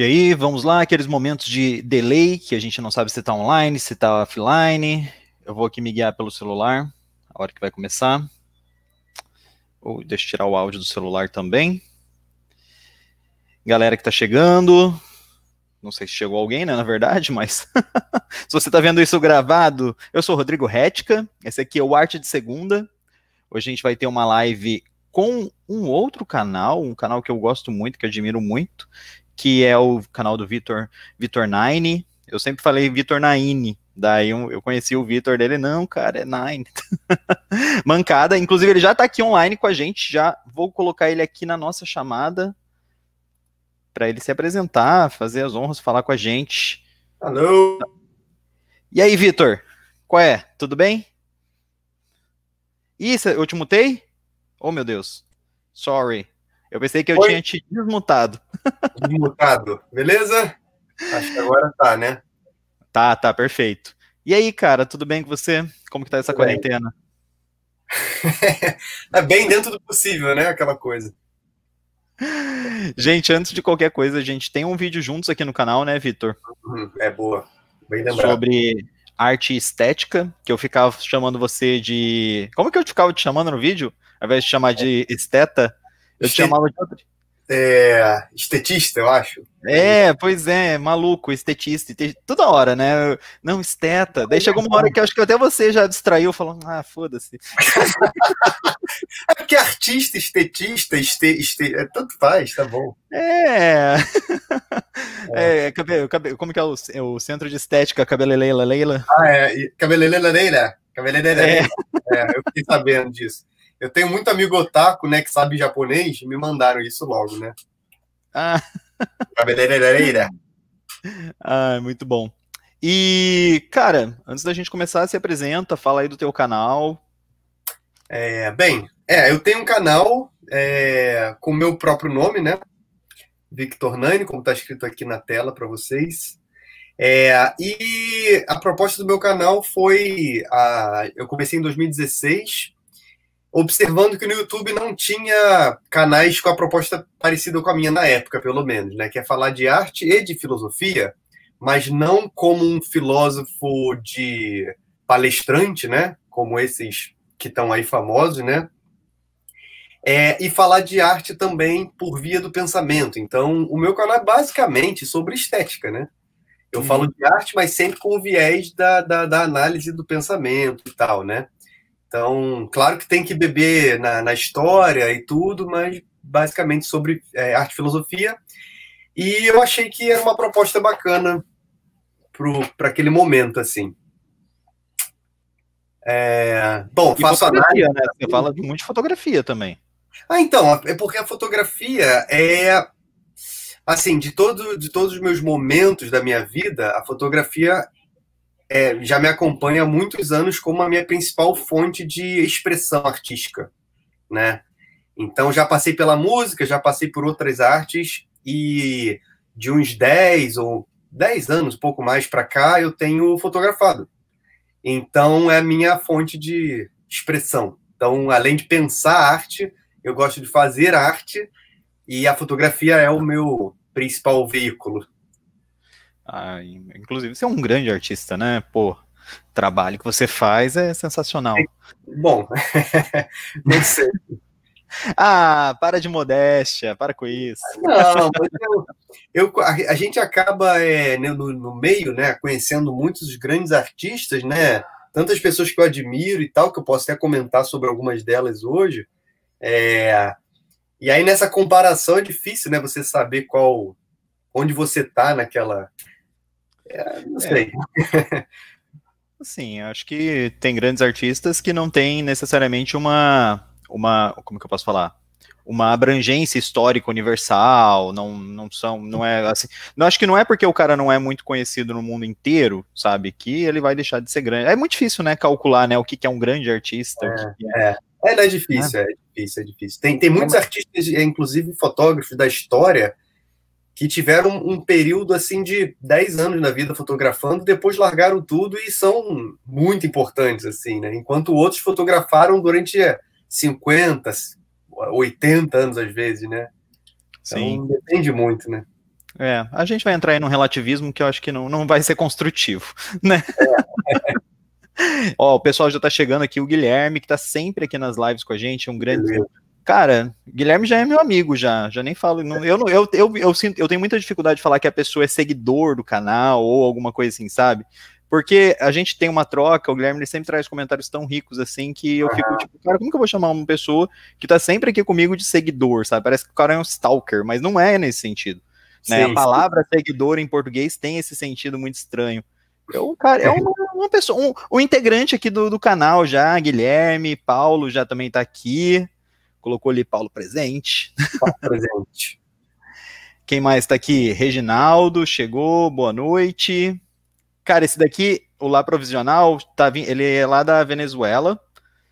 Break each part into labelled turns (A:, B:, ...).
A: E aí, vamos lá, aqueles momentos de delay, que a gente não sabe se está online, se está offline. Eu vou aqui me guiar pelo celular, a hora que vai começar. Ou deixa eu tirar o áudio do celular também. Galera que está chegando, não sei se chegou alguém, né, na verdade, mas se você está vendo isso gravado, eu sou o Rodrigo Retka, esse aqui é o Arte de Segunda. Hoje a gente vai ter uma live com um outro canal, um canal que eu gosto muito, que eu admiro muito, que é o canal do Vitor Vitor Nine. Eu sempre falei Vitor Nine. Daí eu, eu conheci o Vitor dele, não, cara, é Nine. Mancada. Inclusive, ele já está aqui online com a gente. Já vou colocar ele aqui na nossa chamada para ele se apresentar, fazer as honras, falar com a gente. Alô! E aí, Vitor? Qual é? Tudo bem? Isso, eu te mutei? Oh, meu Deus. Sorry. Eu pensei que eu Oi? tinha te desmutado. Desmutado, beleza? Acho que agora tá, né? Tá, tá, perfeito. E aí, cara, tudo bem com você? Como que tá essa tudo quarentena? Bem.
B: É bem dentro do possível, né? Aquela
A: coisa. Gente, antes de qualquer coisa, a gente tem um vídeo juntos aqui no canal, né, Vitor?
C: Uhum, é boa. Bem lembrado. Sobre
A: arte estética, que eu ficava chamando você de. Como que eu ficava te chamando no vídeo? Ao invés de chamar de esteta? Eu te chamava de
B: É, estetista, eu acho.
A: É, pois é, maluco, estetista, estetista toda hora, né? Não, esteta. Daí chegou uma hora que eu acho que até você já distraiu, falando, ah, foda-se.
B: é porque artista, estetista, este, este, é, tanto faz, tá bom.
A: É. é. é cabelo, cabelo, como que é o, é o centro de estética Cabeleleila Leila?
B: Ah, é, Cabeleleila Leila. Cabeleleila Leila. É. é, eu fiquei sabendo disso. Eu tenho muito amigo otaku, né, que sabe japonês, me mandaram isso logo, né?
A: Ah. ah, muito bom. E, cara, antes da gente começar, se apresenta, fala aí do teu canal. É, bem, é, eu tenho um canal
B: é, com meu próprio nome, né? Victor Nani, como está escrito aqui na tela para vocês. É, e a proposta do meu canal foi. A, eu comecei em 2016 observando que no YouTube não tinha canais com a proposta parecida com a minha na época, pelo menos, né? Que é falar de arte e de filosofia, mas não como um filósofo de palestrante, né? Como esses que estão aí famosos, né? É, e falar de arte também por via do pensamento. Então, o meu canal é basicamente sobre estética, né? Eu uhum. falo de arte, mas sempre com o viés da, da, da análise do pensamento e tal, né? Então, claro que tem que beber na, na história e tudo, mas basicamente sobre é, arte e filosofia. E eu achei que era uma proposta bacana para aquele momento, assim. É, bom, e faço análise. Né? Você fala muito de fotografia também. Ah, então, é, é porque a fotografia é. Assim, de, todo, de todos os meus momentos da minha vida, a fotografia é, já me acompanha há muitos anos como a minha principal fonte de expressão artística, né? Então já passei pela música, já passei por outras artes e de uns 10 ou 10 anos, pouco mais para cá, eu tenho fotografado. Então é a minha fonte de expressão. Então, além de pensar arte, eu gosto de fazer arte e a fotografia é o meu principal veículo.
A: Ah, inclusive, você é um grande artista, né? Pô, trabalho que você faz é sensacional. É, bom, nem sei. Ah, para de modéstia, para com isso. Não, eu, eu, a, gente acaba
B: é, né, no, no, meio, né, conhecendo muitos grandes artistas, né? Tantas pessoas que eu admiro e tal, que eu posso até comentar sobre algumas delas hoje. É, e aí nessa comparação é difícil, né? Você saber qual, onde você está naquela, não é. sei. É.
A: Sim, acho que tem grandes artistas que não têm necessariamente uma, uma, como que eu posso falar? Uma abrangência histórica universal, não, não são, não é assim. Não acho que não é porque o cara não é muito conhecido no mundo inteiro, sabe, que ele vai deixar de ser grande. É muito difícil, né, calcular, né, o que, que é um grande artista. É, é.
B: é. é, é difícil, né? é. difícil, é difícil. Tem, tem é muitos artistas, inclusive fotógrafos da história, que tiveram um período assim de 10 anos na vida fotografando, depois largaram tudo e são muito importantes assim, né? Enquanto outros fotografaram durante 50, é, 80 anos às vezes, né? Então, Sim. Então, depende muito, né?
A: É, a gente vai entrar aí num relativismo que eu acho que não, não vai ser construtivo, né? É. Ó, o pessoal já tá chegando aqui, o Guilherme, que tá sempre aqui nas lives com a gente, um grande Beleza cara, Guilherme já é meu amigo, já. Já nem falo. Não, eu, eu, eu, eu, sinto, eu tenho muita dificuldade de falar que a pessoa é seguidor do canal ou alguma coisa assim, sabe? Porque a gente tem uma troca, o Guilherme sempre traz comentários tão ricos assim que eu uhum. fico tipo, cara, como que eu vou chamar uma pessoa que tá sempre aqui comigo de seguidor, sabe? Parece que o cara é um stalker, mas não é nesse sentido. Né? Sim, a palavra sim. seguidor em português tem esse sentido muito estranho. Eu, cara, é uma, uma pessoa, um, um, integrante aqui do, do canal já, Guilherme, Paulo já também tá aqui colocou ali Paulo presente. Paulo presente. Quem mais está aqui? Reginaldo chegou, boa noite. Cara, esse daqui, o lá provisional, tá, ele é lá da Venezuela.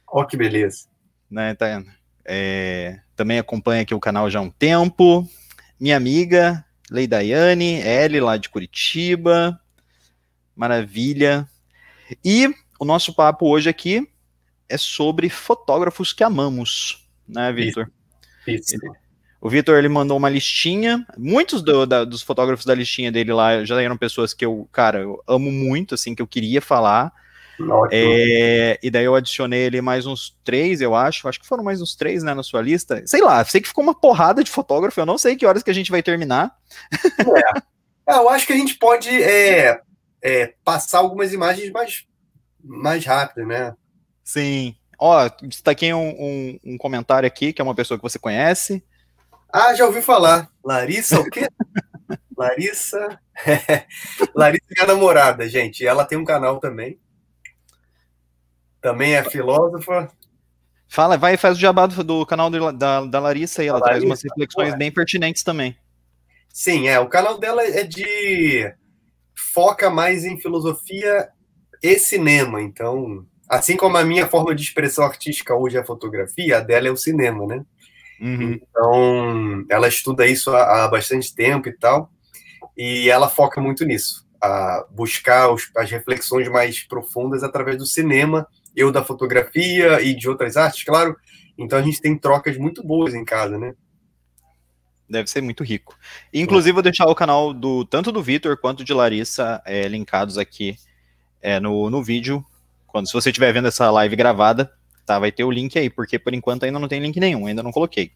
A: Ó, oh, que beleza. Né, tá, é, também acompanha aqui o canal já há um tempo. Minha amiga, Leidaiane, L lá de Curitiba. Maravilha. E o nosso papo hoje aqui é sobre fotógrafos que amamos né, Vitor? o Vitor ele mandou uma listinha. Muitos do, da, dos fotógrafos da listinha dele lá já eram pessoas que eu, cara, eu amo muito, assim, que eu queria falar. É, e daí eu adicionei ele mais uns três, eu acho. Acho que foram mais uns três, né, na sua lista. Sei lá, sei que ficou uma porrada de fotógrafo. Eu não sei que horas que a gente vai terminar. É. é eu acho que a gente
B: pode é, é, passar algumas imagens mais, mais rápido, né?
A: Sim, Ó, destaquei é um, um, um, comentário aqui, que é uma pessoa que você conhece.
B: Ah, já ouvi falar.
A: Larissa o quê?
B: Larissa. Larissa é minha namorada, gente. Ela tem um canal também. Também é filósofa.
A: Fala, vai e faz o jabá do, do canal da, da Larissa e ela Larissa, traz umas reflexões é. bem pertinentes também.
B: Sim, é. O canal dela é de. foca mais em filosofia e cinema, então Assim como a minha forma de expressão artística hoje é a fotografia, a dela é o cinema, né? Uhum. Então, ela estuda isso há, há, bastante tempo e tal, e ela foca muito nisso, a buscar os, as reflexões mais profundas através do cinema, eu da fotografia e de outras artes, claro. Então, a gente tem trocas muito boas em casa, né?
A: deve ser muito rico. Inclusive, vou deixar o canal do tanto do Vitor quanto de Larissa é, linkados aqui é, no, no vídeo quando se você estiver vendo essa live gravada, tá? Vai ter o link aí, porque por enquanto ainda não tem link nenhum, ainda não coloquei.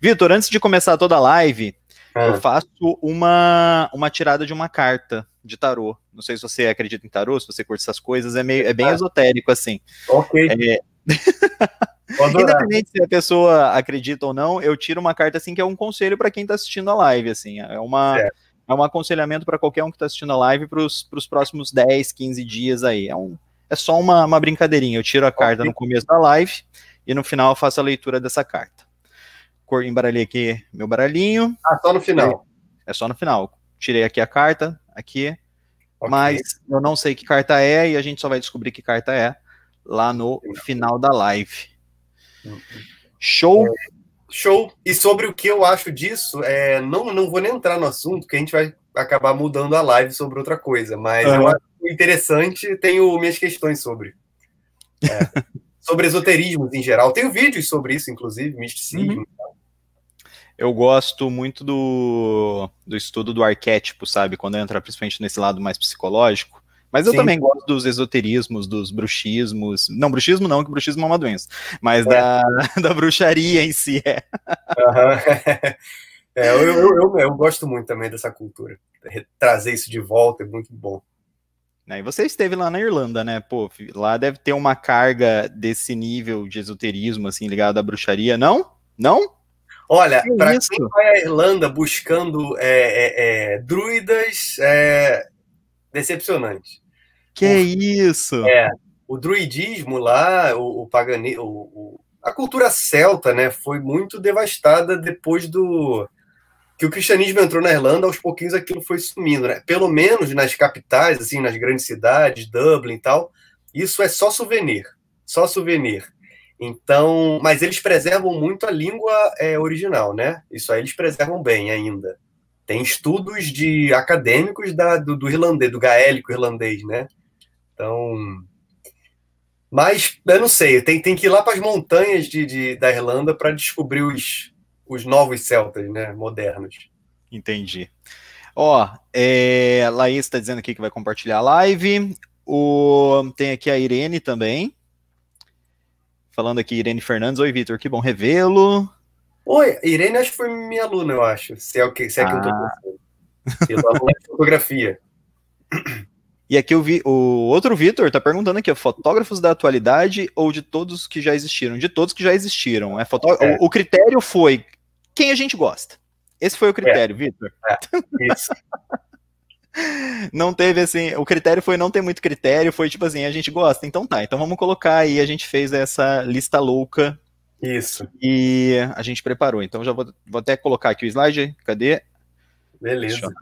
A: Vitor, antes de começar toda a live, ah. eu faço uma, uma tirada de uma carta de tarô. Não sei se você acredita em tarô, se você curte essas coisas, é meio é bem ah. esotérico assim. Ok. É... Independente se a pessoa acredita ou não, eu tiro uma carta assim que é um conselho para quem está assistindo a live, assim, é uma é, é um aconselhamento para qualquer um que está assistindo a live para os próximos 10, 15 dias aí. É um é só uma, uma brincadeirinha. Eu tiro a carta no começo da live e no final eu faço a leitura dessa carta. Embaralhei aqui meu baralhinho. Ah, só no final. É só no final. Tirei aqui a carta, aqui. Okay. Mas eu não sei que carta é e a gente só vai descobrir que carta é lá no final da live. Show? Show. E
B: sobre o que eu acho disso, é, não, não vou nem entrar no assunto, que a gente vai acabar mudando a live sobre outra coisa, mas uhum. eu acho interessante, tenho minhas questões sobre. É, sobre esoterismos em geral. Tenho vídeos sobre isso, inclusive, misticismo. Uhum.
A: Eu gosto muito do, do estudo do arquétipo, sabe? Quando entra principalmente nesse lado mais psicológico. Mas eu Sim. também gosto dos esoterismos, dos bruxismos. Não, bruxismo não, que bruxismo é uma doença. Mas é. da, da bruxaria em si é. Uhum.
B: é eu, eu, eu, eu, gosto muito também dessa cultura. Trazer isso de volta é muito bom.
A: E você esteve lá na Irlanda, né? Pô, lá deve ter uma carga desse nível de esoterismo, assim, ligado à bruxaria, não? Não? Olha, que para quem vai à Irlanda buscando é, é, é, druidas, é
B: decepcionante.
A: Que o, isso! É,
B: o druidismo lá, o, o paganismo, a cultura celta, né, foi muito devastada depois do, que o cristianismo entrou na Irlanda, aos pouquinhos aquilo foi sumindo, né? Pelo menos nas capitais, assim, nas grandes cidades, Dublin e tal, isso é só souvenir, só souvenir. Então, mas eles preservam muito a língua é, original, né? Isso aí eles preservam bem ainda. Tem estudos de acadêmicos da, do, do, irlandês, do gaélico irlandês, né? Então, mas eu não sei, tem, tem que ir lá para as montanhas de, de, da Irlanda para descobrir os, os novos celtas, né, modernos.
A: Entendi. Ó, é, Laís está dizendo aqui que vai compartilhar a live. O, tem aqui a Irene também. Falando aqui, Irene Fernandes. Oi, Vitor, que bom revê-lo. Oi, Irene,
B: acho que foi minha aluna, eu acho. Se é o que, se é ah. que eu
A: tô pensando. Ah. fotografia. E aqui eu vi o outro Vitor tá perguntando aqui, fotógrafos da atualidade ou de todos que já existiram? De todos que já existiram. É, foto... é. O, o, critério foi quem a gente gosta. Esse foi o critério, é. Vitor. É, não teve assim, o critério foi não ter muito critério, foi tipo assim, a gente gosta, então tá, então vamos colocar aí, a gente fez essa lista louca. Isso. E a gente preparou, então já vou, vou até colocar aqui o slide, cadê? Beleza.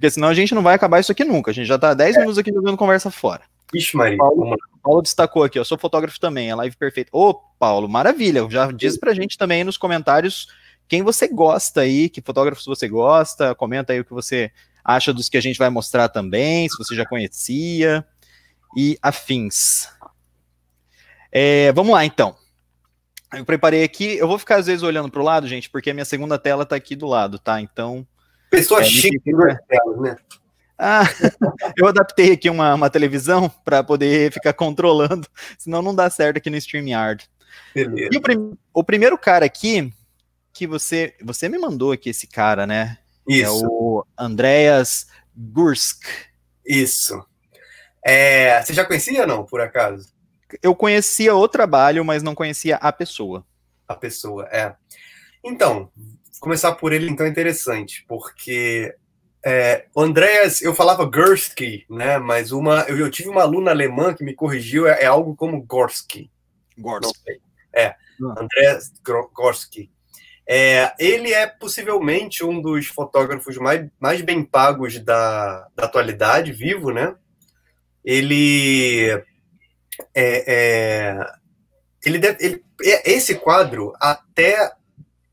A: Porque senão a gente não vai acabar isso aqui nunca. A gente já tá 10 é. minutos aqui jogando conversa fora. Ixi, Maria. Paulo, Paulo, destacou aqui, ó. Sou fotógrafo também, é live perfeita. Ô, Paulo, maravilha. Já diz pra gente também nos comentários quem você gosta aí, que fotógrafos você gosta. Comenta aí o que você acha dos que a gente vai mostrar também, se você já conhecia. E afins. É, vamos lá, então. Eu preparei aqui, eu vou ficar às vezes olhando para o lado, gente, porque a minha segunda tela está aqui do lado, tá? Então, Pessoa é, chique, né? né? Ah, eu adaptei aqui uma, uma televisão para poder ficar controlando, senão não dá certo aqui no StreamYard. Beleza. E o, prim o, primeiro cara aqui que você você me mandou aqui esse cara, né? É Isso. É o Andreas Gursk. Isso. É, você já
B: conhecia ou não,
A: por acaso? Eu conhecia o trabalho, mas não conhecia a pessoa. A
B: pessoa, é. Então, começar por ele, então, é interessante, porque é, o Andreas, eu falava Gursky, né? Mas uma, eu, eu, tive uma aluna alemã que me corrigiu, é, é algo como Gorsky. Gorsky. É, hum. Andreas Gorsky. É, ele é possivelmente um dos fotógrafos mais, mais bem pagos da, da atualidade, vivo, né? Ele é, é ele, deve, ele é, esse quadro até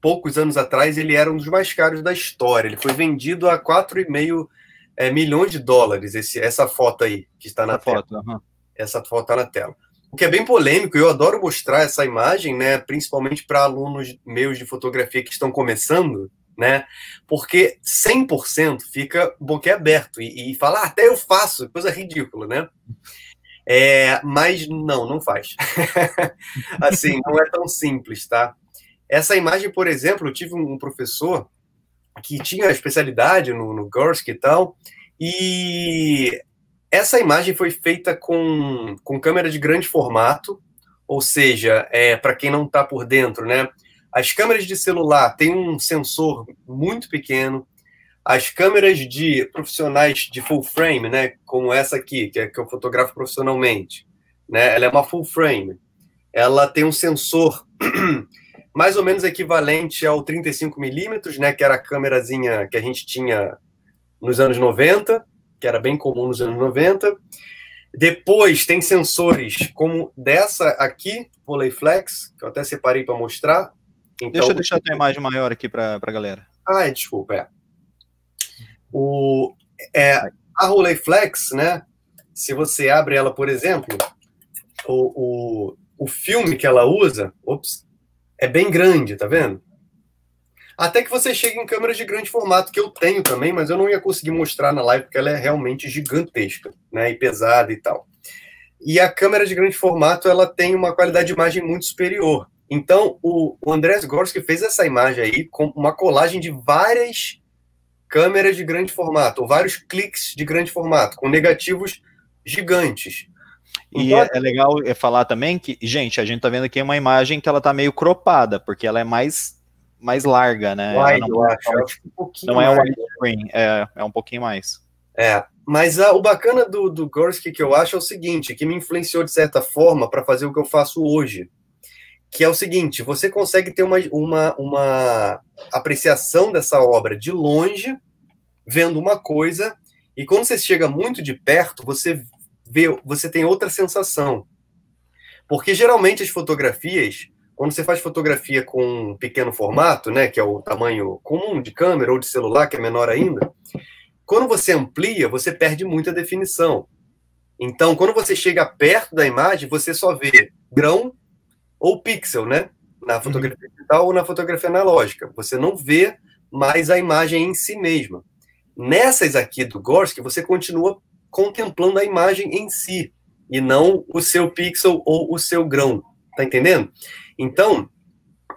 B: poucos anos atrás, ele era um dos mais caros da história. Ele foi vendido a 4,5 é, milhões de dólares, esse, essa foto aí que está na essa tela. Foto, uhum. Essa foto está na tela. O que é bem polêmico, eu adoro mostrar essa imagem, né, principalmente para alunos meus de fotografia que estão começando, né, porque 100% fica boquiaberto e, e fala, ah, até eu faço, coisa ridícula, né? É, mas não, não faz. assim, não é tão simples, tá? Essa imagem, por exemplo, eu tive um professor que tinha especialidade no, no e tal, e essa imagem foi feita com, com câmera de grande formato, ou seja, é, para quem não está por dentro, né? As câmeras de celular têm um sensor muito pequeno, as câmeras de profissionais de full frame, né, como essa aqui, que, é, que eu fotografo profissionalmente, né, ela é uma full frame, ela tem um sensor mais ou menos equivalente ao 35mm, né, que era a câmerazinha que a gente tinha nos anos 90, que era bem comum nos anos 90. Depois tem sensores como dessa aqui, Polyflex, que eu até separei para mostrar. Então, Deixa eu deixar
A: a imagem maior aqui para a galera.
B: Ah, é, desculpa, é. O, é, a Rolleiflex, né? Se você abre ela, por exemplo, o, o, o filme que ela usa, ops, é bem grande, tá vendo? Até que você chegue em câmeras de grande formato, que eu tenho também, mas eu não ia conseguir mostrar na live, porque ela é realmente gigantesca, né? E pesada e tal. E a câmera de grande formato, ela tem uma qualidade de imagem muito superior. Então, o, o Andrés Gorski fez essa imagem aí com uma colagem de várias câmeras de grande formato, ou vários cliques de grande formato, com negativos gigantes.
A: E então, é, é, legal é, falar também que, gente, a gente tá vendo aqui uma imagem que ela tá meio cropada, porque ela é mais, mais larga, né? Wide, não, eu acho, é não é um widescreen, é, é um pouquinho mais.
B: É, mas a, ah, o bacana do, do Gorski que eu acho é o seguinte, que me influenciou de certa forma para fazer o que eu faço hoje, que é o seguinte, você consegue ter uma, uma, uma apreciação dessa obra de longe, vendo uma coisa, e quando você chega muito de perto, você vê, você tem outra sensação. Porque geralmente as fotografias, quando você faz fotografia com um pequeno formato, né, que é o tamanho comum de câmera ou de celular, que é menor ainda, quando você amplia, você perde muita definição. Então, quando você chega perto da imagem, você só vê grão ou pixel, né? Na uhum. fotografia digital ou na fotografia analógica. Você não vê mais a imagem em si mesma. Nessas aqui do Gorsky você continua contemplando a imagem em si e não o seu pixel ou o seu grão, tá entendendo? Então,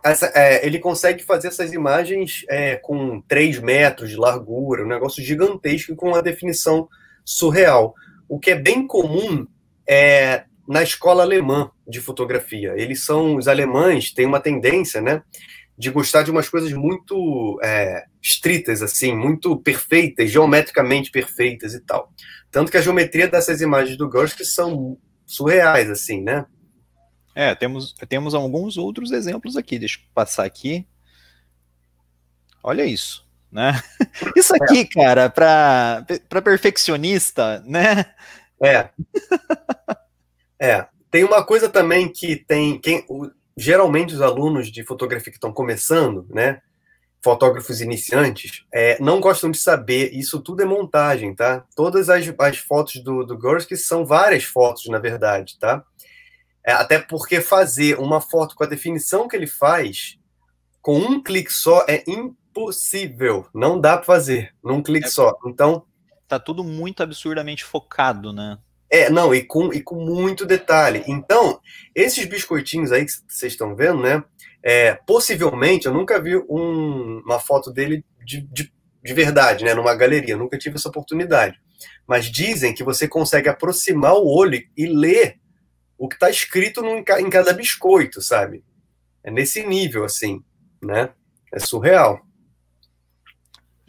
B: essa, é, ele consegue fazer essas imagens é, com 3 metros de largura, um negócio gigantesco com uma definição surreal. O que é bem comum é, na escola alemã de fotografia. Eles são, os alemães têm uma tendência, né, de gostar de umas coisas muito é, estritas, assim, muito perfeitas, geometricamente perfeitas e tal. Tanto que a geometria dessas imagens do Gursky são surreais, assim, né?
A: É, temos, temos alguns outros exemplos aqui. Deixa eu passar aqui. Olha isso, né? Isso aqui, é. cara, para perfeccionista, né? É. é. Tem uma coisa
B: também que tem... Quem, o, geralmente os alunos de fotografia que estão começando, né? fotógrafos iniciantes é, não gostam de saber, isso tudo é montagem, tá? Todas as, as fotos do, do Gursky são várias fotos, na verdade, tá? É, até porque fazer uma foto com a definição que ele faz, com um clique só, é impossível. Não dá para fazer num clique é, só. Então. Tá tudo muito absurdamente focado, né? É, não, e com, e com muito detalhe. Então, esses biscoitinhos aí que vocês estão vendo, né? É, possivelmente, eu nunca vi um, uma foto dele de, de, de, verdade, né? Numa galeria, nunca tive essa oportunidade. Mas dizem que você consegue aproximar o olho e ler o que está escrito em cada biscoito, sabe? É nesse nível, assim, né? É surreal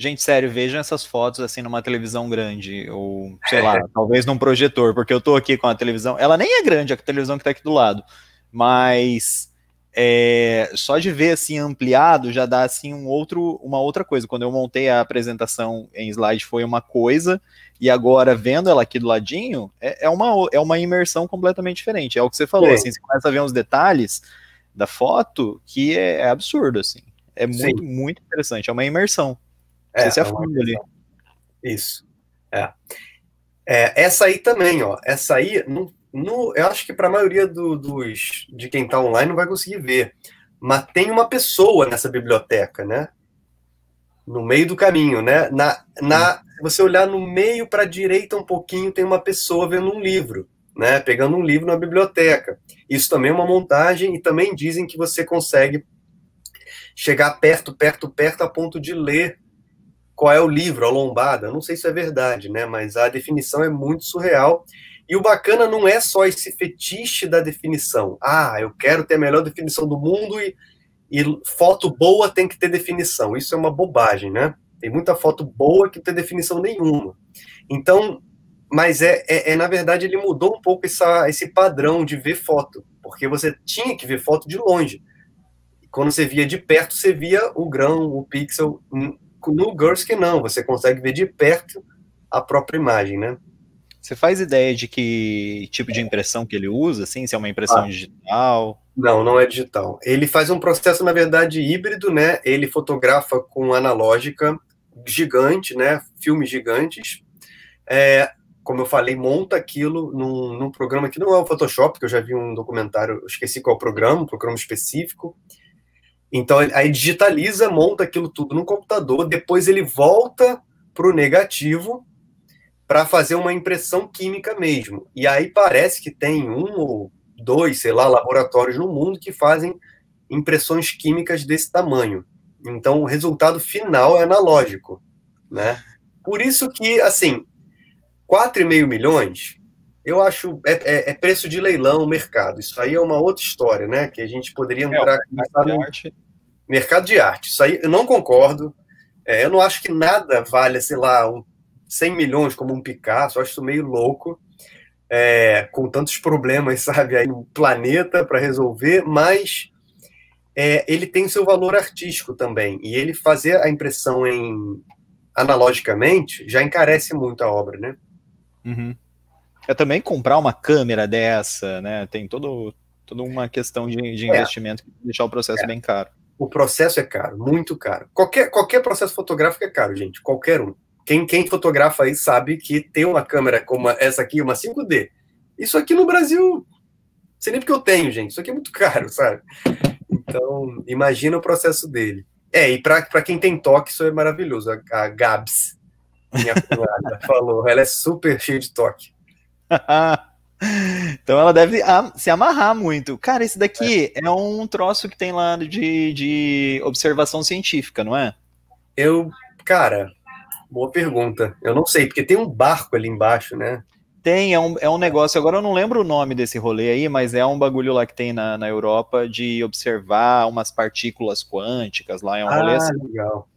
A: gente, sério, vejam essas fotos assim numa televisão grande, ou sei lá, talvez num projetor, porque eu tô aqui com a televisão. Ela nem é grande, a televisão que tá aqui do lado, mas é, só de ver assim ampliado já dá assim um outro, uma outra coisa. Quando eu montei a apresentação em slide foi uma coisa, e agora vendo ela aqui do ladinho, é, é uma, é uma imersão completamente diferente. É o que você falou, Sim. assim, você começa a ver uns detalhes da foto que é, é absurdo, assim. É muito, muito interessante, é uma imersão.
B: É, se é afunda
A: é ali. Isso. É.
B: é. Essa aí também, ó. Essa aí, no, no eu acho que para a maioria do, dos de quem está online não vai conseguir ver. Mas tem uma pessoa nessa biblioteca, né? No meio do caminho, né? Na, na, se você olhar no meio para a direita um pouquinho, tem uma pessoa vendo um livro, né? Pegando um livro na biblioteca. Isso também é uma montagem e também dizem que você consegue chegar perto, perto, perto a ponto de ler qual é o livro, a lombada. Não sei se é verdade, né? Mas a definição é muito surreal. E o bacana não é só esse fetiche da definição. Ah, eu quero ter a melhor definição do mundo e, e foto boa tem que ter definição. Isso é uma bobagem, né? Tem muita foto boa que não tem definição nenhuma. Então, mas é, é, é, na verdade ele mudou um pouco essa, esse padrão de ver foto, porque você tinha que ver foto de longe. Quando você via de perto, você via o grão, o pixel hum, no Girls que não, você consegue ver de perto a própria
A: imagem, né? Você faz ideia de que tipo de impressão que ele usa, assim, se é uma impressão ah, digital? Não, não é digital. Ele faz um processo, na verdade, híbrido, né? Ele
B: fotografa com analógica gigante, né? Filmes gigantes. É, como eu falei, monta aquilo num, num programa que não é o Photoshop, que eu já vi um documentário, esqueci qual programa, um programa específico. Então aí digitaliza, monta aquilo tudo no computador, depois ele volta para o negativo para fazer uma impressão química mesmo. E aí parece que tem um ou dois, sei lá, laboratórios no mundo que fazem impressões químicas desse tamanho. Então o resultado final é analógico, né? Por isso que, assim, 4,5 milhões, eu acho, é, é, é, preço de leilão, o mercado. Isso aí é uma outra história, né? Que a gente poderia é, entrar... É, arte, mercado de arte. Isso aí eu não concordo. É, eu não acho que nada valha, sei lá, um 100 milhões como um Picasso. Eu acho isso meio louco, é, com tantos problemas, sabe, aí no planeta para resolver, mas é, ele tem seu valor artístico também. E ele fazer a impressão em analogicamente já encarece muito a obra,
A: né? Uhum. É também comprar uma câmera dessa, né? Tem todo, toda uma questão de, de é. investimento é. que deixar o processo é. bem caro. O processo é caro,
B: muito caro. Qualquer, qualquer processo fotográfico é caro, gente, qualquer um. Quem, quem fotografa aí sabe que tem uma câmera como essa aqui, uma 5D. Isso aqui no Brasil, sei nem porque eu tenho, gente. Isso aqui é muito caro, sabe? Então, imagina o processo dele. É, e para quem tem toque, isso é maravilhoso. A, a Gabs, minha cunhada, falou. Ela é super cheia de toque.
A: Então ela deve se amarrar muito. Cara, esse daqui é, é um troço que tem lá de, de observação científica, não é? Eu, cara, boa pergunta. Eu não sei, porque tem um
B: barco ali embaixo, né?
A: Tem, é um, é um negócio. Agora eu não lembro o nome desse rolê aí, mas é um bagulho lá que tem na, na Europa de observar umas partículas quânticas lá. É um ah, rolê assim. legal.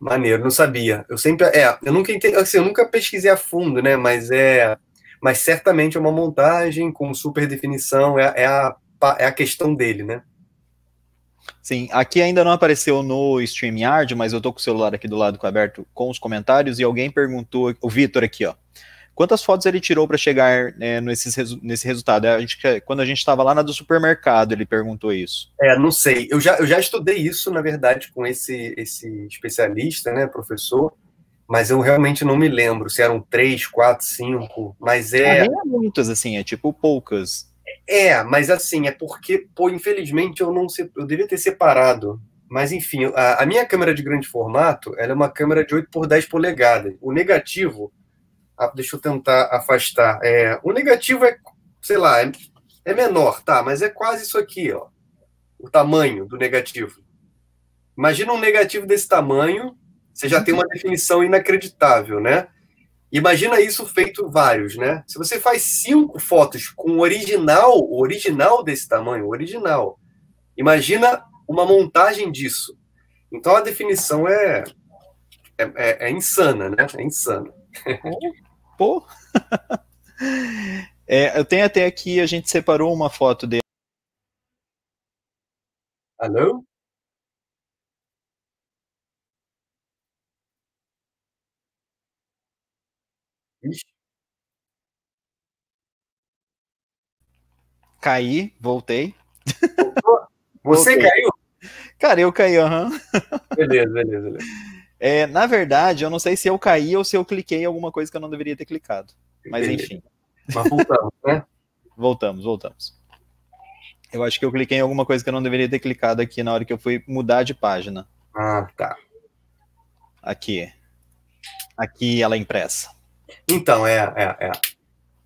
A: Maneiro, não sabia.
B: Eu sempre. É, eu nunca entendi, assim, eu nunca pesquisei a fundo, né? Mas é mas certamente é uma montagem com super definição, é, é, a, é, é a questão dele, né?
A: Sim, aqui ainda não apareceu no StreamYard, mas eu tô com o celular aqui do lado aberto com os comentários e alguém perguntou, o Vitor aqui, ó. Quantas fotos ele tirou para chegar é, nesse, nesse resultado? É, a gente, quando a gente estava lá na do supermercado, ele perguntou isso. É, não
B: sei. Eu já, eu já estudei isso, na verdade, com esse, esse especialista, né, professor mas eu realmente não me lembro se eram três, quatro, cinco, mas é. Ah, é muitas, assim, é tipo poucas. É, mas assim, é porque, pô, infelizmente eu não sei, eu devia ter separado. Mas enfim, a, a, minha câmera de grande formato, ela é uma câmera de 8 por 10 polegadas. O negativo, ah, deixa eu tentar afastar. É, o negativo é, sei lá, é, é menor, tá, mas é quase isso aqui, ó. O tamanho do negativo. Imagina um negativo desse tamanho você já tem uma definição inacreditável, né? Imagina isso feito vários, né? Se você faz cinco fotos com o original, o original desse tamanho, o original, imagina uma montagem disso. Então a definição é, é, é, é insana, né? É insana.
A: Pô! É, eu tenho até aqui, a gente separou uma foto dele. Alô? Cai, Caí, voltei. Você voltei. caiu? Cara, eu caí, aham. Uhum. Beleza, beleza, beleza. É, na verdade, eu não sei se eu caí ou se eu cliquei em alguma coisa que eu não deveria ter clicado. Mas beleza. enfim. Mas voltamos, né? Voltamos, voltamos. Eu acho que eu cliquei em alguma coisa que eu não deveria ter clicado aqui na hora que eu fui mudar de página. Ah, tá. Aqui. Aqui ela é impressa.
B: Então, é, é, é.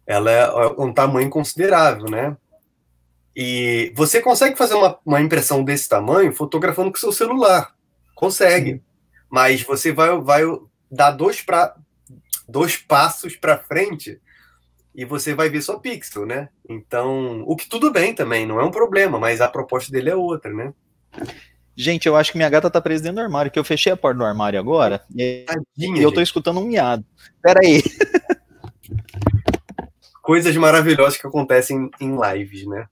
B: Ela é, é um tamanho considerável, né? E você consegue fazer uma, uma impressão desse tamanho fotografando com seu celular. Consegue. Sim. Mas você vai, vai dar dois, pra, dois passos para frente e você vai ver só pixel, né? Então, o que tudo bem também, não é um problema, mas a proposta dele é outra, né?
A: Gente, eu acho que minha gata tá presa dentro do armário, que eu fechei a porta do armário agora e Tadinha, eu tô escutando um miado. Pera aí. Coisas maravilhosas que acontecem em lives,
B: né?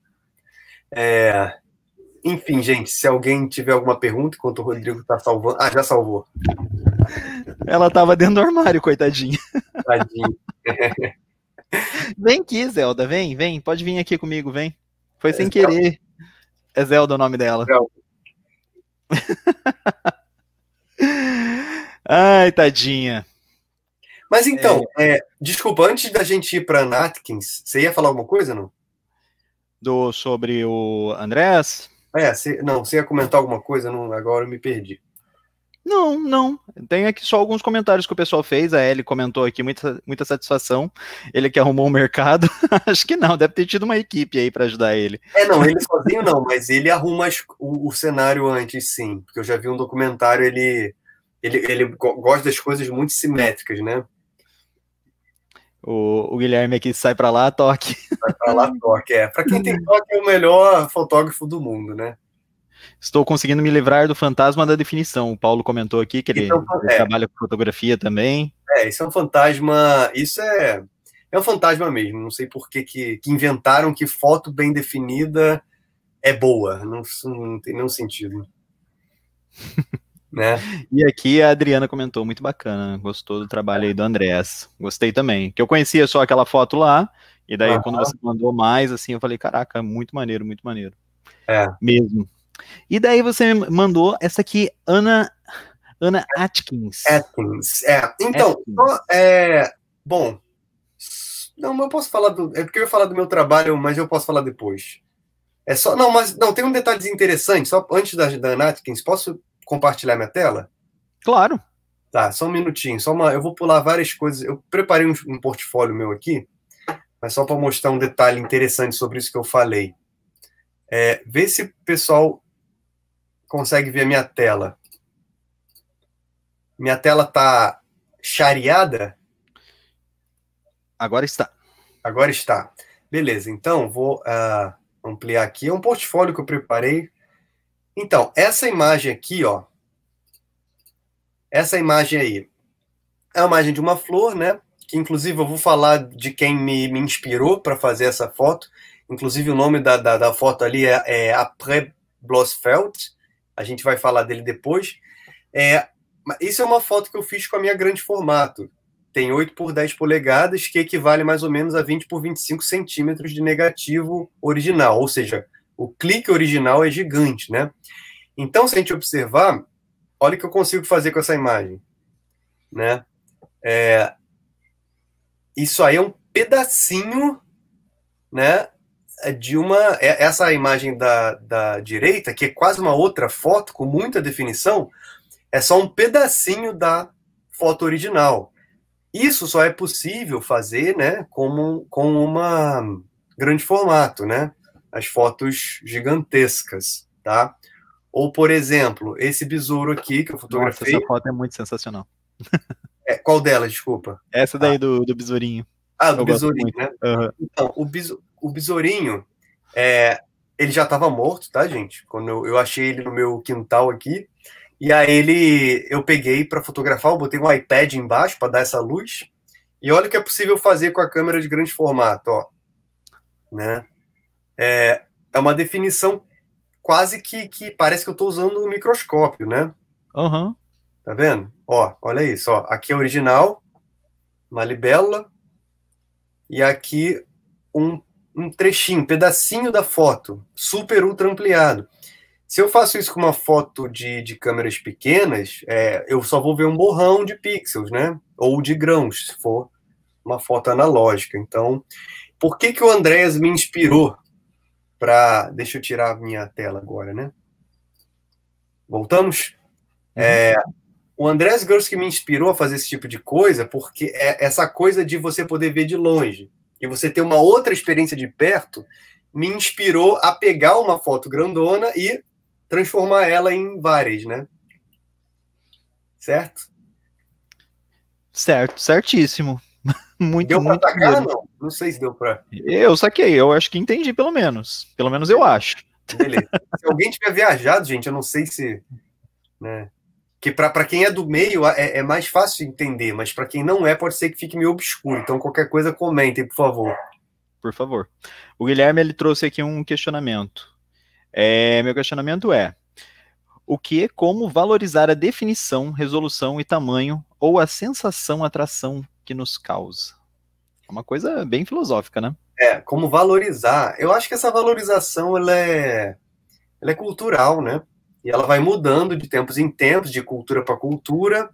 B: É... Enfim, gente, se alguém tiver alguma pergunta enquanto o
A: Rodrigo tá salvando. Ah, já salvou. Ela tava dentro do armário, coitadinha. Tadinha. vem aqui, Zelda, vem, vem. Pode vir aqui comigo, vem. Foi é sem Zelda. querer. É Zelda o nome dela. Zelda. Ai, tadinha. Mas então,
B: é... É, desculpa, antes da gente ir para Atkins, você ia falar alguma coisa, não?
A: Do sobre o Andrés?
B: É, cê, não, você ia comentar alguma coisa, não, agora eu me
A: perdi. Não, não. Tem aqui só alguns comentários que o pessoal fez. A Ellie comentou aqui, muita, muita satisfação. Ele que arrumou o um mercado. Acho que não, deve ter tido uma equipe aí para ajudar ele.
B: É, não, ele sozinho não, mas ele arruma as, o, o, cenário antes, sim. Porque eu já vi um documentário, ele, ele, ele gosta das coisas muito simétricas, né?
A: O, o Guilherme aqui sai para lá, toque.
B: Sai para lá, toque, é. Para quem tem toque, é o melhor fotógrafo do mundo, né?
A: Estou conseguindo me livrar do fantasma da definição. O Paulo comentou aqui que ele, então, ele é, trabalha com fotografia também.
B: É, isso é um fantasma. Isso é. É um fantasma mesmo. Não sei por que, que, que inventaram que foto bem definida é boa. Não, não tem nenhum sentido.
A: né? E aqui a Adriana comentou, muito bacana, gostou do trabalho aí do Andrés. Gostei também. Que eu conhecia só aquela foto lá, e daí uhum. quando você mandou mais, assim, eu falei, caraca, muito maneiro, muito maneiro. É. Mesmo. E daí você me mandou essa aqui, Ana, Ana Atkins. Atkins, é. Então, Atkins. é,
B: bom, não, mas eu posso falar do. É porque eu ia falar do meu trabalho, mas eu posso falar depois. É só. Não, mas não, tem um detalhe interessante, só antes da, da Ana Atkins, posso compartilhar minha tela? Claro. Tá, só um minutinho, só uma. Eu vou pular várias coisas. Eu preparei um, um portfólio meu aqui, mas só para mostrar um detalhe interessante sobre isso que eu falei. É, vê se o pessoal consegue ver a minha tela? Minha tela tá chareada? Agora está. Agora está. Beleza, então vou uh, ampliar aqui. É um portfólio que eu preparei. Então, essa imagem aqui, ó. Essa imagem aí é a imagem de uma flor, né? Que inclusive eu vou falar de quem me, me inspirou para fazer essa foto. Inclusive o nome da, da, da foto ali é, é Après a gente vai falar dele depois. É, isso é uma foto que eu fiz com a minha grande formato. Tem 8 por 10 polegadas, que equivale mais ou menos a 20 por 25 centímetros de negativo original, ou seja, o clique original é gigante, né? Então, se a gente observar, olha o que eu consigo fazer com essa imagem, né? É, isso aí é um pedacinho, né, é de uma. É essa imagem da, da direita, que é quase uma outra foto, com muita definição, é só um pedacinho da foto original. Isso só é possível fazer né, como, com uma grande formato, né? As fotos gigantescas, tá? Ou, por exemplo, esse
A: besouro aqui que eu fotografei. Nossa, essa foto é muito sensacional.
B: é, qual dela, desculpa?
A: Essa daí ah. do, do besourinho. Ah, do besourinho, né? Uhum. Então, o besouro o besourinho,
B: é, ele já estava morto, tá, gente? Quando eu, eu, achei ele no meu quintal aqui. E aí ele, eu peguei para fotografar, eu botei um iPad embaixo para dar essa luz. E olha o que é possível fazer com a câmera de grande formato, ó. Né? É, é uma definição quase que, que parece que eu estou usando um microscópio, né? Uhum. Tá vendo? Ó, olha isso, ó. Aqui é original, uma libélula, e aqui um um trechinho, um pedacinho da foto, super ultra ampliado. Se eu faço isso com uma foto de, de câmeras pequenas, é, eu só vou ver um borrão de pixels, né? Ou de grãos, se for uma foto analógica. Então, por que, que o Andrés me inspirou para. Deixa eu tirar a minha tela agora, né? Voltamos? Uhum. É, o Andrés Gross que me inspirou a fazer esse tipo de coisa, porque é essa coisa de você poder ver de longe e você ter uma outra experiência de perto, me inspirou a pegar uma foto grandona e transformar ela em várias, né? Certo?
A: Certo, certíssimo. Muito, deu muito pra atacar,
B: não? Não sei se deu pra. Eu
A: saquei, eu acho que entendi, pelo menos. Pelo menos eu acho. Beleza. Se alguém tiver viajado, gente, eu não sei se.
B: Né? que para quem é do meio é, é mais fácil entender, mas para quem não é, pode ser que fique
A: meio obscuro. Então, qualquer coisa, comentem, por favor. Por favor. O Guilherme ele trouxe aqui um questionamento. É, meu questionamento é: o que, como valorizar a definição, resolução e tamanho ou a sensação, atração que nos causa? É uma coisa bem filosófica, né?
B: É, como valorizar. Eu acho que essa valorização ela é, ela é cultural, né? E ela vai mudando de tempos em tempos, de cultura para cultura.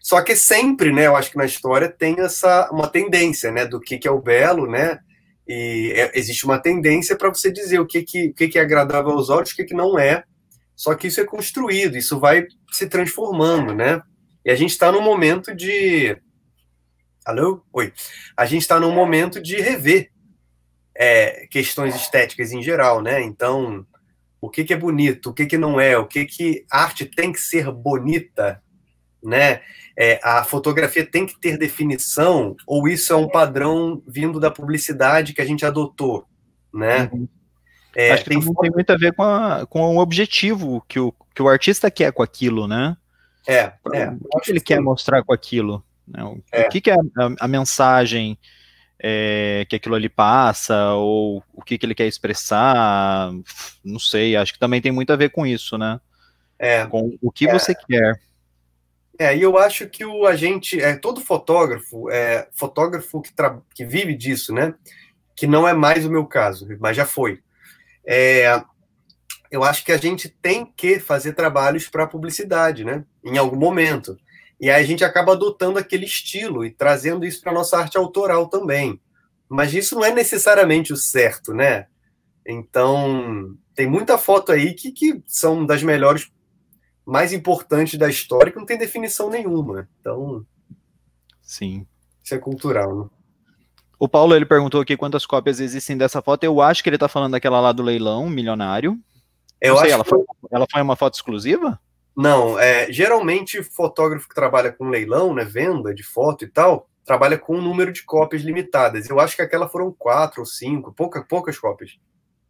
B: Só que sempre, né, eu acho que na história tem essa uma tendência, né, do que, que é o belo, né? E é, existe uma tendência para você dizer o que que, o que que é agradável aos olhos, o que que não é. Só que isso é construído, isso vai se transformando, né? E a gente está num momento de Alô? Oi. A gente está num momento de rever é, questões estéticas em geral, né? Então, o que, que é bonito, o que, que não é, o que, que arte tem que ser bonita, né? É, a fotografia tem que ter definição, ou isso é um padrão vindo da publicidade que a gente adotou,
A: né? Uhum. É, Acho que tem, foto... tem muito a ver com, a, com o objetivo que o, que o artista quer com aquilo, né? É, é o que ele que quer mostrar com aquilo? Né? O, o é. que, que é a, a, a mensagem? é, que aquilo ali passa, ou o que, que ele quer expressar, não sei, acho que também tem muito a ver com isso, né? É, com o que é, você quer.
B: É, e eu acho que o agente, é, todo fotógrafo, é fotógrafo que, que vive disso, né? Que não é mais o meu caso, mas já foi. É, eu acho que a gente tem que fazer trabalhos para publicidade, né? Em algum momento. E aí a gente acaba adotando aquele estilo e trazendo isso para nossa arte autoral também. Mas isso não é necessariamente o certo, né? Então, tem muita foto aí que, que são das melhores, mais importantes da história, que não tem definição nenhuma. Então. Sim. Isso é cultural, né?
A: O Paulo ele perguntou aqui quantas cópias existem dessa foto. Eu acho que ele está falando daquela lá do leilão milionário. Eu sei, acho ela, que... foi, ela foi uma foto exclusiva? Não,
B: é, geralmente fotógrafo que
A: trabalha com leilão, né, venda de foto e tal, trabalha com
B: um número de cópias limitadas. Eu acho que aquela foram quatro ou cinco, pouca, poucas cópias.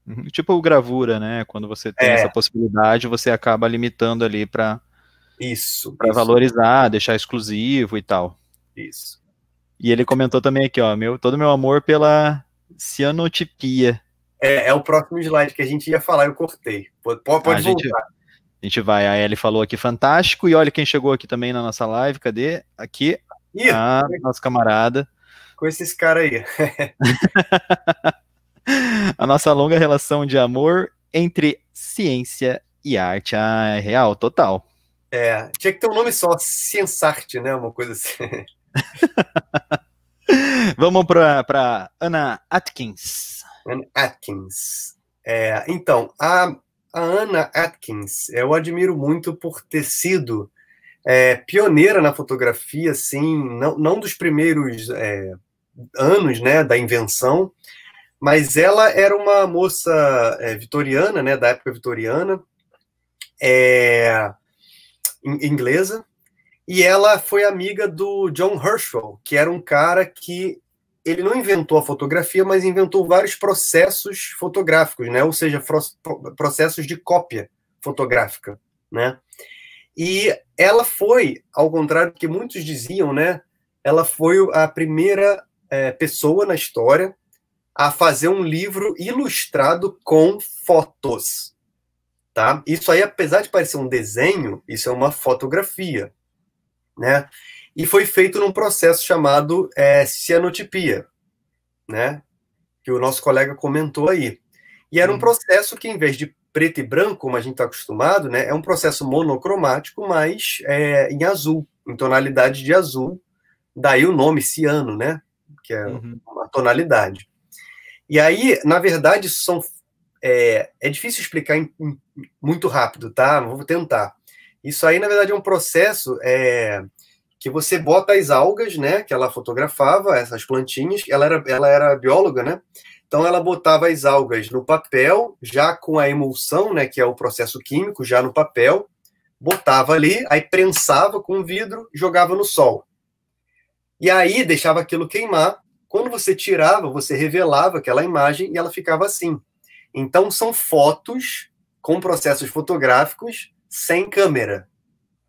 A: Uhum. Tipo gravura, né? Quando você tem é. essa possibilidade, você acaba limitando ali para isso, para valorizar, deixar exclusivo e tal. Isso. E ele comentou também aqui, ó, meu, todo meu amor pela cianotipia.
B: É, é o próximo slide que a gente ia falar, eu cortei. Pode, pode voltar. Gente
A: a gente vai, a Ellie falou aqui, fantástico, e olha quem chegou aqui também na nossa live, cadê? Aqui, Ih, a nossa camarada.
B: Com esses caras aí.
A: a nossa longa relação de amor entre ciência e arte. Ah, é real, total.
B: É, tinha que ter um nome só, Ciensarte, né? Uma coisa assim.
A: Vamos para Ana Atkins. Ana Atkins.
B: É, então, a a Anna Atkins. Eu admiro muito por ter sido é, pioneira na fotografia, assim, não, não dos primeiros é, anos né, da invenção, mas ela era uma moça é, vitoriana, né, da época vitoriana, é, inglesa, e ela foi amiga do John Herschel, que era um cara que ele não inventou a fotografia, mas inventou vários processos fotográficos, né? ou seja, processos de cópia fotográfica. Né? E ela foi, ao contrário do que muitos diziam, né? ela foi a primeira é, pessoa na história a fazer um livro ilustrado com fotos. Tá? Isso aí, apesar de parecer um desenho, isso é uma fotografia. Né? e foi feito num processo chamado é, cianotipia, né? Que o nosso colega comentou aí. E era um hum. processo que, em vez de preto e branco, como a gente está acostumado, né, é um processo monocromático, mas é, em azul, em tonalidade de azul. Daí o nome ciano, né? Que é uhum. uma tonalidade. E aí, na verdade, são é, é difícil explicar em, em, muito rápido, tá? Vou tentar. Isso aí, na verdade, é um processo é, que você bota as algas, né, que ela fotografava, essas plantinhas, ela era, ela era bióloga, né? Então ela botava as algas no papel, já com a emulsão, né, que é o processo químico, já no papel, botava ali, aí prensava com vidro, jogava no sol. E aí deixava aquilo queimar. Quando você tirava, você revelava aquela imagem e ela ficava assim. Então são fotos com processos fotográficos sem câmera,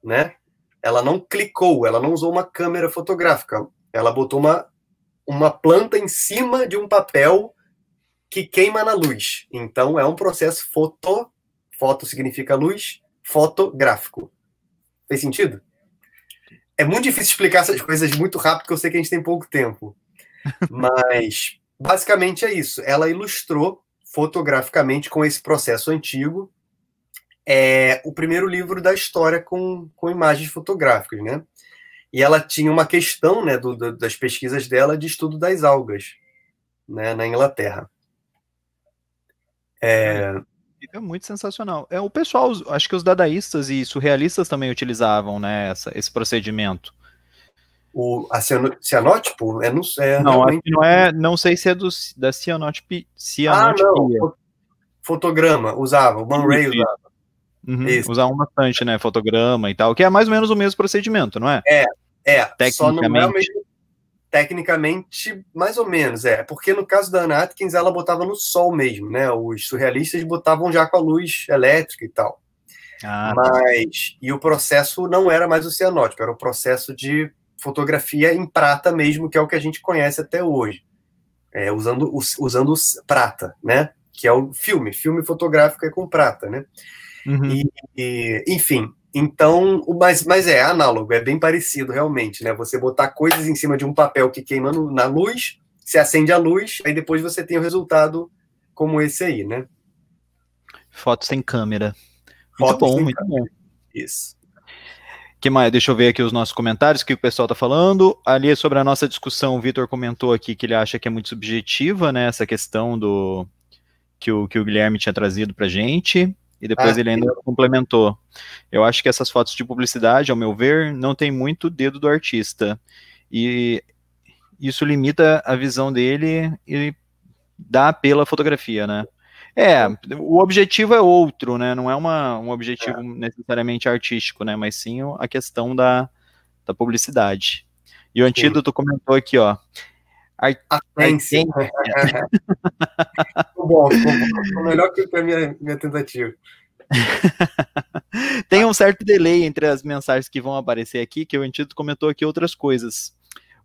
B: né? Ela não clicou, ela não usou uma câmera fotográfica. Ela botou uma, uma planta em cima de um papel que queima na luz. Então é um processo foto, foto significa luz, fotográfico. Fez sentido? É muito difícil explicar essas coisas muito rápido, porque eu sei que a gente tem pouco tempo. Mas basicamente é isso. Ela ilustrou fotograficamente com esse processo antigo é, o primeiro livro da história com, com imagens fotográficas, né? E ela tinha uma questão, né, do, do, das pesquisas dela de estudo das algas, né, na Inglaterra.
A: É... É muito sensacional. É, o pessoal, acho que os dadaístas e surrealistas também utilizavam, né, essa, esse procedimento. O, a ciano, cianótipo? É, não, é, não, realmente... não é. Não sei se é do, da cianótipo Ah, não. Fotograma usava, o Man Ray usava. Uhum, um bastante, né? Fotograma e tal, que é mais ou menos o mesmo procedimento, não é?
B: É, é. Tecnicamente. Só não é mesmo, tecnicamente, mais ou menos, é. Porque no caso da Anna Atkins, ela botava no sol mesmo, né? Os surrealistas botavam já com a luz elétrica e tal. Ah, tá. Mas, e o processo não era mais o cianótipo, era o processo de fotografia em prata mesmo, que é o que a gente conhece até hoje. É, usando, usando prata, né? Que é o filme, filme fotográfico é com prata, né? Uhum. E, e, enfim, então, mas, mas é análogo, é bem parecido realmente, né? Você botar coisas em cima de um papel que queima no, na luz, se acende a luz, aí depois você tem o um resultado como esse aí, né?
A: Fotos sem câmera. Muito bom, muito câmera. bom. Isso. Que mais? Deixa eu ver aqui os nossos comentários, o que o pessoal está falando. Ali é sobre a nossa discussão, o Vitor comentou aqui que ele acha que é muito subjetiva, né? Essa questão do que o, que o Guilherme tinha trazido pra gente e depois ah, ele ainda complementou. Eu acho que essas fotos de publicidade, ao meu ver, não tem muito dedo do artista. E isso limita a visão dele e dá pela fotografia, né? É, é. o objetivo é outro, né? Não é uma, um objetivo é. necessariamente artístico, né? Mas sim a questão da, da publicidade. E o antídoto sim. comentou aqui, ó. Art... Artense. Né? ficou bom,
B: ficou bom. melhor que a minha, minha tentativa.
A: Tem um certo delay entre as mensagens que vão aparecer aqui, que o Antídoto comentou aqui outras coisas.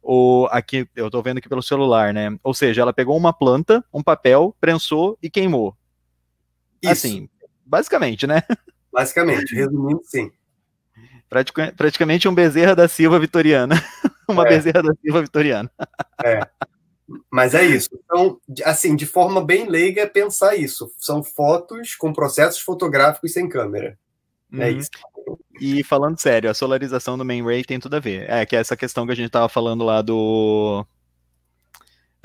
A: O, aqui, eu estou vendo aqui pelo celular, né? Ou seja, ela pegou uma planta, um papel, prensou e queimou. Isso. Assim, basicamente, né?
B: Basicamente, resumindo, sim.
A: Pratic, praticamente um Bezerra da Silva vitoriana. uma é. Bezerra da Silva vitoriana. É. Mas é isso.
B: Então, assim, de forma bem leiga, é pensar isso. São fotos com processos fotográficos sem câmera. É uhum. É isso.
A: E falando sério, a solarização do main ray tem tudo a ver. É que é essa questão que a gente estava falando lá do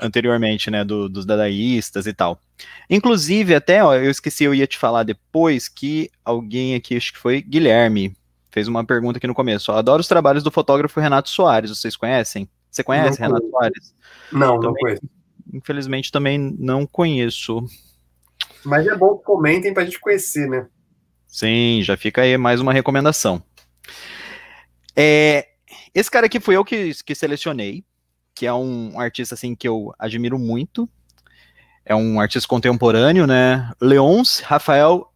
A: anteriormente, né, do, dos dadaístas e tal. Inclusive, até, ó, eu esqueci, eu ia te falar depois que alguém aqui, acho que foi Guilherme, fez uma pergunta aqui no começo. Adoro os trabalhos do fotógrafo Renato Soares, vocês conhecem? Você conhece não Renato Soares? Não, também, não conheço. Infelizmente também não conheço. Mas é bom que comentem para a gente conhecer, né? Sim, já fica aí mais uma recomendação. É, esse cara aqui fui eu que, que selecionei, que é um artista assim que eu admiro muito. É um artista contemporâneo, né? Leonce Rafael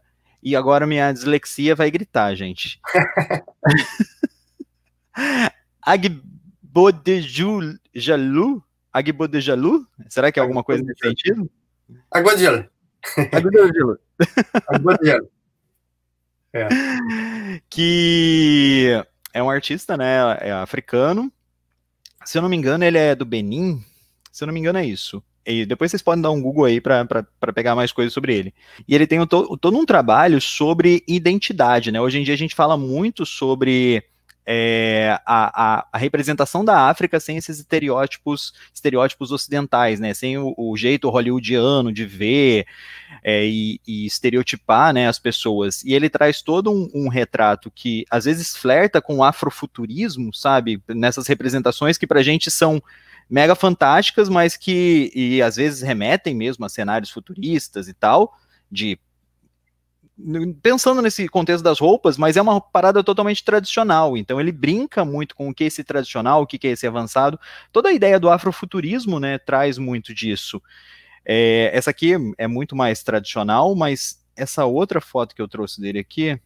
A: e agora minha dislexia vai gritar, gente. Agbodejalu? Agbodejalu? Será que é alguma coisa nesse sentido? Agbodejalu. Agbodejalu. Agbodejalu. É. Que é um artista, né? É africano. Se eu não me engano, ele é do Benin. Se eu não me engano, é isso. E depois vocês podem dar um Google aí para pegar mais coisas sobre ele. E ele tem um to, todo um trabalho sobre identidade, né? Hoje em dia a gente fala muito sobre é, a, a, a, representação da África sem esses estereótipos estereótipos ocidentais, né? Sem o, o jeito hollywoodiano de ver é, e, e, estereotipar né, as pessoas. E ele traz todo um, um, retrato que às vezes flerta com o afrofuturismo, sabe? Nessas representações que pra gente são mega fantásticas, mas que e às vezes remetem mesmo a cenários futuristas e tal, de pensando nesse contexto das roupas, mas é uma parada totalmente tradicional. Então ele brinca muito com o que é esse tradicional, o que é esse avançado. Toda a ideia do afrofuturismo, né, traz muito disso. É, essa aqui é muito mais tradicional, mas essa outra foto que eu trouxe dele aqui,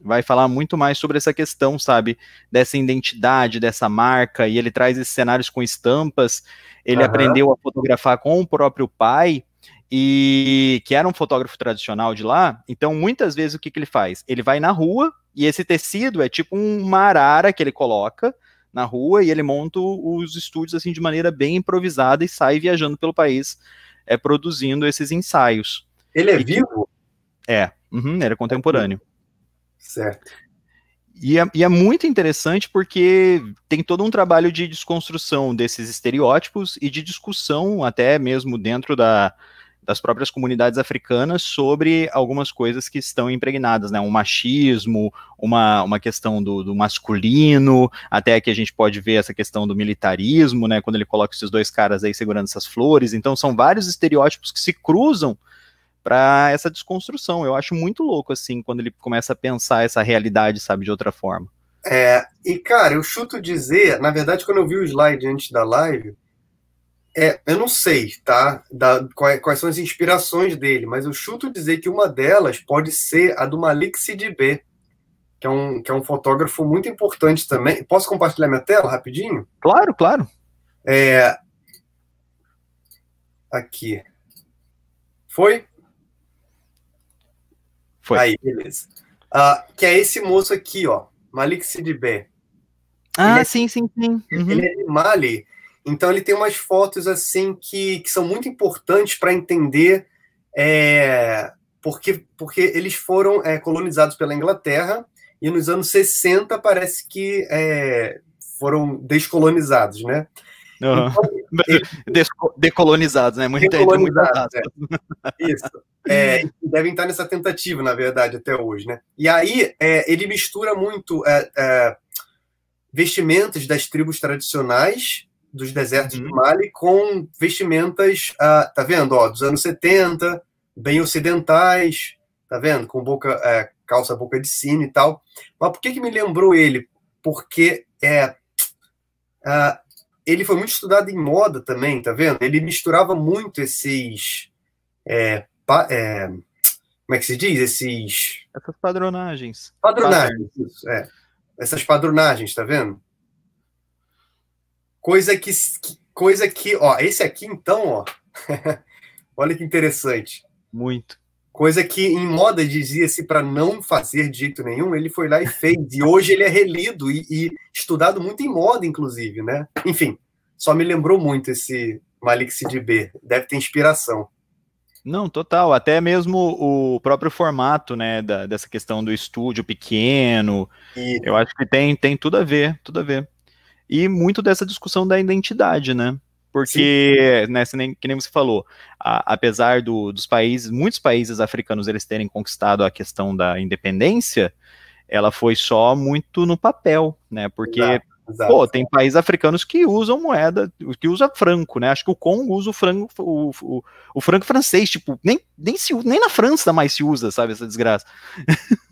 A: vai falar muito mais sobre essa questão, sabe? Dessa identidade, dessa marca, e ele traz esses cenários com estampas. Ele uhum. aprendeu a fotografar com o próprio pai, e que era um fotógrafo tradicional de lá. Então, muitas vezes, o que, que ele faz? Ele vai na rua, e esse tecido é tipo uma arara que ele coloca na rua, e ele monta os estúdios assim de maneira bem improvisada e sai viajando pelo país, é produzindo esses ensaios. Ele é e, vivo? É, uhum, era é contemporâneo. Certo. E é, e é, muito interessante porque tem todo um trabalho de desconstrução desses estereótipos e de discussão, até mesmo dentro da, das próprias comunidades africanas, sobre algumas coisas que estão impregnadas, né? Um machismo, uma, uma questão do, do masculino, até que a gente pode ver essa questão do militarismo, né? Quando ele coloca esses dois caras aí segurando essas flores. Então, são vários estereótipos que se cruzam para essa desconstrução. Eu acho muito louco, assim, quando ele começa a pensar essa realidade, sabe, de outra forma.
B: É, e cara, eu chuto dizer, na verdade, quando eu vi o slide antes da live, é, eu não sei, tá? Da, quais, é, quais, são as inspirações dele, mas eu chuto dizer que uma delas pode ser a do Malik Sidibé, que é um, que é um fotógrafo muito importante também. Posso compartilhar minha tela rapidinho? Claro, claro. É, aqui. Foi? Foi. Aí, beleza. Uh, que é esse moço aqui, ó. Malik Sidibé.
A: Ah, ele sim, é, sim, sim. Uhum. Ele é
B: de Mali. Então ele tem umas fotos assim que, que são muito importantes para entender é, porque, porque eles foram é, colonizados pela Inglaterra e nos anos 60 parece que é, foram descolonizados, né?
C: Uhum. Então,
A: decolonizados, né? Muito decolonizados, é. Isso.
B: É, devem estar nessa tentativa, na verdade, até hoje, né? E aí é, ele mistura muito é, é, vestimentas das tribos tradicionais dos desertos uhum. do Mali com vestimentas, uh, tá vendo, ó, dos anos 70, bem ocidentais, tá vendo, com boca, é, calça boca de sino e tal. Mas por que que me lembrou ele? Porque é, uh, ele foi muito estudado em moda também, tá vendo? Ele misturava muito esses. É, pa, é, como é que se diz? Esses.
A: Essas padronagens. Padronagens,
B: isso, é. Essas padronagens, tá vendo? Coisa que. Coisa que. Ó, esse aqui então, ó. Olha que interessante. Muito coisa que em moda dizia-se para não fazer de jeito nenhum, ele foi lá e fez. E hoje ele é relido e, e, estudado muito em moda, inclusive, né? Enfim, só me lembrou muito esse Malik Sidibé, deve ter inspiração.
A: Não, total, até mesmo o próprio formato, né, da, dessa questão do estúdio pequeno, e... eu acho que tem, tem tudo a ver, tudo a ver. E muito dessa discussão da identidade, né? porque, né, nem, que nem você falou, a, apesar do, dos países, muitos países africanos eles terem conquistado a questão da independência, ela foi só muito no papel, né, porque... Exato, exato. Pô, tem países africanos que usam moeda, que usa franco, né? Acho que o Congo usa o franco, o, o, o franco francês, tipo, nem, nem, se, nem na França mais se usa, sabe, essa desgraça.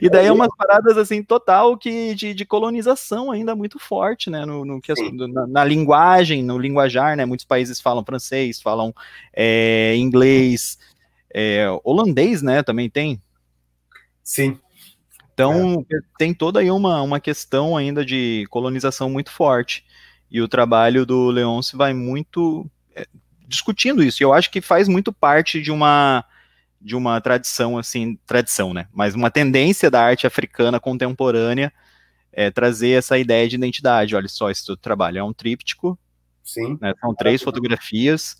A: E daí é umas paradas assim total que de, de colonização ainda muito forte, né? No, no na, na, linguagem, no linguajar, né? Muitos países falam francês, falam é, inglês, é, holandês, né? Também tem. Sim. Então é. tem toda aí uma, uma questão ainda de colonização muito forte. E o trabalho do se vai muito eh, discutindo isso. E eu acho que faz muito parte de uma de uma tradição, assim, tradição, né? Mas uma tendência da arte africana contemporânea é trazer essa ideia de identidade. Olha só, esse trabalho é um tríptico. Sim. Né? São três é fotografias.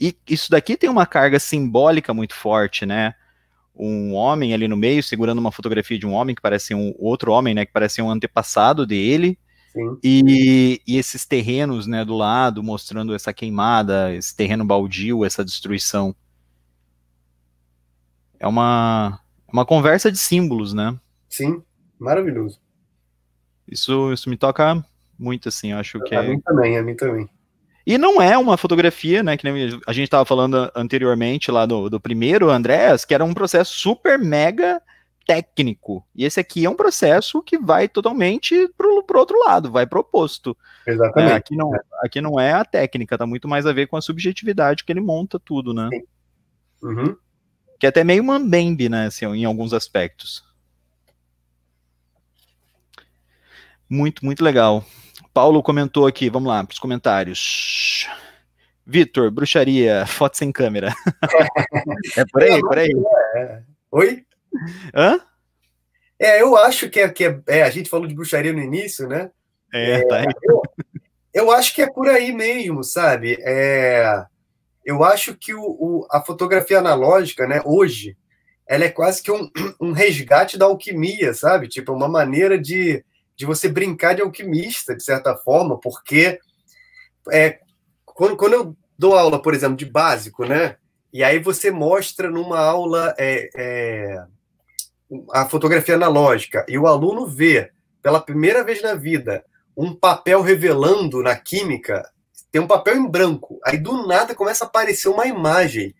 A: E isso daqui tem uma carga simbólica muito forte, né? Um homem ali no meio segurando uma fotografia de um homem que parece um outro homem, né? Que parece um antepassado dele. Sim. E, e esses terrenos, né, do lado, mostrando essa queimada, esse terreno baldio, essa destruição é uma, uma conversa de símbolos, né?
B: Sim, maravilhoso.
A: Isso, isso me toca muito, assim, acho que... A mim é também, a mim também. E não é uma fotografia, né? Que a gente estava falando anteriormente lá do, do primeiro Andréas, que era um processo super mega técnico. E esse aqui é um processo que vai totalmente pro, pro outro lado, vai proposto. Exatamente. É, aqui, não, aqui não é a técnica, tá muito mais a ver com a subjetividade que ele monta tudo, né? Uhum que é até meio mambembe, né, assim, em alguns aspectos. Muito, muito legal. Paulo comentou aqui, vamos lá, para os comentários. Vitor, bruxaria, foto sem câmera. é por aí, por aí.
B: É,
C: é.
A: Oi? Hã? É, eu acho que, é, que
B: é, é, a gente falou de bruxaria no início, né?
C: É, tá aí. Eu,
B: eu acho que é por aí mesmo, sabe? É, eu acho que o, o, a fotografia analógica, né, hoje, ela é quase que um, um, resgate da alquimia, sabe? Tipo, uma maneira de, de você brincar de alquimista, de certa forma, porque é, quando, quando eu dou aula, por exemplo, de básico, né? E aí você mostra numa aula é, é, a fotografia analógica e o aluno vê pela primeira vez na vida um papel revelando na química tem um papel em branco. Aí do nada começa a aparecer uma imagem.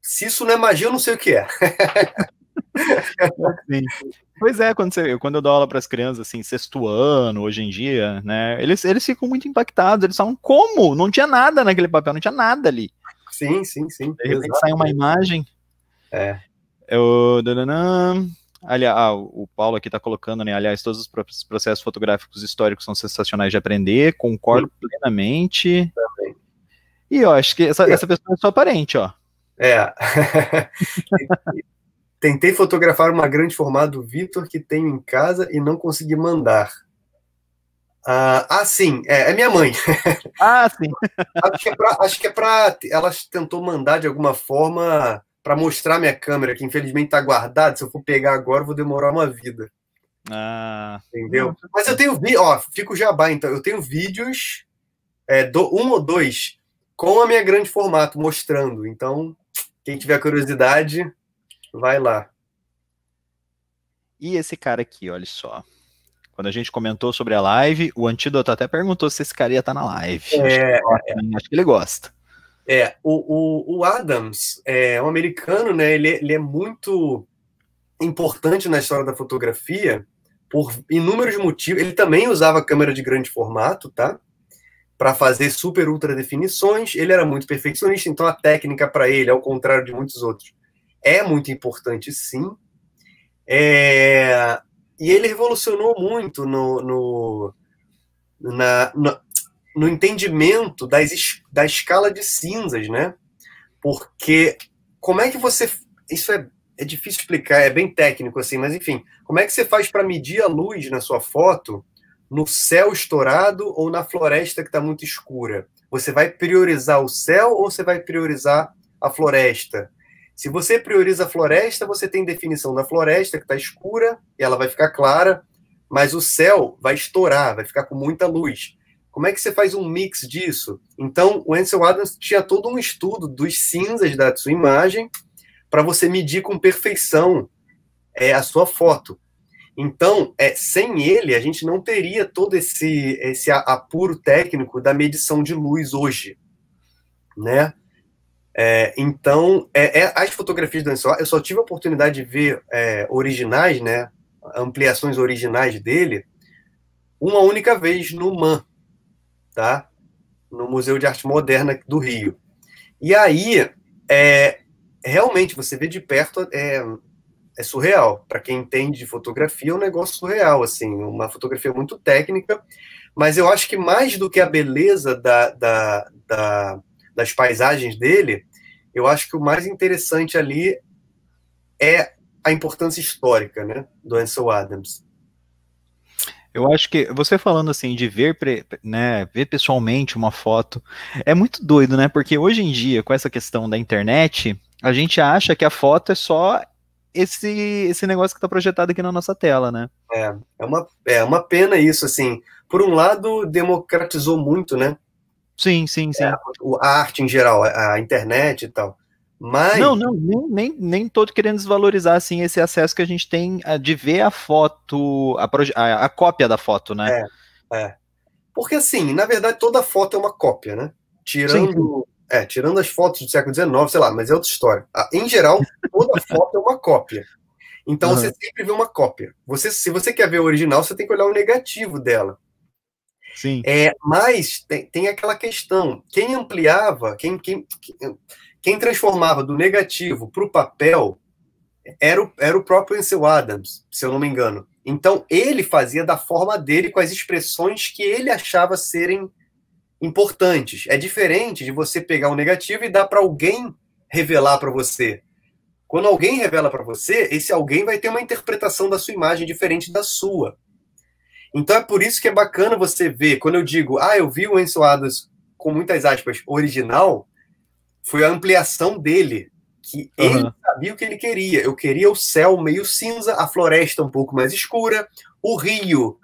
B: Se isso não é magia, eu não sei o que é.
A: Sim. Pois é, quando, você, quando eu dou aula para as crianças, assim, sexto ano, hoje em dia, né, eles, eles ficam muito impactados, eles falam, como? Não tinha nada naquele papel, não tinha nada ali.
C: Sim, sim, sim. De repente sai uma
A: imagem. É. Eu aliás, ah, o Paulo aqui está colocando, né? Aliás, todos os processos fotográficos históricos são sensacionais de aprender, concordo Sim. plenamente. Também. E eu acho que essa, é. essa pessoa é sua parente, ó.
B: É. Tentei fotografar uma grande formada do Vitor que tenho em casa e não consegui mandar. ah, ah sim, é, é minha mãe. Ah, sim. acho que é para. É ela tentou mandar de alguma forma para mostrar minha câmera, que infelizmente está guardada. Se eu for pegar agora, vou demorar uma vida.
A: Ah. Entendeu?
B: Mas eu tenho vídeo, ó, fico jabá, então. Eu tenho vídeos, é, do, um ou dois, com a minha grande formato, mostrando. Então, quem tiver curiosidade, vai lá.
A: E esse cara aqui, olha só. Quando a gente comentou sobre a live, o Antídoto até perguntou se esse cara ia estar tá na live. É, acho, que, é. acho que ele gosta.
B: É, o, o, o Adams, é um americano, né? Ele, ele é muito importante na história da fotografia por inúmeros motivos. Ele também usava câmera de grande formato, tá? Para fazer super ultra definições. Ele era muito perfeccionista, então a técnica para ele, ao contrário de muitos outros, é muito importante, sim. É... E ele revolucionou muito no, no na, na, no entendimento das, da escala de cinzas, né? Porque como é que você. Isso é, é difícil explicar, é bem técnico assim, mas enfim. Como é que você faz para medir a luz na sua foto no céu estourado ou na floresta que está muito escura? Você vai priorizar o céu ou você vai priorizar a floresta? Se você prioriza a floresta, você tem definição da floresta que está escura e ela vai ficar clara, mas o céu vai estourar, vai ficar com muita luz. Como é que você faz um mix disso? Então, o Ansel Adams tinha todo um estudo dos cinzas da sua imagem para você medir com perfeição é, a sua foto. Então, é, sem ele, a gente não teria todo esse, esse apuro técnico da medição de luz hoje, né? É, então, é, é, as fotografias do Ansel, eu só tive a oportunidade de ver é, originais, né? Ampliações originais dele, uma única vez no MAN, tá? No Museu de Arte Moderna do Rio. E aí, é, realmente, você vê de perto, é, é surreal. Para quem entende de fotografia, é um negócio surreal, assim, uma fotografia muito técnica, mas eu acho que mais do que a beleza da, da, da, das paisagens dele, eu acho que o mais interessante ali é a importância histórica né, do Ansel Adams.
A: Eu acho que você falando assim de ver, né, ver pessoalmente uma foto é muito doido, né? Porque hoje em dia, com essa questão da internet, a gente acha que a foto é só esse esse negócio que está projetado aqui na nossa tela, né? É,
B: é uma, é uma pena isso, assim. Por um lado, democratizou muito, né? Sim, sim, sim. É, a arte em geral, a internet e tal. Mas... Não,
A: não, nem, nem, nem todo querendo desvalorizar assim, esse acesso que a gente tem ah, de ver a foto, a, a, a cópia da foto, né? É, é,
B: Porque assim, na verdade, toda foto é uma cópia, né? Tirando, é, tirando as fotos do século XIX, sei lá, mas é outra história. Ah, em geral, toda foto é uma cópia. Então uhum. você sempre vê uma cópia. Você, se você quer ver o original, você tem que olhar o negativo dela. Sim. É, mas tem, tem aquela questão: quem ampliava, quem, quem, quem quem transformava do negativo para o papel era o, era o próprio Ansel Adams, se eu não me engano. Então, ele fazia da forma dele, com as expressões que ele achava serem importantes. É diferente de você pegar o negativo e dar para alguém revelar para você. Quando alguém revela para você, esse alguém vai ter uma interpretação da sua imagem diferente da sua. Então é por isso que é bacana você ver, quando eu digo, ah, eu vi o Ansel Adams com muitas aspas, original, foi a ampliação dele. Que ele sabia o que ele queria. Eu queria o céu meio cinza, a floresta um pouco mais escura, o rio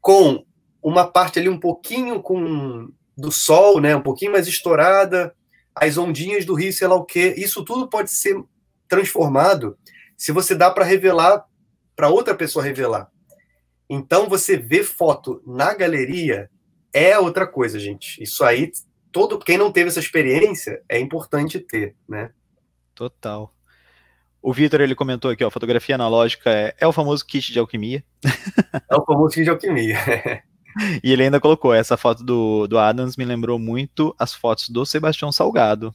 B: com uma parte ali um pouquinho com do sol, né, um pouquinho mais estourada, as ondinhas do rio, sei lá o quê. Isso tudo pode ser transformado se você dá para revelar para outra pessoa revelar. Então você vê foto na galeria é outra coisa, gente. Isso aí todo quem não teve essa experiência é importante ter, né?
A: Total. O Vitor ele comentou aqui, ó, fotografia analógica é, é o famoso kit de alquimia.
B: É o famoso kit de alquimia.
A: e ele ainda colocou essa foto do, do Adams me lembrou muito as fotos do Sebastião Salgado.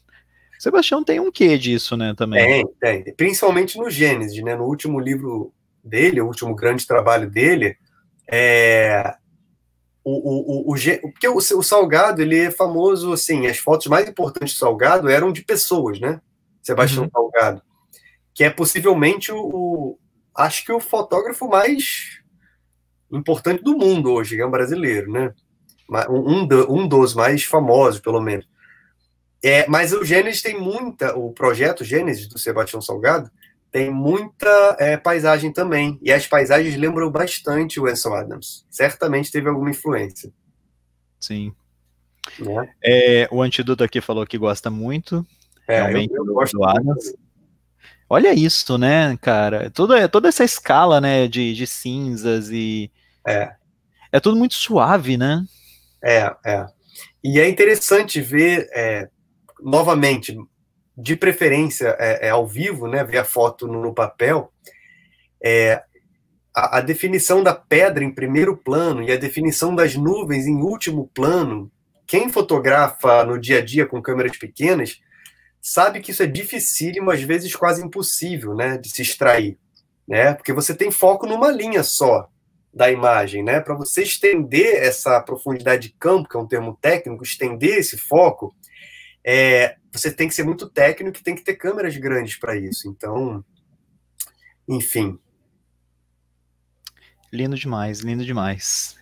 A: Sebastião tem um quê disso, né, também?
B: Tem, tem. Principalmente no Gênesis, né? No último livro dele, o último grande trabalho dele, é, o, o, o, o, porque o, o Salgado ele é famoso assim, as fotos mais importantes do Salgado eram de pessoas, né? Sebastião uhum. Salgado, que é possivelmente o, o, acho que o fotógrafo mais importante do mundo hoje, é um brasileiro, né? Um, um dos mais famosos, pelo menos. É, mas o Gênesis tem muita, o projeto Gênesis do Sebastião Salgado tem muita é, paisagem também. E as paisagens lembram bastante o Wesson Adams. Certamente teve alguma influência.
A: Sim. Né? É, o Antídoto aqui falou que gosta muito. É, realmente eu, eu gosto do Adams. Olha isso, né, cara? Toda, é, toda essa escala, né, de, de cinzas e... É. É tudo muito suave, né? É, é. E é interessante
B: ver, é, novamente, de preferência é, é, ao vivo, né, ver a foto no, papel, é, a, a, definição da pedra em primeiro plano e a definição das nuvens em último plano, quem fotografa no dia a dia com câmeras pequenas sabe que isso é dificílimo, às vezes quase impossível, né, de se extrair, né, porque você tem foco numa linha só da imagem, né, para você estender essa profundidade de campo, que é um termo técnico, estender esse foco, é, você tem que ser muito técnico e tem que ter câmeras grandes para isso.
A: Então, enfim. Lindo demais, lindo demais.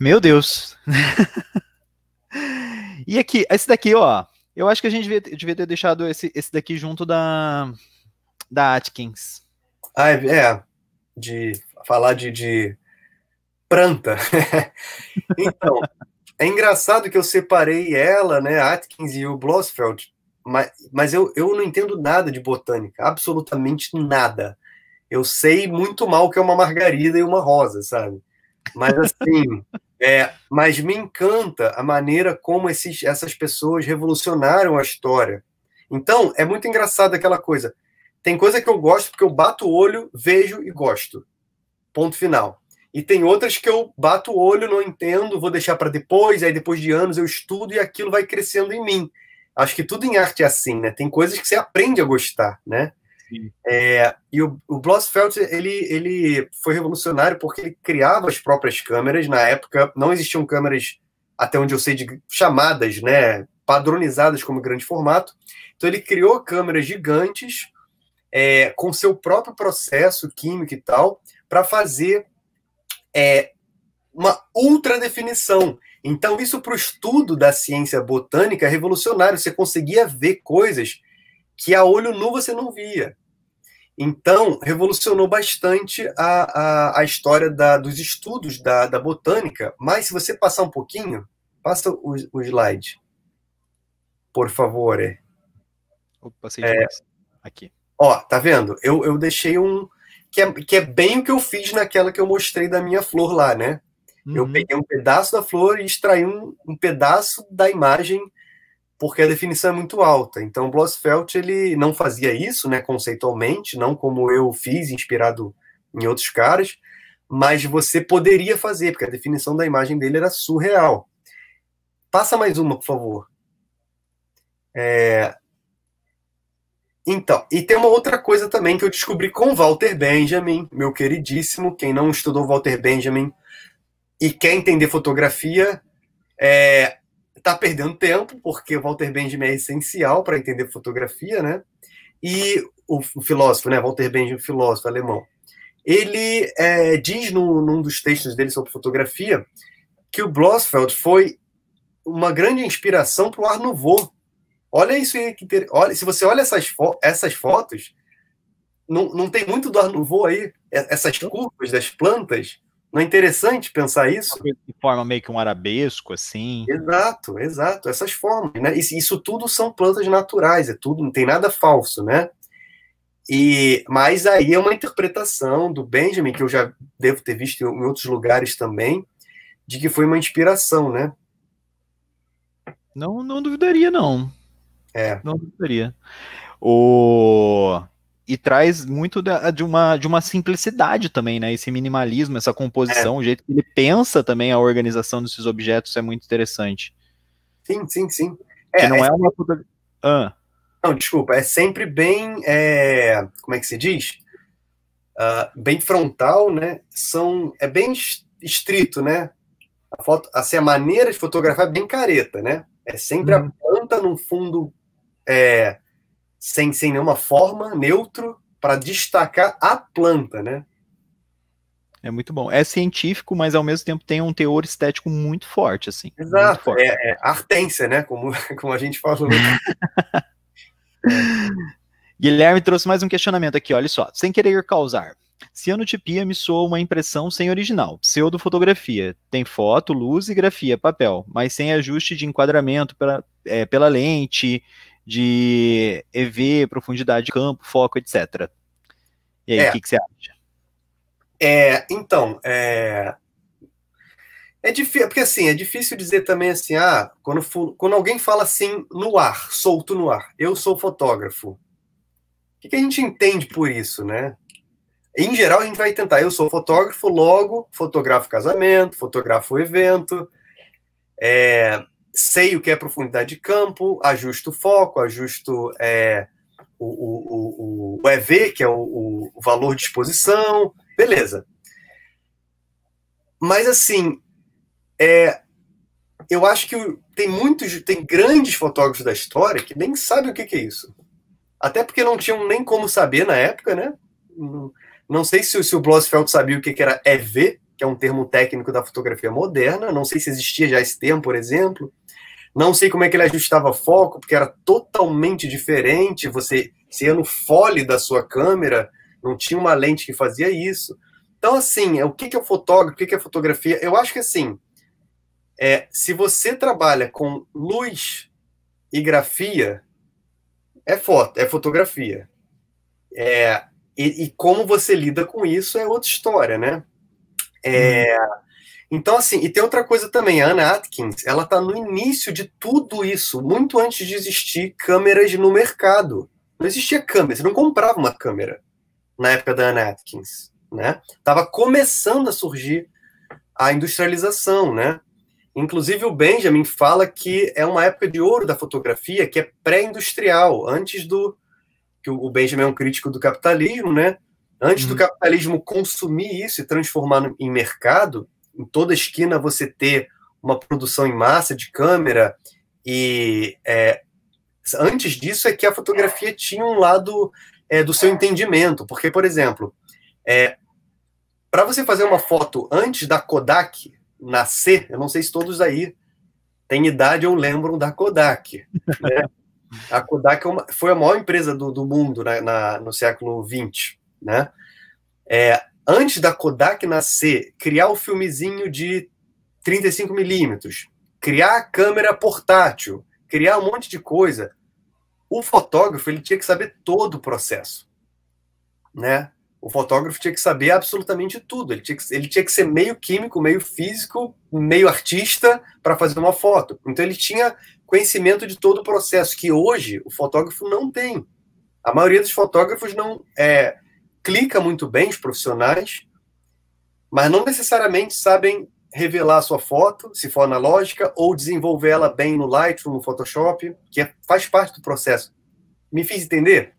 A: Meu Deus. e aqui, esse daqui, ó. Eu acho que a gente devia, devia ter deixado esse, esse daqui junto da, da Atkins.
B: Ah, é. é de falar de, de planta. então, é engraçado que eu separei ela, né, Atkins e o Blossfeld, mas, mas eu, eu não entendo nada de botânica, absolutamente nada. Eu sei muito mal que é uma margarida e uma rosa, sabe? Mas assim, é, mas me encanta a maneira como esses, essas pessoas revolucionaram a história. Então, é muito engraçado aquela coisa. Tem coisa que eu gosto porque eu bato o olho, vejo e gosto. Ponto final. E tem outras que eu bato o olho, não entendo, vou deixar para depois, aí depois de anos eu estudo e aquilo vai crescendo em mim. Acho que tudo em arte é assim, né? Tem coisas que você aprende a gostar, né? É, e o, o Blossfeld, ele, ele foi revolucionário porque ele criava as próprias câmeras. Na época, não existiam câmeras, até onde eu sei, de chamadas, né? Padronizadas como grande formato. Então, ele criou câmeras gigantes, é, com seu próprio processo químico e tal, para fazer é, uma ultra definição. Então, isso para o estudo da ciência botânica é revolucionário. Você conseguia ver coisas que a olho nu você não via. Então, revolucionou bastante a, a, a história da, dos estudos da, da botânica. Mas, se você passar um pouquinho, passa o, o slide. Por favor.
A: Opa, passei é, Aqui.
B: Ó, tá vendo? Eu, eu deixei um, que é, que é bem o que eu fiz naquela que eu mostrei da minha flor lá, né? Uhum. Eu peguei um pedaço da flor e extraí um, um pedaço da imagem porque a definição é muito alta. Então, Blossfeld ele não fazia isso, né, conceitualmente, não como eu fiz, inspirado em outros caras, mas você poderia fazer, porque a definição da imagem dele era surreal. Passa mais uma, por favor. É, então, e tem uma outra coisa também que eu descobri com Walter Benjamin, meu queridíssimo. Quem não estudou Walter Benjamin e quer entender fotografia, é, tá perdendo tempo, porque Walter Benjamin é essencial para entender fotografia, né? E o, o, filósofo, né? Walter Benjamin, filósofo alemão, ele é, diz no, num dos textos dele sobre fotografia que o Blossfeld foi uma grande inspiração para o Art Nouveau Olha isso aí. Que inter... olha, se você olha essas, fo... essas fotos, não, não tem muito do Arnouveau aí? Essas curvas das plantas? Não é interessante pensar isso? De
A: forma meio que um arabesco, assim.
B: Exato, exato. Essas formas, né? Isso, isso tudo são plantas naturais, é tudo, não tem nada falso, né? E, mas aí é uma interpretação do Benjamin, que eu já devo ter visto em outros lugares também, de que foi uma inspiração, né?
A: Não, não duvidaria, não. É. Não seria. O... E traz muito da, de, uma, de uma simplicidade também, né? Esse minimalismo, essa composição, é. o jeito que ele pensa também a organização desses objetos é muito interessante.
B: Sim, sim, sim. É, que não é, é uma. Ah. Não, desculpa, é sempre bem. É... Como é que se diz? Uh, bem frontal, né? São, é bem estrito, né? A foto, assim, a maneira de fotografar é bem careta, né? É sempre hum. a uhum. planta num fundo é, sem, sem nenhuma forma, neutro, para destacar a planta, né?
A: É muito bom. É científico, mas ao mesmo tempo tem um teor estético muito forte, assim.
B: Exato. Forte. É, é
A: artência, né? Como, como a gente falou. Guilherme trouxe mais um questionamento aqui, olha só. Sem querer causar. Cianotipia me soa uma impressão sem original, pseudofotografia. Tem foto, luz e grafia, papel, mas sem ajuste de enquadramento pra, é, pela lente de EV, profundidade de campo, foco, etc. E aí, o é. que, que, você acha?
B: É, então, é, é difícil, porque assim, é difícil dizer também assim, ah, quando, quando alguém fala assim no ar, solto no ar, eu sou fotógrafo. O que, que a gente entende por isso, né? Em geral, a gente vai tentar, eu sou fotógrafo, logo fotografo casamento, fotografo evento. É, sei o que é profundidade de campo, ajusto o foco, ajusto é, o, o, o, o, EV, que é o, o valor de exposição, beleza. Mas assim, é, eu acho que tem muitos, tem grandes fotógrafos da história que nem sabem o que, que é isso. Até porque não tinham nem como saber na época, né? Não sei se, se o Blossfeld sabia o que, que era EV, que é um termo técnico da fotografia moderna. Não sei se existia já esse termo, por exemplo. Não sei como é que ele ajustava foco, porque era totalmente diferente. Você, se ia no fole da sua câmera, não tinha uma lente que fazia isso. Então, assim, é, o que é o fotógrafo, o que é fotografia? Eu acho que, assim, é, se você trabalha com luz e grafia, é foto, é fotografia. É, e, e, como você lida com isso é outra história, né? É, hum. Então, assim, e tem outra coisa também, a Ana Atkins, ela tá no início de tudo isso, muito antes de existir câmeras no mercado. Não existia câmera, você não comprava uma câmera na época da ana Atkins, né? Tava começando a surgir a industrialização, né? Inclusive o Benjamin fala que é uma época de ouro da fotografia, que é pré-industrial, antes do que o Benjamin é um crítico do capitalismo, né? Antes uhum. do capitalismo consumir isso e transformar em mercado, em toda esquina você ter uma produção em massa de câmera e é, antes disso é que a fotografia tinha um lado é, do seu entendimento, porque, por exemplo, é, para você fazer uma foto antes da Kodak nascer, eu não sei se todos aí têm idade ou lembram da Kodak. Né? a Kodak é foi a maior empresa do, do mundo né, na, no século XX. Né? É, antes da Kodak nascer, criar o filmezinho de 35 milímetros, criar a câmera portátil, criar um monte de coisa, o fotógrafo ele tinha que saber todo o processo, né? O fotógrafo tinha que saber absolutamente tudo. Ele tinha que, ele tinha que ser meio químico, meio físico, meio artista para fazer uma foto. Então ele tinha conhecimento de todo o processo que hoje o fotógrafo não tem. A maioria dos fotógrafos não é, clica muito bem os profissionais, mas não necessariamente sabem revelar a sua foto, se for analógica, ou desenvolver ela bem no Lightroom, no Photoshop, que é, faz parte do processo. Me fiz entender?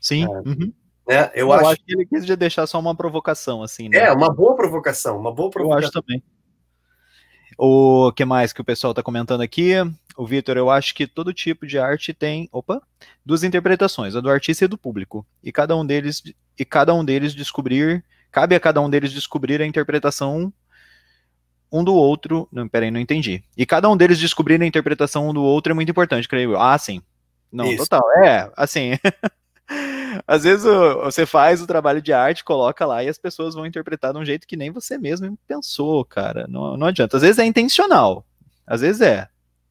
B: Sim. É,
A: uhum. né? eu, eu acho... acho... que ele quis deixar só uma provocação, assim. Né? É, uma boa provocação, uma boa provocação. Eu acho também. O que mais que o pessoal está comentando aqui? O Vitor, eu acho que todo tipo de arte tem, opa, duas interpretações, a do artista e do público. E cada um deles e cada um deles descobrir, cabe a cada um deles descobrir a interpretação um do outro. Não, peraí, não entendi. E cada um deles descobrir a interpretação um do outro é muito importante, creio eu. Ah, sim. Não, Isso. total. É, assim. Às vezes você faz o trabalho de arte, coloca lá e as pessoas vão interpretar de um jeito que nem você mesmo pensou, cara. Não, não adianta. Às vezes é intencional, às vezes é,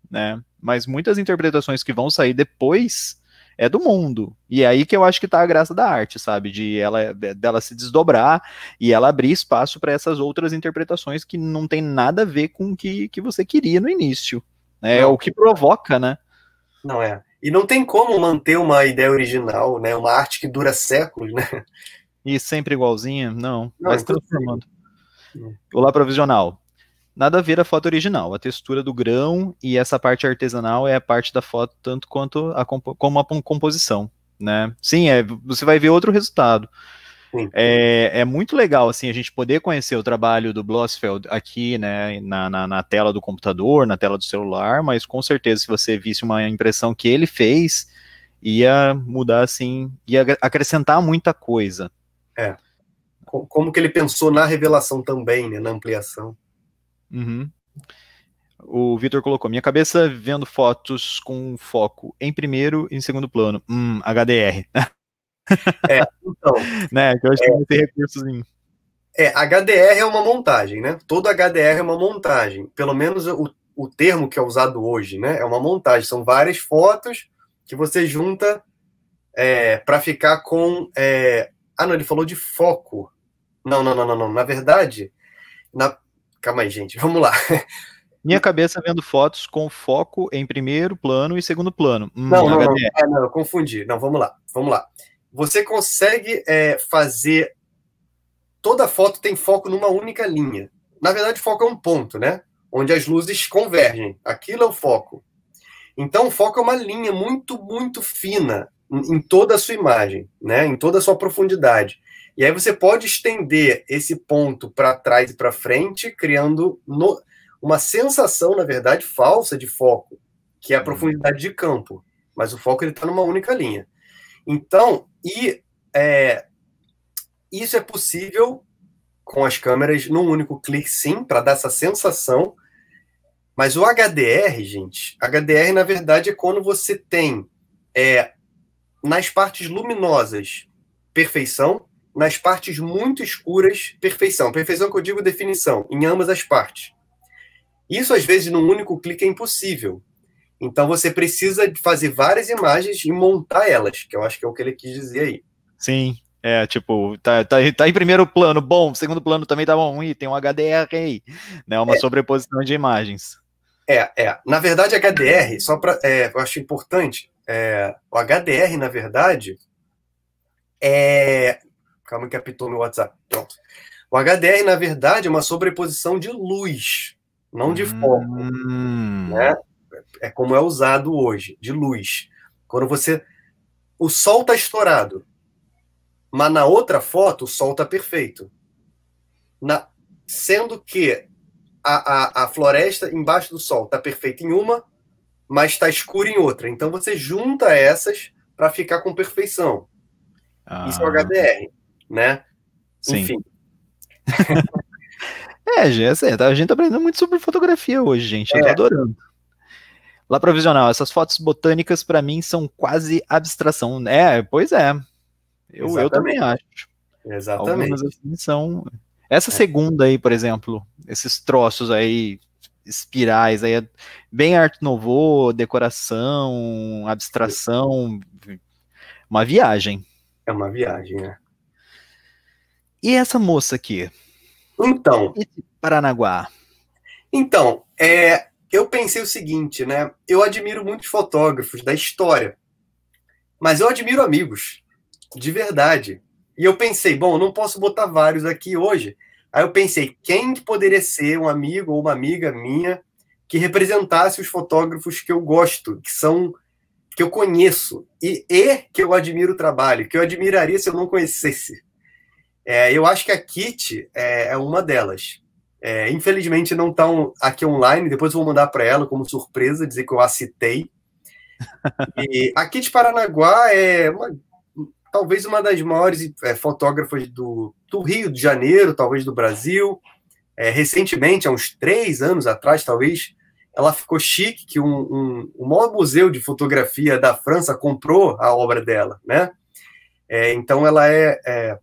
A: né? Mas muitas interpretações que vão sair depois é do mundo. E é aí que eu acho que tá a graça da arte, sabe? De ela dela se desdobrar e ela abrir espaço para essas outras interpretações que não tem nada a ver com o que, que você queria no início. Né? É o que provoca, né?
B: Não é. E não tem como manter uma ideia original, né? Uma arte que dura séculos,
A: né? E sempre igualzinha? Não, vai se então transformando. Olá, provisional. Nada a ver a foto original. A textura do grão e essa parte artesanal é a parte da foto tanto quanto a como a composição, né? Sim, é, você vai ver outro resultado. É, é, muito legal, assim, a gente poder conhecer o trabalho do Blossfeld aqui, né, na, na, na, tela do computador, na tela do celular, mas com certeza se você visse uma impressão que ele fez, ia mudar, assim, ia acrescentar muita coisa.
B: É. Como que ele pensou na revelação também, né, na ampliação.
A: Uhum. O Vitor colocou: minha cabeça vendo fotos com foco em primeiro e em segundo plano. Hum, HDR. É, então. né, que hoje é, tem esse recursozinho.
B: É, HDR é uma montagem, né? Todo HDR é uma montagem. Pelo menos o, o termo que é usado hoje, né? É uma montagem. São várias fotos que você junta é, para ficar com. É... Ah, não, ele falou de foco. Não, não, não, não, não. Na verdade. Na... Calma aí, gente. Vamos lá. Minha cabeça vendo fotos com foco em primeiro plano e segundo plano. Hum, não, não, não, é, não, confundi. Não, vamos lá, vamos lá você consegue é, fazer. Toda foto tem foco numa única linha. Na verdade, foco é um ponto, né? Onde as luzes convergem. Aquilo é o foco. Então, o foco é uma linha muito, muito fina em toda a sua imagem, né? Em toda a sua profundidade. E aí você pode estender esse ponto para trás e para frente, criando no... uma sensação, na verdade, falsa de foco, que é a uhum. profundidade de campo. Mas o foco ele está numa única linha. Então, e é, isso é possível com as câmeras num único clique, sim, para dar essa sensação. Mas o HDR, gente, HDR na verdade é quando você tem é, nas partes luminosas perfeição, nas partes muito escuras perfeição. Perfeição que eu digo definição, em ambas as partes. Isso às vezes num único clique é impossível. Então você precisa fazer várias imagens e montar elas, que eu acho que é o que ele quis dizer aí.
A: Sim, é, tipo, tá, tá, tá em primeiro plano, bom, segundo plano também tá bom, e tem um HDR aí, né, uma é. sobreposição de imagens.
B: É, é. Na verdade, HDR, só para, é, eu acho importante, é, o HDR, na verdade, é... Calma que apitou meu WhatsApp, pronto. O HDR, na verdade, é uma sobreposição de luz,
C: não de hum. foco,
B: né? é como é usado hoje, de luz. Quando você. O sol está estourado, mas na outra foto o sol está perfeito. Na, sendo que a, a, a floresta embaixo do sol está perfeita em uma, mas está escura em outra. Então você junta essas para ficar com perfeição. Ah. Isso é o HDR, né? Sim. Enfim.
A: é, gente, é tá? a gente está aprendendo muito sobre fotografia hoje, gente. Eu é. tô adorando. Lá provisional, essas fotos botânicas para mim são quase abstração. É, pois é. Eu, eu também acho. Exatamente. assim são. Essa é. segunda aí, por exemplo, esses troços aí, espirais aí, é bem arte nouveau decoração, abstração, uma viagem.
B: É uma viagem, né?
A: E essa moça aqui? Então.
B: Esse Paranaguá. Então, é, eu pensei o seguinte, né? Eu admiro muitos fotógrafos da história, mas eu admiro amigos, de verdade. E eu pensei, bom, eu não posso botar vários aqui hoje. Aí eu pensei, quem poderia ser um amigo ou uma amiga minha que representasse os fotógrafos que eu gosto, que são que eu conheço e, e que eu admiro o trabalho, que eu admiraria se eu não conhecesse. É, eu acho que a Kit é, é uma delas. É, infelizmente não estão aqui online, depois eu vou mandar para ela como surpresa, dizer que eu a citei. E a Kit Paranaguá é uma, talvez uma das maiores é, fotógrafas do, do, Rio de Janeiro, talvez do Brasil. É, recentemente, há uns três anos atrás, talvez, ela ficou chique que um, um, o maior museu de fotografia da França comprou a obra dela, né? É, então ela é, é,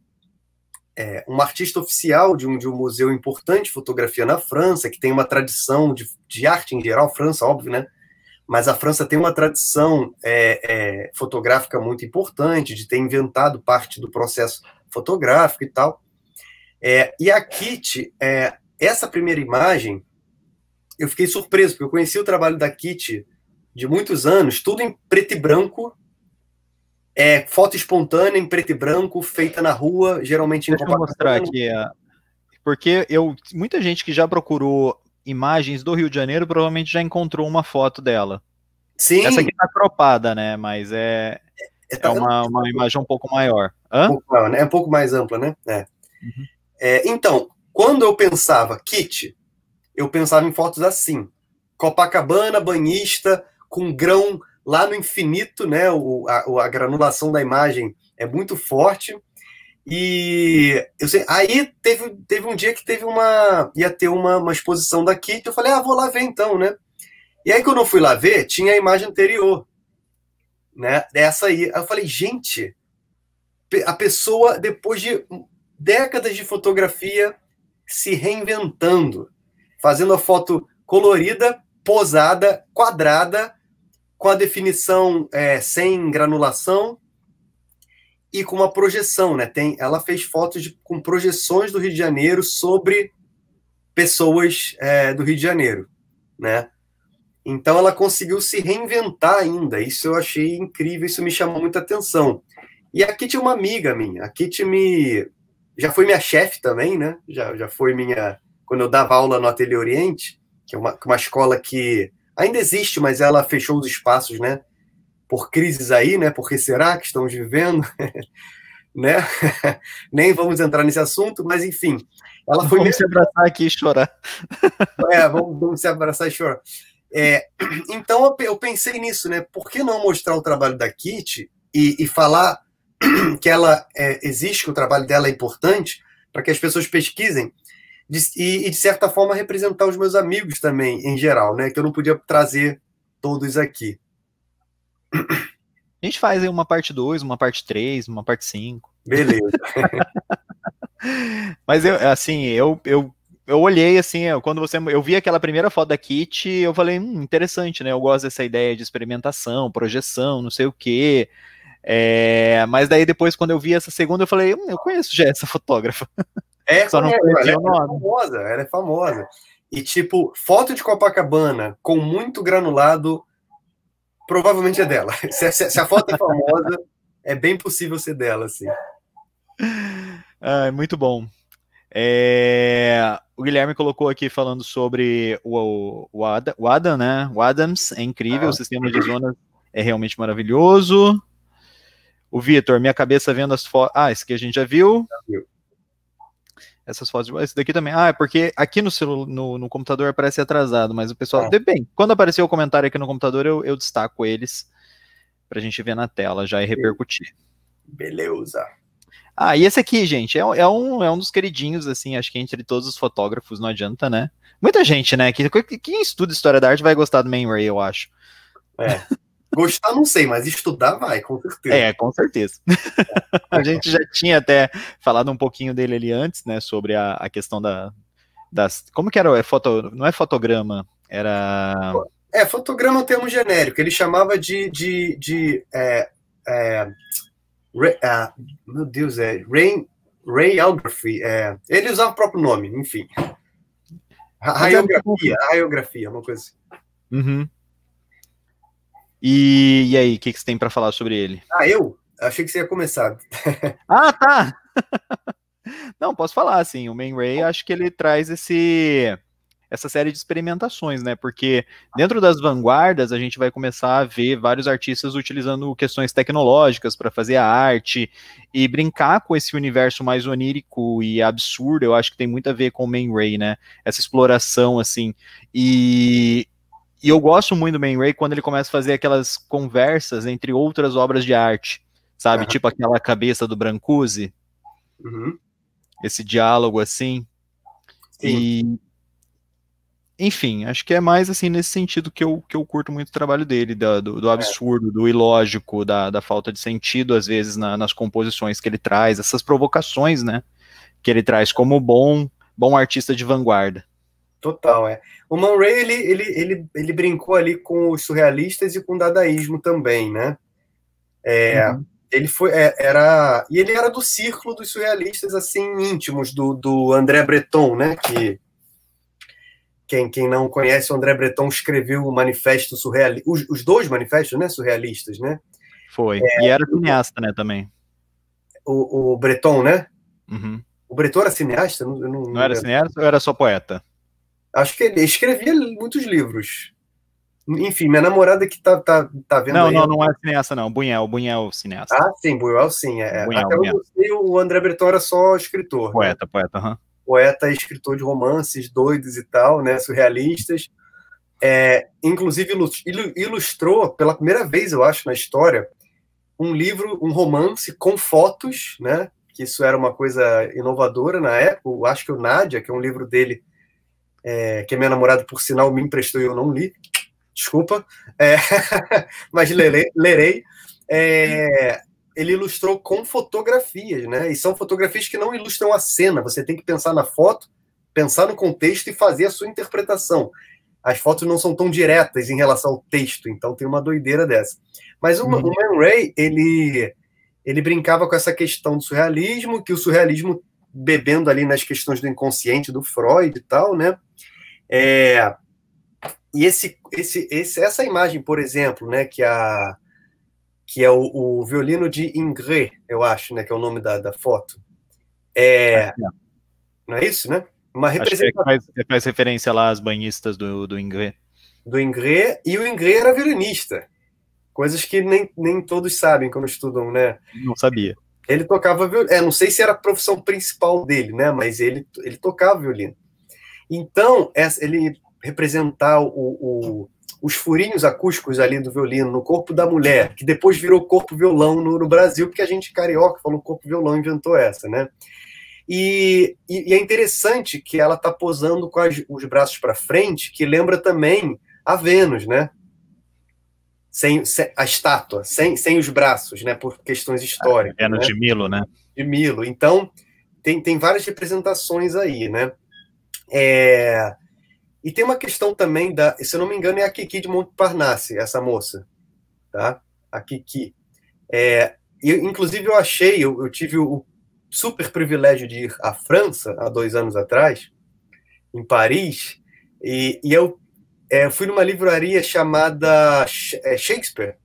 B: é, uma artista oficial de um, de um museu importante de fotografia na França, que tem uma tradição de, de arte em geral, França, óbvio, né? Mas a França tem uma tradição é, é, fotográfica muito importante, de ter inventado parte do processo fotográfico e tal. É, e a Kit, é, essa primeira imagem, eu fiquei surpreso, porque eu conheci o trabalho da Kit de muitos anos, tudo em preto e branco, é foto espontânea em preto
A: e branco, feita na rua, geralmente em Deixa eu mostrar aqui. É, porque eu, muita gente que já procurou imagens do Rio de Janeiro provavelmente já encontrou uma foto dela. Sim. Essa aqui tá cropada, né? Mas é, é, tá é uma, uma imagem um pouco maior. Hã? Um pouco, né? É um pouco mais ampla, né? É. Uhum. É, então, quando eu pensava
B: kit, eu pensava em fotos assim. Copacabana, banhista, com grão lá no infinito, né, o, a, a granulação da imagem é muito forte. E eu sei, aí teve, teve um dia que teve uma. ia ter uma, uma exposição da Kit, eu falei, ah, vou lá ver então, né? E aí, quando eu fui lá ver, tinha a imagem anterior, né? Dessa aí. Aí eu falei, gente, a pessoa, depois de décadas de fotografia, se reinventando, fazendo a foto colorida, posada, quadrada, com a definição é, sem granulação e com uma projeção, né? Tem, ela fez fotos de, com projeções do Rio de Janeiro sobre pessoas é, do Rio de Janeiro, né? Então ela conseguiu se reinventar ainda. Isso eu achei incrível, isso me chamou muita atenção. E a Kitty é uma amiga minha. A Kitty me já foi minha chefe também, né? Já, já foi minha quando eu dava aula no Ateliê Oriente, que é uma, é uma escola que Ainda existe, mas ela fechou os espaços, né? Por crises aí, né? Porque será que estamos vivendo? né? Nem vamos entrar nesse assunto, mas enfim. Ela foi vamos se abraçar aqui e chorar. é, vamos, vamos se abraçar e chorar. É, então eu pensei nisso, né? Por que não mostrar o trabalho da Kit e, e falar que ela é, existe, que o trabalho dela é importante, para que as pessoas pesquisem e, de certa forma, representar os meus amigos também, em geral, né? Que eu não podia trazer todos
A: aqui. A gente faz aí uma parte 2, uma parte 3, uma parte 5. Beleza. Mas eu, assim, eu, eu, eu olhei assim, eu, quando você. Eu vi aquela primeira foto da Kit, eu falei, hum, interessante, né? Eu gosto dessa ideia de experimentação, projeção, não sei o quê. É, mas daí depois, quando eu vi essa segunda, eu falei, hum, eu conheço já essa fotógrafa. É, só não conhecia Ela É famosa,
B: ela é famosa. E, tipo, foto de Copacabana com muito granulado, provavelmente é dela. Se, se, se a foto é famosa, é bem possível ser dela, assim.
A: Ah, muito bom. É, o Guilherme colocou aqui falando sobre o, o, Adam, o Adam, né? O Adams é incrível, ah. o sistema de zonas é realmente maravilhoso. O Vitor, minha cabeça vendo as fotos. Ah, esse que a gente já viu. Já viu essas fotos. Esse daqui também. Ah, é porque aqui no, celu, no, no computador aparece atrasado, mas o pessoal. É. Bem, quando aparecer o comentário aqui no computador, eu, eu destaco eles pra gente ver na tela já e repercutir. Beleza. Ah, e esse aqui, gente, é, é, um, é um dos queridinhos, assim, acho que entre todos os fotógrafos, não adianta, né? Muita gente, né? Que, quem estuda história da arte vai gostar do Man Ray, eu acho. É.
B: Gostar não sei, mas estudar vai, com certeza. É, com
A: certeza. a gente já tinha até falado um pouquinho dele ali antes, né, sobre a, a questão da, das... Como que era? É foto, não é fotograma, era...
B: É, fotograma é um termo genérico, ele chamava de... de, de é, é, re, é, meu Deus, é... Rain, radiography, é, ele usava o próprio nome, enfim. Radiografia, radiografia, uma coisa assim.
A: Uhum. E, e aí, o que, que você tem para falar sobre ele? Ah, eu? Achei que você ia começar. ah, tá! Não, posso falar, assim, o Man Ray, acho que ele traz esse essa série de experimentações, né? Porque dentro das vanguardas a gente vai começar a ver vários artistas utilizando questões tecnológicas para fazer a arte e brincar com esse universo mais onírico e absurdo. Eu acho que tem muito a ver com o Man Ray, né? Essa exploração assim. E e eu gosto muito do Man Ray quando ele começa a fazer aquelas conversas entre outras obras de arte, sabe? Uhum. Tipo aquela cabeça do Brancusi. Uhum. Esse diálogo assim. Sim. E enfim, acho que é mais assim nesse sentido que eu, que eu curto muito o trabalho dele, da, do, do, é. absurdo, do ilógico, da, da falta de sentido, às vezes, na, nas composições que ele traz, essas provocações, né? Que ele traz como bom, bom artista de vanguarda.
B: Total, é. O Man Ray, ele, ele, ele, ele brincou ali com os surrealistas e com o dadaísmo também, né? É, uhum. Ele foi, é, era, e ele era do círculo dos surrealistas, assim, íntimos, do, do André Breton, né? Que, quem, quem não conhece, o André Breton escreveu o manifesto surrealista, os, os dois manifestos, né, surrealistas, né?
A: Foi, é, e era cineasta, né, também.
B: O, o Breton, né? Uhum. O Breton era cineasta? Eu não, eu não, não era
A: cineasta ou era só poeta?
B: Acho que ele escrevia muitos livros. Enfim, minha namorada que tá, tá, tá vendo. Não, aí, não, não é
A: cineasta, não. Bunhel, Bunhel cineasta. Ah,
B: sim, Bunhel sim.
A: É. Bunhel, Até Bunhel.
B: o André Breton era só escritor.
A: Poeta, né? poeta, aham. Uhum.
B: Poeta e escritor de romances doidos e tal, né? Surrealistas. É, inclusive ilustrou pela primeira vez, eu acho, na história, um livro, um romance com fotos, né? Que isso era uma coisa inovadora na época. Eu acho que o Nádia, que é um livro dele é, que minha namorada, por sinal, me emprestou e eu não li. Desculpa. É, mas lerei. lerei é, ele ilustrou com fotografias, né? E são fotografias que não ilustram a cena. Você tem que pensar na foto, pensar no contexto e fazer a sua interpretação. As fotos não são tão diretas em relação ao texto, então tem uma doideira dessa. Mas o, uhum. o Man Ray, ele, ele brincava com essa questão do surrealismo, que o surrealismo bebendo ali nas questões do inconsciente do Freud e tal, né? É, e esse, esse, esse, essa imagem, por exemplo, né, que, a, que é o, o violino de Ingres, eu acho, né, que é o nome da, da foto. É, é. Não é isso, né? Uma representação. Faz,
A: faz, referência lá às banhistas do, do Ingres.
B: Do Ingres, e o Ingres era violinista. Coisas que nem, nem todos sabem quando estudam, né? Não sabia. Ele tocava violino. É, não sei se era a profissão principal dele, né? Mas ele, ele tocava violino. Então, ele representar o, o, os furinhos acústicos ali do violino no corpo da mulher, que depois virou corpo violão no, no Brasil, porque a gente carioca falou corpo violão inventou essa, né? E, e, e é interessante que ela está posando com as, os braços para frente, que lembra também a Vênus, né? Sem, sem, a estátua, sem, sem os braços, né? Por questões históricas. Vênus né? de Milo, né? De Milo. Então tem, tem várias representações aí, né? É... E tem uma questão também da, se eu não me engano, é a Kiki de Montparnasse, essa moça, tá? A Kiki. É... E, inclusive eu achei, eu, eu tive o super privilégio de ir à França há dois anos atrás, em Paris, e, e eu é, fui numa livraria chamada é Shakespeare,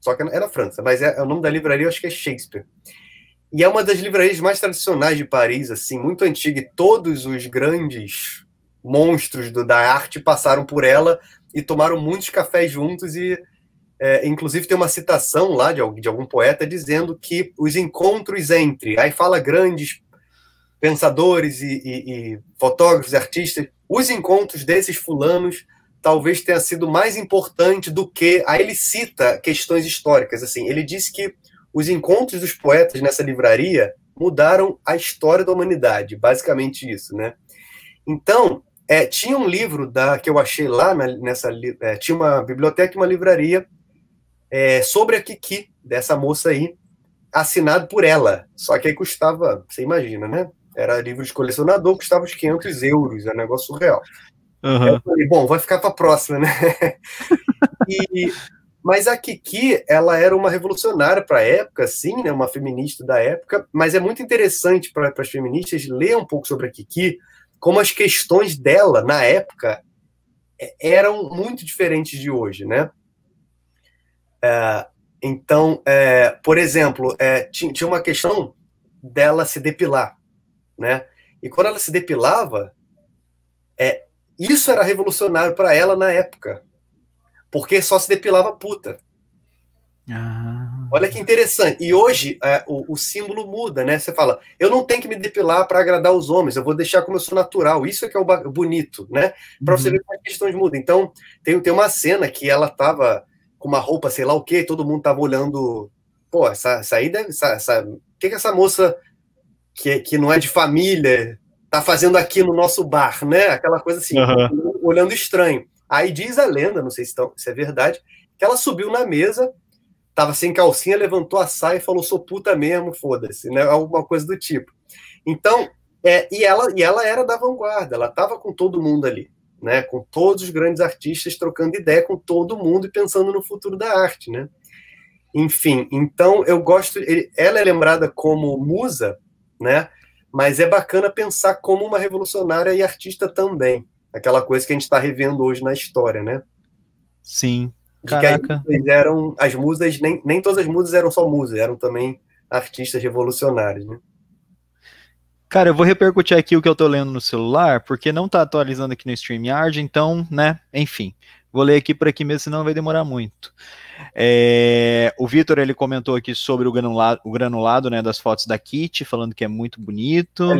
B: só que era França, mas é, é, o nome da livraria eu acho que é Shakespeare. E é uma das livrarias mais tradicionais de Paris, assim, muito antiga, e todos os grandes monstros do, da arte passaram por ela e tomaram muitos cafés juntos e é, inclusive tem uma citação lá de, de algum poeta dizendo que os encontros entre, aí fala grandes pensadores e, e, e fotógrafos, artistas, os encontros desses fulanos talvez tenha sido mais importante do que. Aí ele cita questões históricas, assim. Ele diz que os encontros dos poetas nessa livraria mudaram a história da humanidade, basicamente isso, né? Então, é, tinha um livro da que eu achei lá na, nessa é, tinha uma biblioteca e uma livraria é, sobre a Kiki dessa moça aí, assinado por ela. Só que aí custava, você imagina, né? Era livro de colecionador, custava uns 500 euros, é um negócio surreal. Uhum. Eu falei, bom, vai ficar para a próxima, né? e mas a Kiki, ela era uma revolucionária para a época, sim, né, uma feminista da época, mas é muito interessante para as feministas ler um pouco sobre a Kiki, como as questões dela, na época, é, eram muito diferentes de hoje, né? É, então, é, por exemplo, é, tinha, tinha uma questão dela se depilar, né? E quando ela se depilava, é, isso era revolucionário para ela na época, porque só se depilava puta. Ah. Olha que interessante. E hoje é, o, o, símbolo muda, né? Você fala, eu não tenho que me depilar para agradar os homens, eu vou deixar como eu sou natural. Isso é que é o bonito, né? Para uhum. você ver que uhum. as questões mudam. Então, tem, tem uma cena que ela tava com uma roupa, sei lá o quê, todo mundo tava olhando. Pô, essa, essa aí deve. Essa, essa, o que, que essa moça que, que não é de família tá fazendo aqui no nosso bar, né? Aquela coisa assim, uhum. olhando estranho. Aí diz a lenda, não sei se, tão, se é verdade, que ela subiu na mesa, tava sem calcinha, levantou a saia e falou: sou puta mesmo, foda-se, né? Alguma coisa do tipo. Então, é, e, ela, e ela era da vanguarda, ela tava com todo mundo ali, né? Com todos os grandes artistas trocando ideia com todo mundo e pensando no futuro da arte, né? Enfim, então eu gosto. Ela é lembrada como musa, né? Mas é bacana pensar como uma revolucionária e artista também, aquela coisa que a gente está revendo hoje na história, né?
A: Sim. De
B: que eram as musas, nem, nem todas as musas eram só musas, eram também artistas revolucionários, né?
A: Cara, eu vou repercutir aqui o que eu tô lendo no celular, porque não tá atualizando aqui no StreamYard, então, né, enfim. Vou ler aqui por aqui mesmo, senão vai demorar muito. É, o Vitor, ele comentou aqui sobre o granulado, o granulado, né, das fotos da Kit, falando que é muito bonito. É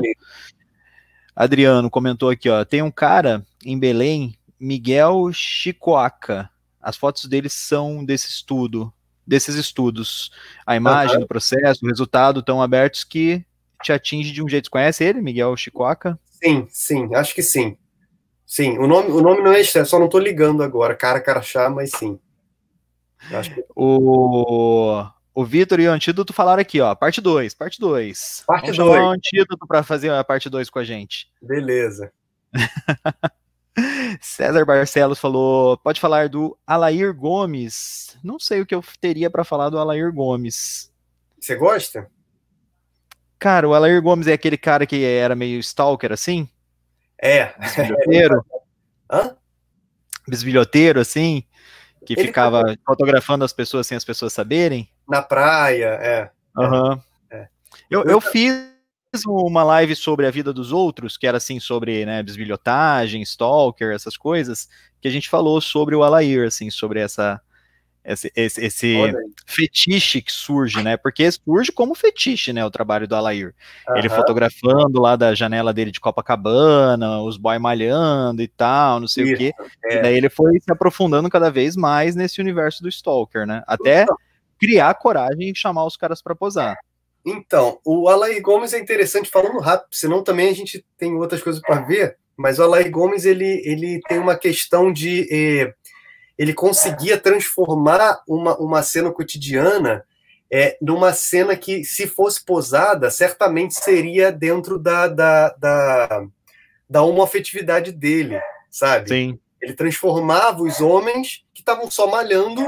A: Adriano comentou aqui, ó. Tem um cara em Belém, Miguel Chicoaca. As fotos dele são desse estudo, desses estudos. A imagem uhum. do processo, o resultado tão abertos que te atinge de um jeito. Conhece ele, Miguel Chicoaca? Sim, sim, acho que sim.
B: Sim, o nome, o nome não é estranho, só não estou ligando agora, cara, cara chá, mas sim.
A: Acho Que... O o Vitor e o Antídoto falaram aqui, ó, parte 2, parte 2. Parte 2. o Antídoto para fazer a parte 2 com a gente. Beleza. César Barcelos falou, pode falar do Alair Gomes. Não sei o que eu teria para falar do Alair Gomes. Você gosta? Cara, o Alair Gomes é aquele cara que era meio stalker, assim? É. Bisbilhoteiro? Hã? Bisbilhoteiro, assim? Que ele ficava fotografando as pessoas sem as pessoas saberem?
B: Na praia, é. Uhum.
A: é. Eu, eu fiz uma live sobre a vida dos outros, que era assim, sobre né, bisbilhotagem, stalker, essas coisas, que a gente falou sobre o Alair, assim, sobre essa, esse, esse, esse fetiche que surge, né? Porque surge como fetiche, né? O trabalho do Alair. Uhum. Ele fotografando lá da janela dele de Copacabana, os boy malhando e tal, não sei Isso, o quê. É. E daí ele foi se aprofundando cada vez mais nesse universo do Stalker, né? Até então. criar coragem e chamar os caras para posar. Então, o
B: Alair Gomes é interessante falando rápido, senão também a gente tem outras coisas para ver. Mas o Alair Gomes ele, ele tem uma questão de. Eh, ele conseguia transformar uma, uma cena cotidiana é, numa cena que, se fosse posada, certamente seria dentro da, da, da, da homofetividade dele, sabe? Sim. Ele transformava os homens que estavam só malhando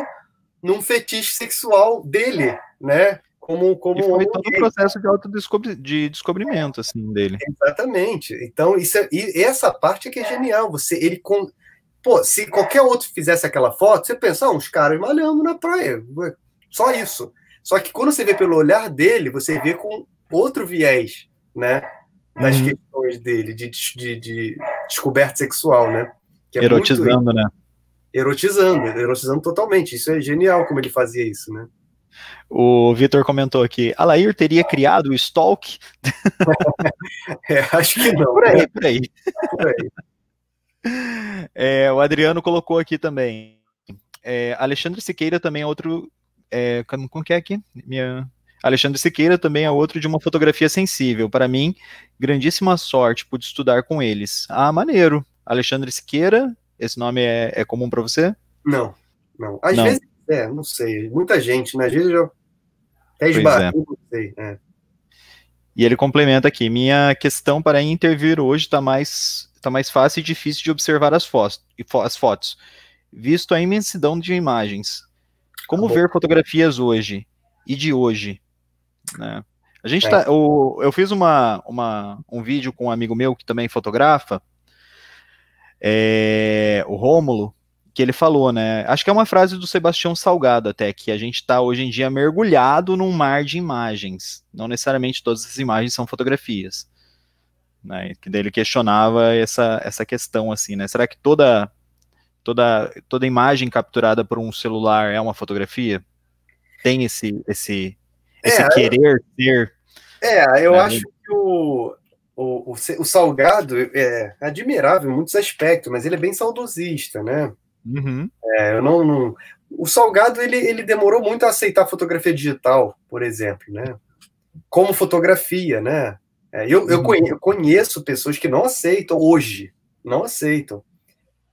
B: num fetiche sexual dele, né? Como, como e foi todo um processo
A: de autodescobrimento de descobrimento, assim, dele.
B: Exatamente. Então, isso é, e essa parte é que é genial. Você, ele... Com, Pô, se qualquer outro fizesse aquela foto, você pensa, ah, uns caras malhando na praia. Só isso. Só que quando você vê pelo olhar dele, você vê com outro viés, né? Nas uhum. questões dele, de, de, de, descoberta sexual, né? É erotizando, muito... né? Erotizando, erotizando totalmente. Isso é genial como ele fazia isso, né?
A: O Vitor comentou aqui, Alair teria criado o Stalk? é, acho que não. Por aí, né. por aí. Por aí. É, o Adriano colocou aqui também. É, Alexandre Siqueira também é outro. É, como que é aqui? Minha... Alexandre Siqueira também é outro de uma fotografia sensível. Para mim, grandíssima sorte, pude estudar com eles. Ah, maneiro. Alexandre Siqueira, esse nome é, é comum para você?
B: Não, não. Às não. vezes, é, não sei. Muita gente, né? Às vezes eu É esbarro, não sei. É.
A: E ele complementa aqui: minha questão para intervir hoje está mais, tá mais fácil e difícil de observar as, fotos, as fotos, visto a imensidão de imagens. Como tá ver fotografias hoje e de hoje? Né? A gente tá, eu, é. eu fiz uma, uma, um vídeo com um amigo meu que também fotografa, é, o Rômulo, que ele falou, né? Acho que é uma frase do Sebastião Salgado até, que a gente está hoje em dia mergulhado num mar de imagens. Não necessariamente todas as imagens são fotografias. Né? Que daí ele questionava essa, essa questão, assim, né? Será que toda, toda, toda imagem capturada por um celular é uma fotografia? Tem esse, esse, é, esse é, querer ser?
B: É, eu né? acho que o, o, o, o Salgado é admirável em muitos aspectos, mas ele é bem saudosista, né? Uhum. É, eu não, não, O Salgado ele, ele demorou muito a aceitar fotografia digital, por exemplo, né? Como fotografia, né? É, eu, eu, uhum. conheço, eu conheço pessoas que não aceitam hoje, não aceitam.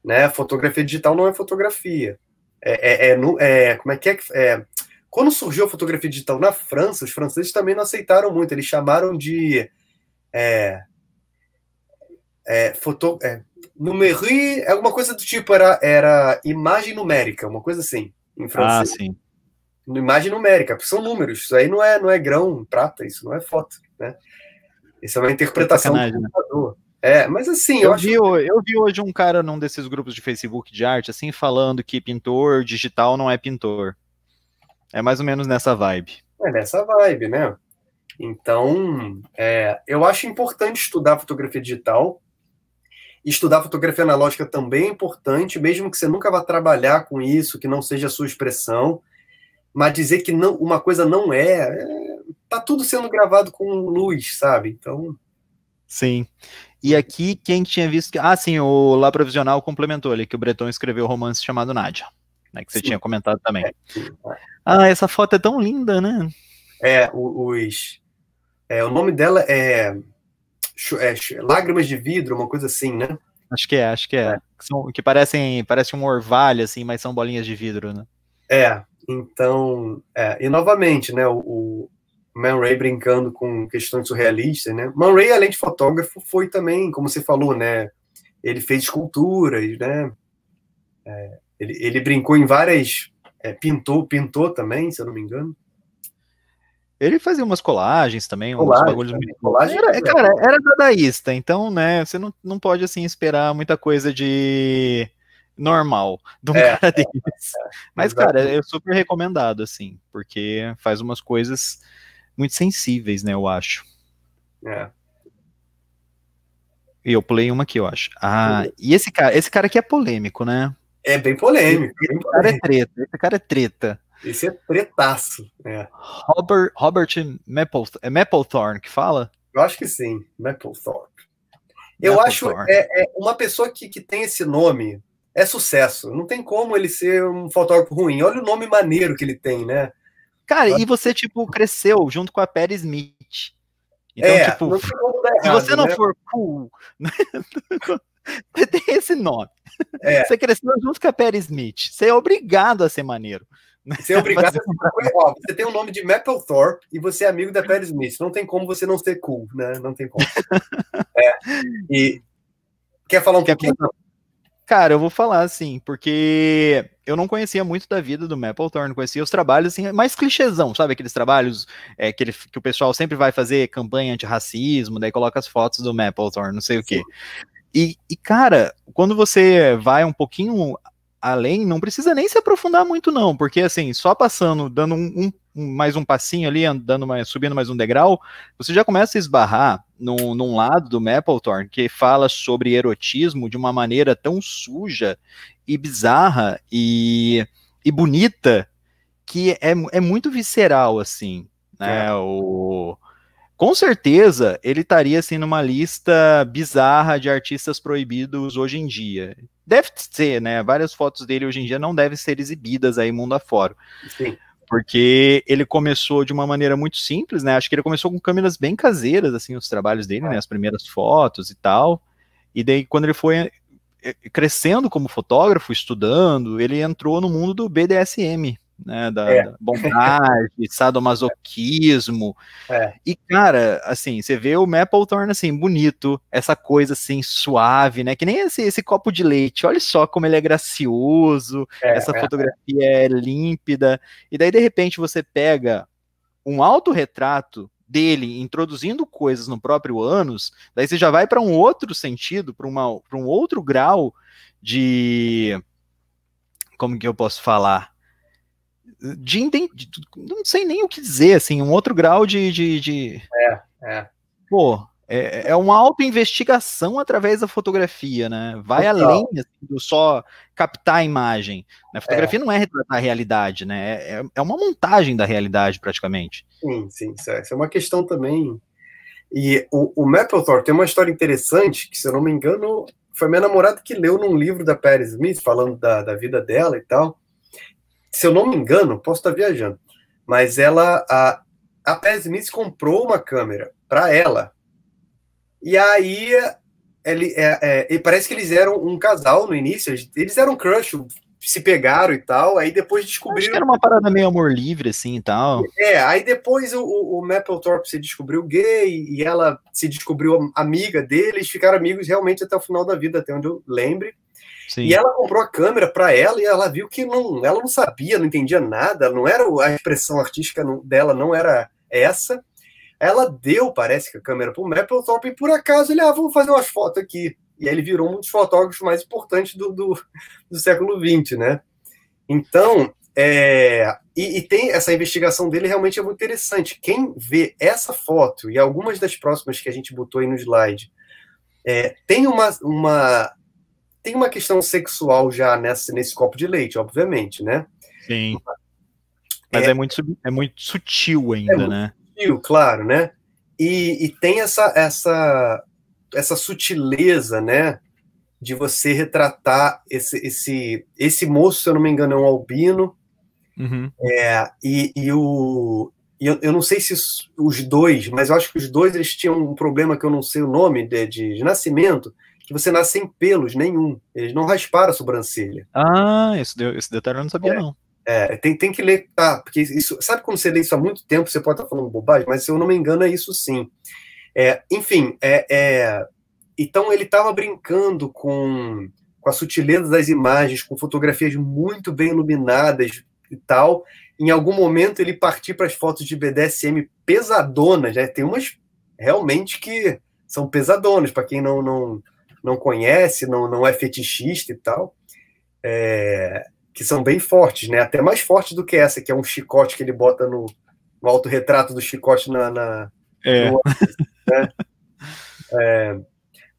B: Né? Fotografia digital não é fotografia. É, é, é, é como é que é, é? Quando surgiu a fotografia digital na França, os franceses também não aceitaram muito. Eles chamaram de é, é, foto, é, Numeri, é alguma coisa do tipo, era, era imagem numérica, uma coisa assim, em ah, francês. Ah, sim. Imagem numérica, são números, isso aí não é, não é grão, prata, isso não é foto, né? Isso é uma interpretação é né? do computador. É, mas assim, eu, eu vi,
A: acho... eu vi hoje um cara num desses grupos de Facebook de arte, assim, falando que pintor digital não é pintor. É mais ou menos nessa vibe.
B: É nessa vibe, né? Então, é, eu acho importante estudar fotografia digital, Estudar fotografia analógica também é importante, mesmo que você nunca vá trabalhar com isso, que não seja a sua expressão. Mas dizer que não, uma coisa não é, é tá tudo sendo gravado com
A: luz, sabe? Então. Sim. E aqui, quem tinha visto. Ah, sim, o Lá Provisional complementou ali que o Breton escreveu um romance chamado Nádia, né, que você sim. tinha comentado também. É. Ah, essa foto é tão linda, né? É, os. É,
B: o nome dela é é, lágrimas de vidro, uma coisa assim, né?
A: Acho que é, acho que é. é. Que, são, que parecem parece um orvalho, assim, mas são bolinhas de vidro, né?
B: É, então. É, e novamente, né? O, o Man Ray brincando com questões surrealistas, né? Man Ray, além de fotógrafo, foi também, como você falou, né? Ele fez esculturas, né? É, ele, ele brincou em várias. É, pintou,
A: pintou também, se eu não me engano. Ele fazia umas colagens também, colagem, uns bagulhos né? muito. Colagem era, é, cara, era dadaísta, então, né, você não, não pode assim esperar muita coisa de normal de um é, cara deles. É, é, Mas, exatamente. cara, é super recomendado, assim, porque faz umas coisas muito sensíveis, né, eu acho. É. E eu pulei uma aqui, eu acho. Ah, e esse cara, esse cara aqui é polêmico, né? É bem polêmico. Esse, bem polêmico. cara é treta, esse cara é treta. Esse é pretaço. É. Robert, Robert Mapplethorne, é Mapplethorne que fala? Eu acho que sim, Mapplethorpe. Eu Mapplethorpe. acho
B: é, é, uma pessoa que, que tem esse nome é sucesso. Não tem como ele ser um fotógrafo ruim. Olha o nome
A: maneiro que ele tem, né? Cara, e você, tipo, cresceu junto com a Perry Smith. Então, é, tipo, não errado, se você não né? for cool, você tem esse nome. É. Você cresceu junto com a Perry Smith. Você é obrigado a ser maneiro. Você é obrigado a... Você tem o nome de Mapplethorpe e você é amigo da Perry Smith. Não tem como você não ser cool,
B: né? Não tem como.
A: é. E quer falar um quer pouquinho? Contar? Cara, eu vou falar assim, porque eu não conhecia muito da vida do Mapplethorne, conhecia os trabalhos assim, é mais clichêzão, sabe? Aqueles trabalhos é, que, ele, que o pessoal sempre vai fazer campanha antirracismo, daí coloca as fotos do Thor, não sei o quê. E, e, cara, quando você vai um pouquinho além, não precisa nem se aprofundar muito, não, porque assim, só passando, dando um, um mais um passinho ali, andando mais, subindo mais um degrau, você já começa a esbarrar no, num lado do Mapplethorne que fala sobre erotismo de uma maneira tão suja e bizarra e, e bonita que é, é muito visceral, assim, né? É. O, com certeza ele estaria assim numa lista bizarra de artistas proibidos hoje em dia deve ser, né? Várias fotos dele hoje em dia não devem ser exibidas aí mundo afora. Sim. Porque ele começou de uma maneira muito simples, né? Acho que ele começou com câmeras bem caseiras, assim, os trabalhos dele, é. né? As primeiras fotos e tal. E daí, quando ele foi eh, crescendo como fotógrafo, estudando, ele entrou no mundo do BDSM, né? Da, é. da bondade, sadomasoquismo. É. E, cara, assim, você vê o Maple torna assim, bonito, essa coisa assim, suave, né? Que nem esse, esse copo de leite. Olha só como ele é gracioso, é, essa é. fotografia é límpida. E daí, de repente, você pega um autorretrato dele introduzindo coisas no próprio ânus, daí você já vai para um outro sentido, para um outro grau de. Como que eu posso falar? de, entender, não sei nem o que dizer, assim, um outro grau de. de, de... É, é. Pô, é, é uma auto-investigação através da fotografia, né? Vai Total. além assim, do só captar a imagem. Né? A fotografia é. não é retratar a realidade, né? É, é, é uma montagem da realidade, praticamente.
B: Sim, sim, isso é, é uma questão também. E o, o Mapplethorpe tem uma história interessante, que se eu não me engano, foi minha namorada que leu num livro da Perry Smith, falando da, da vida dela e tal se eu não me engano, posso estar viajando, mas ela, a, a Paz Smith comprou uma câmera para ela. E aí, ele, é, é, parece que eles eram um casal no início, eles eram um crush, se pegaram e tal, aí depois descobriram... Acho que era uma
A: parada meio amor livre, assim, e tal.
B: É, aí depois o, o Mapplethorpe se descobriu gay, e ela se descobriu amiga deles, ficaram amigos realmente até o final da vida, até onde eu lembre. Sim. E ela comprou a câmera para ela e ela viu que não, ela não sabia, não entendia nada, não era a expressão artística dela não era essa. Ela deu, parece que a câmera para o Mapplethorpe e por acaso ele, ah, vamos fazer umas fotos aqui. E aí ele virou um dos fotógrafos mais importantes do, do, do século XX, né? Então, é, e, e, tem essa investigação dele realmente é muito interessante. Quem vê essa foto e algumas das próximas que a gente botou aí no slide, é, tem uma, uma tem uma questão sexual já nessa, nesse copo de leite, obviamente, né?
A: Sim. Mas é, é muito, é muito sutil é ainda, é muito né?
B: Sutil, claro, né? E, e tem essa, essa, essa sutileza, né? De você retratar esse, esse, esse moço, se eu não me engano, é um albino. Uhum. É, e, e o, e eu, eu, não sei se os dois, mas eu acho que os dois eles tinham um problema que eu não sei o nome de, de, de nascimento, que você nasce sem pelos nenhum. Eles não rasparam a sobrancelha.
A: Ah, esse, esse detalhe eu não sabia, é, não.
B: É, tem, tem que ler, tá? Porque isso. Sabe quando você lê isso há muito tempo, você pode estar tá falando bobagem, mas se eu não me engano, é isso sim. É, enfim, é, é, então ele estava brincando com, com a sutileza das imagens, com fotografias muito bem iluminadas e tal. Em algum momento ele partiu para as fotos de BDSM pesadonas, né? Tem umas realmente que são pesadonas, para quem não, não não conhece, não, não é fetichista e tal, é, que são bem fortes, né? Até mais fortes do que essa, que é um chicote que ele bota no, no autorretrato do chicote na. na é. No, né? é,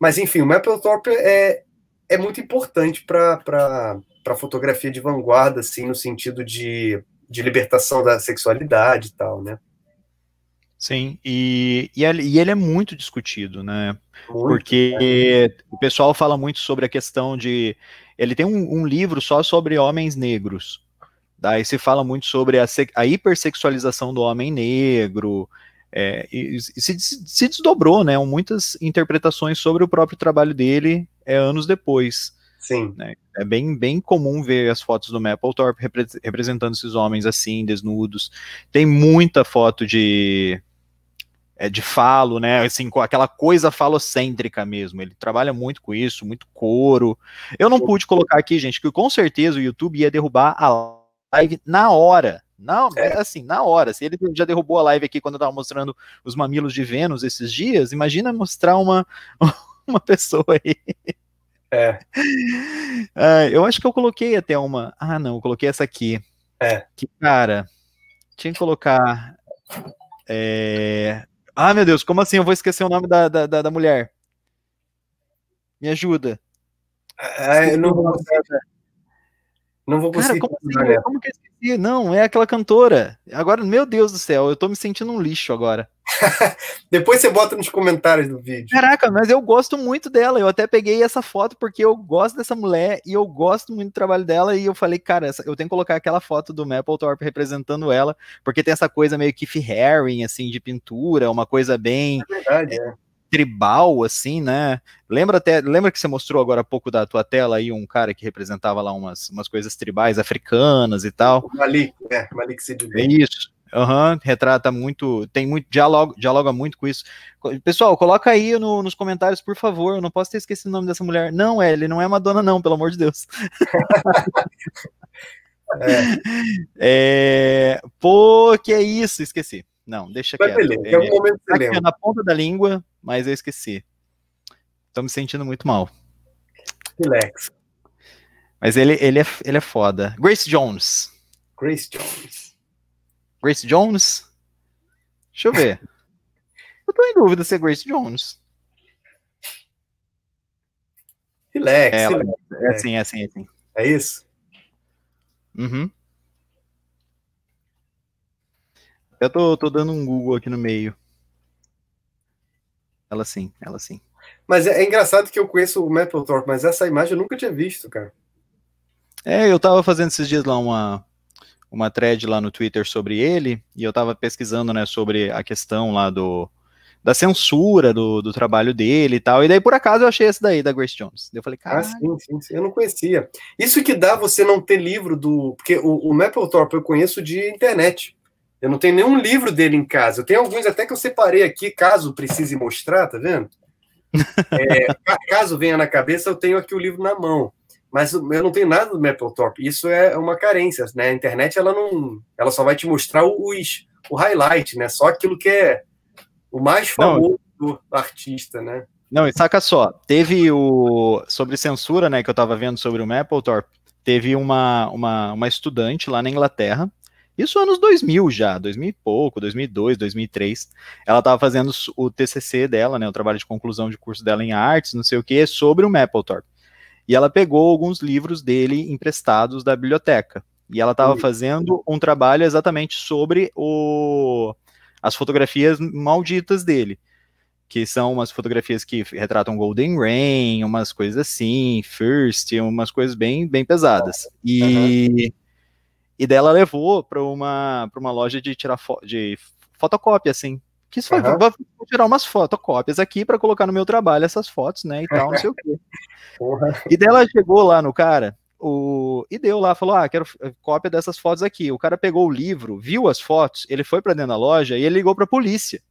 B: mas, enfim, o Mapplethorpe é, é muito importante para a fotografia de vanguarda, assim, no sentido de, de libertação da sexualidade e tal, né?
A: Sim, e, e, ele é muito discutido, né? Muito, Porque é. o pessoal fala muito sobre a questão de. Ele tem um, um livro só sobre homens negros. Daí se fala muito sobre a, a hipersexualização do homem negro. É, e, e se, se, desdobrou, né? Muitas interpretações sobre o próprio trabalho dele é, anos depois. Sim. Né? É bem, bem comum ver as fotos do Mapplethorpe repre representando esses homens assim, desnudos. Tem muita foto de é, de falo, né? Assim, com aquela coisa falocêntrica mesmo. Ele trabalha muito com isso, muito couro. Eu não pude colocar aqui, gente, que com certeza o YouTube ia derrubar a live na hora. Não, é. assim, na hora. Se ele já derrubou a live aqui quando eu tava mostrando os mamilos de Vênus esses dias, imagina mostrar uma, uma pessoa aí. É. eu acho que eu coloquei até uma. Ah, não, eu coloquei essa aqui. É. Que, cara, tinha que colocar. É, ah, meu Deus, como assim? Eu vou esquecer o nome da, da, da, da mulher. Me ajuda. Ah, eu não vou conseguir. Não vou conseguir. Cara, como, assim, como que eu esqueci esqueci, não, é aquela cantora. Agora, meu Deus do céu, eu tô me sentindo um lixo agora. Depois você bota nos comentários do vídeo. Caraca, mas eu gosto muito dela. Eu até peguei essa foto porque eu gosto dessa mulher e eu gosto muito do trabalho dela. E eu falei, cara, eu tenho que colocar aquela foto do Mapplethorpe representando ela, porque tem essa coisa meio Keith Haring, assim, de pintura, uma coisa bem. É verdade, é tribal, assim, né? Lembra até, lembra que você mostrou agora há pouco da tua tela aí um cara que representava lá umas, umas coisas tribais africanas e tal? O Malik,
B: é, Malik Sidney. É
A: isso. Uhum, retrata muito, tem muito, dialoga, dialoga muito com isso. Pessoal, coloca aí no, nos comentários, por favor. Eu não posso ter esquecido o nome dessa mulher. Não, ele não é Madonna, não, pelo amor de Deus. é. É, pô, que é isso? Esqueci. Não, deixa Mas quieto. Beleza, é, é um momento tá na ponta da língua, mas eu esqueci. Tô me sentindo muito mal. Relax. Mas ele, ele, é, ele é foda. Grace Jones. Grace Jones. Grace Jones? Deixa eu ver. eu tô em dúvida se é Grace Jones.
C: Relax, é, relax.
A: É assim, é assim, é assim. É isso? Uhum. Eu tô, tô dando um Google aqui no meio. Ela sim, ela sim.
B: Mas é, é engraçado que eu conheço o Metalthorpe, mas essa imagem eu nunca tinha visto, cara.
A: É, eu tava fazendo esses dias lá uma, uma thread lá no Twitter sobre ele, e eu tava pesquisando, né, sobre a questão lá do da censura do, do trabalho dele e tal. E daí, por acaso, eu achei esse daí, da Grace Jones. Eu falei, cara. Ah, sim,
B: sim, sim, Eu não conhecia. Isso que dá você não ter livro do. Porque o, o Mapplethorpe eu conheço de internet. Eu não tenho nenhum livro dele em casa. Eu tenho alguns até que eu separei aqui, caso precise mostrar, tá vendo? É, caso venha na cabeça, eu tenho aqui o livro na mão. Mas eu não tenho nada do Mapletop. Isso é uma carência, né? A internet ela não, ela só vai te mostrar os, o highlight, né? Só aquilo que é o mais famoso não. do artista, né?
A: Não, e saca só, teve o. Sobre censura, né, que eu tava vendo sobre o Mapplethorpe, teve uma, uma, uma estudante lá na Inglaterra isso anos 2000 já, 2000 e pouco, 2002, 2003. Ela estava fazendo o TCC dela, né, o trabalho de conclusão de curso dela em artes, não sei o que, sobre o Mapplethorpe. E ela pegou alguns livros dele emprestados da biblioteca. E ela estava fazendo um trabalho exatamente sobre o, as fotografias malditas dele, que são umas fotografias que retratam Golden Rain, umas coisas assim, First, umas coisas bem, bem pesadas. E... Uhum e dela levou para uma, pra uma loja de tirar fo de fotocópia, assim. Que isso foi, vou tirar umas fotocópias aqui para colocar no meu trabalho essas fotos, né? E tal, não sei o quê. Porra. E dela chegou lá no cara, o, e deu lá, falou: Ah, quero eh, cópia dessas fotos aqui. O cara pegou o livro, viu as fotos, ele foi para dentro da loja e ele ligou para a polícia.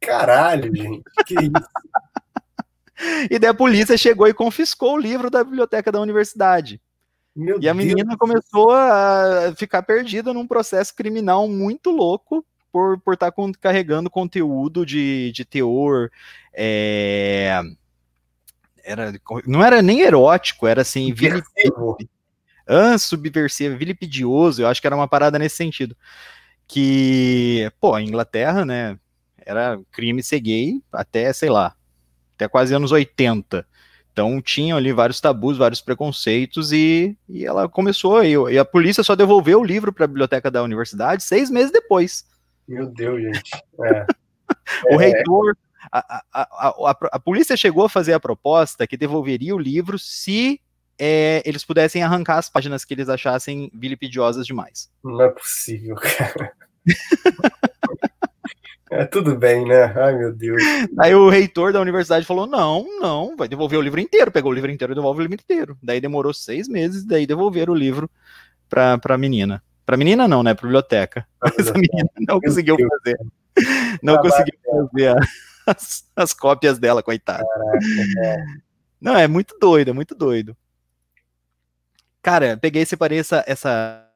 A: Caralho, gente, que isso? e daí a polícia chegou e confiscou o livro da biblioteca da universidade. Meu e a menina Deus. começou a ficar perdida num processo criminal muito louco por estar por tá carregando conteúdo de, de teor. É, era, não era nem erótico, era assim, vilipidioso, ah, subversivo, vilipidioso, eu acho que era uma parada nesse sentido. Que, pô, a Inglaterra, né, era crime ser gay até, sei lá, até quase anos 80. Então tinham ali vários tabus, vários preconceitos e, e ela começou e, e a polícia só devolveu o livro para a biblioteca da universidade seis meses depois. Meu Deus, gente. É. o é. reitor, a, a, a, a, polícia chegou a fazer a proposta que devolveria o livro se é, eles pudessem arrancar as páginas que eles achassem vilipidiosas demais. Não é possível, cara.
B: É tudo bem, né? Ai, meu Deus.
A: Aí o reitor da universidade falou: não, não, vai devolver o livro inteiro. Pegou o livro inteiro e devolve o livro inteiro. Daí demorou seis meses, daí devolveram o livro pra, pra menina. Pra menina não, né? Pra biblioteca. Mas a menina não conseguiu fazer. Não conseguiu fazer as, as cópias dela, coitada. É. Não, é muito doido, é muito doido. Cara, peguei e separei essa, essa.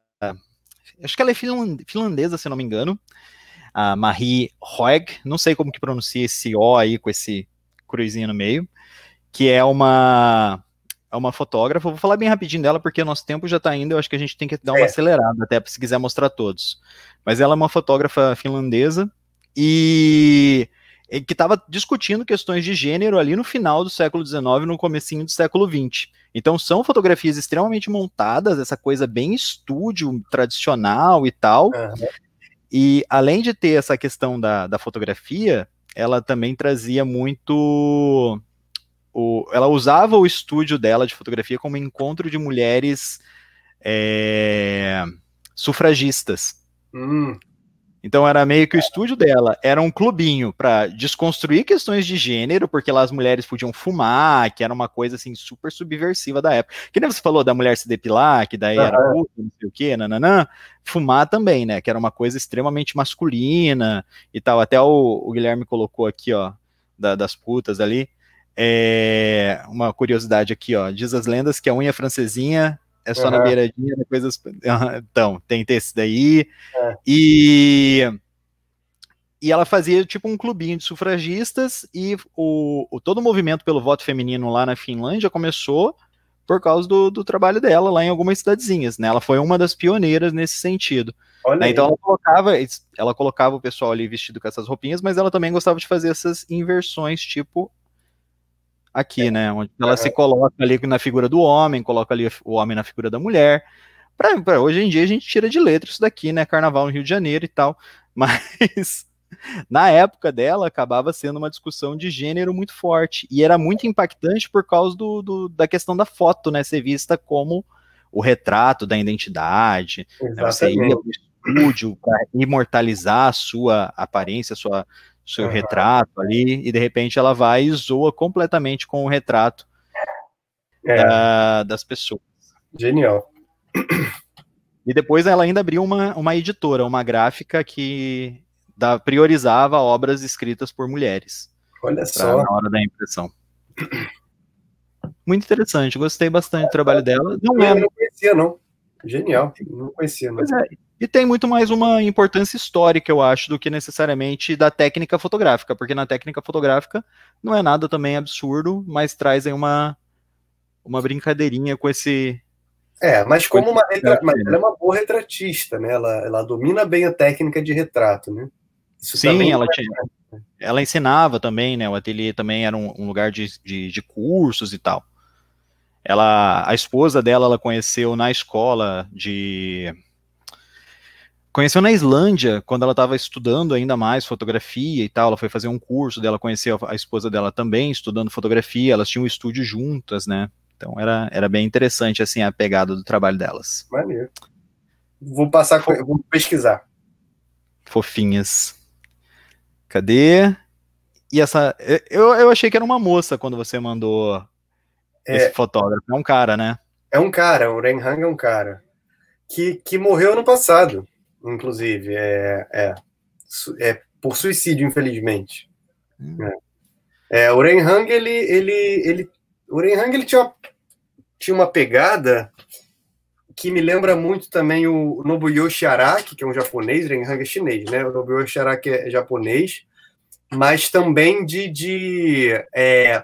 A: Acho que ela é finlandesa, se não me engano a Marie Roeg, não sei como que pronuncia esse O aí com esse cruzinho no meio, que é uma é uma fotógrafa. Vou falar bem rapidinho dela porque nosso tempo já está indo, eu acho que a gente tem que dar uma é. acelerada até se quiser mostrar todos. Mas ela é uma fotógrafa finlandesa e que estava discutindo questões de gênero ali no final do século XIX, no comecinho do século XX. Então são fotografias extremamente montadas, essa coisa bem estúdio tradicional e tal. Uhum. E além de ter essa questão da, da fotografia, ela também trazia muito. O, ela usava o estúdio dela de fotografia como encontro de mulheres é, sufragistas. Hum. Então era meio que o estúdio dela, era um clubinho para desconstruir questões de gênero, porque lá as mulheres podiam fumar, que era uma coisa assim super subversiva da época. Que nem você falou da mulher se depilar, que daí era puta, não sei o quê, nananã. Fumar também, né? Que era uma coisa extremamente masculina e tal. Até o, o Guilherme colocou aqui, ó, da, das putas ali. É, uma curiosidade aqui, ó. Diz as lendas que a unha francesinha é só uhum. na beiradinha, depois as... Então, tem esse daí. É. E e ela fazia tipo um clubinho de sufragistas e o, o, todo o movimento pelo voto feminino lá na Finlândia começou por causa do, do trabalho dela lá em algumas cidadezinhas, né? Ela foi uma das pioneiras nesse sentido. Né? Então ela colocava, ela colocava o pessoal ali vestido com essas roupinhas, mas ela também gostava de fazer essas inversões, tipo aqui, é. né? Onde ela é. se coloca ali na figura do homem, coloca ali o homem na figura da mulher. Pra, pra, hoje em dia a gente tira de letra isso daqui, né? Carnaval no Rio de Janeiro e tal. Mas na época dela acabava sendo uma discussão de gênero muito forte. E era muito impactante por causa do, do da questão da foto, né? Ser vista como o retrato da identidade. Né? Você ia para estúdio para imortalizar a sua aparência, a sua seu uhum. retrato ali, e de repente ela vai e zoa completamente com o retrato é. da, das pessoas. Genial. E depois ela ainda abriu uma, uma editora, uma gráfica que da, priorizava obras escritas por mulheres.
B: Olha só. Na hora
A: da impressão. Muito interessante, gostei bastante do trabalho dela. Não é. Eu não
B: conhecia, não. Genial, não conhecia, não. Pois
A: é. E tem muito mais uma importância histórica, eu acho, do que necessariamente da técnica fotográfica, porque na técnica fotográfica não é nada também absurdo, mas traz aí uma, uma brincadeirinha com esse. É, mas como uma, mas ela é uma
B: boa retratista, né? Ela, ela domina bem a técnica de retrato, né?
A: Isso Sim, é ela tinha. Tinha... Né? Ela ensinava também, né? O ateliê também era um, um lugar de, de, de cursos e tal. Ela, a esposa dela, ela conheceu na escola de Conheceu na Islândia, quando ela estava estudando ainda mais fotografia e tal. Ela foi fazer um curso dela, conheceu a esposa dela também, estudando fotografia. Elas tinham um estúdio juntas, né? Então era, era bem interessante assim a pegada do trabalho delas.
B: Maneiro. Vou passar, vou
A: pesquisar. Fofinhas. Cadê? E essa. Eu, eu achei que era uma moça quando você mandou é, esse fotógrafo. É um cara, né?
B: É um cara, o Ren Hang é um cara. Que, que morreu ano passado inclusive. É, é, é por suicídio, infelizmente. Hum. É. é, o Reinhang, ele, ele, ele, o hang ele tinha, uma, tinha uma pegada que me lembra muito também o Nobuyoshi Araki, que é um japonês, hang é chinês, né? O Nobuyoshi Araki é japonês, mas também de... de é,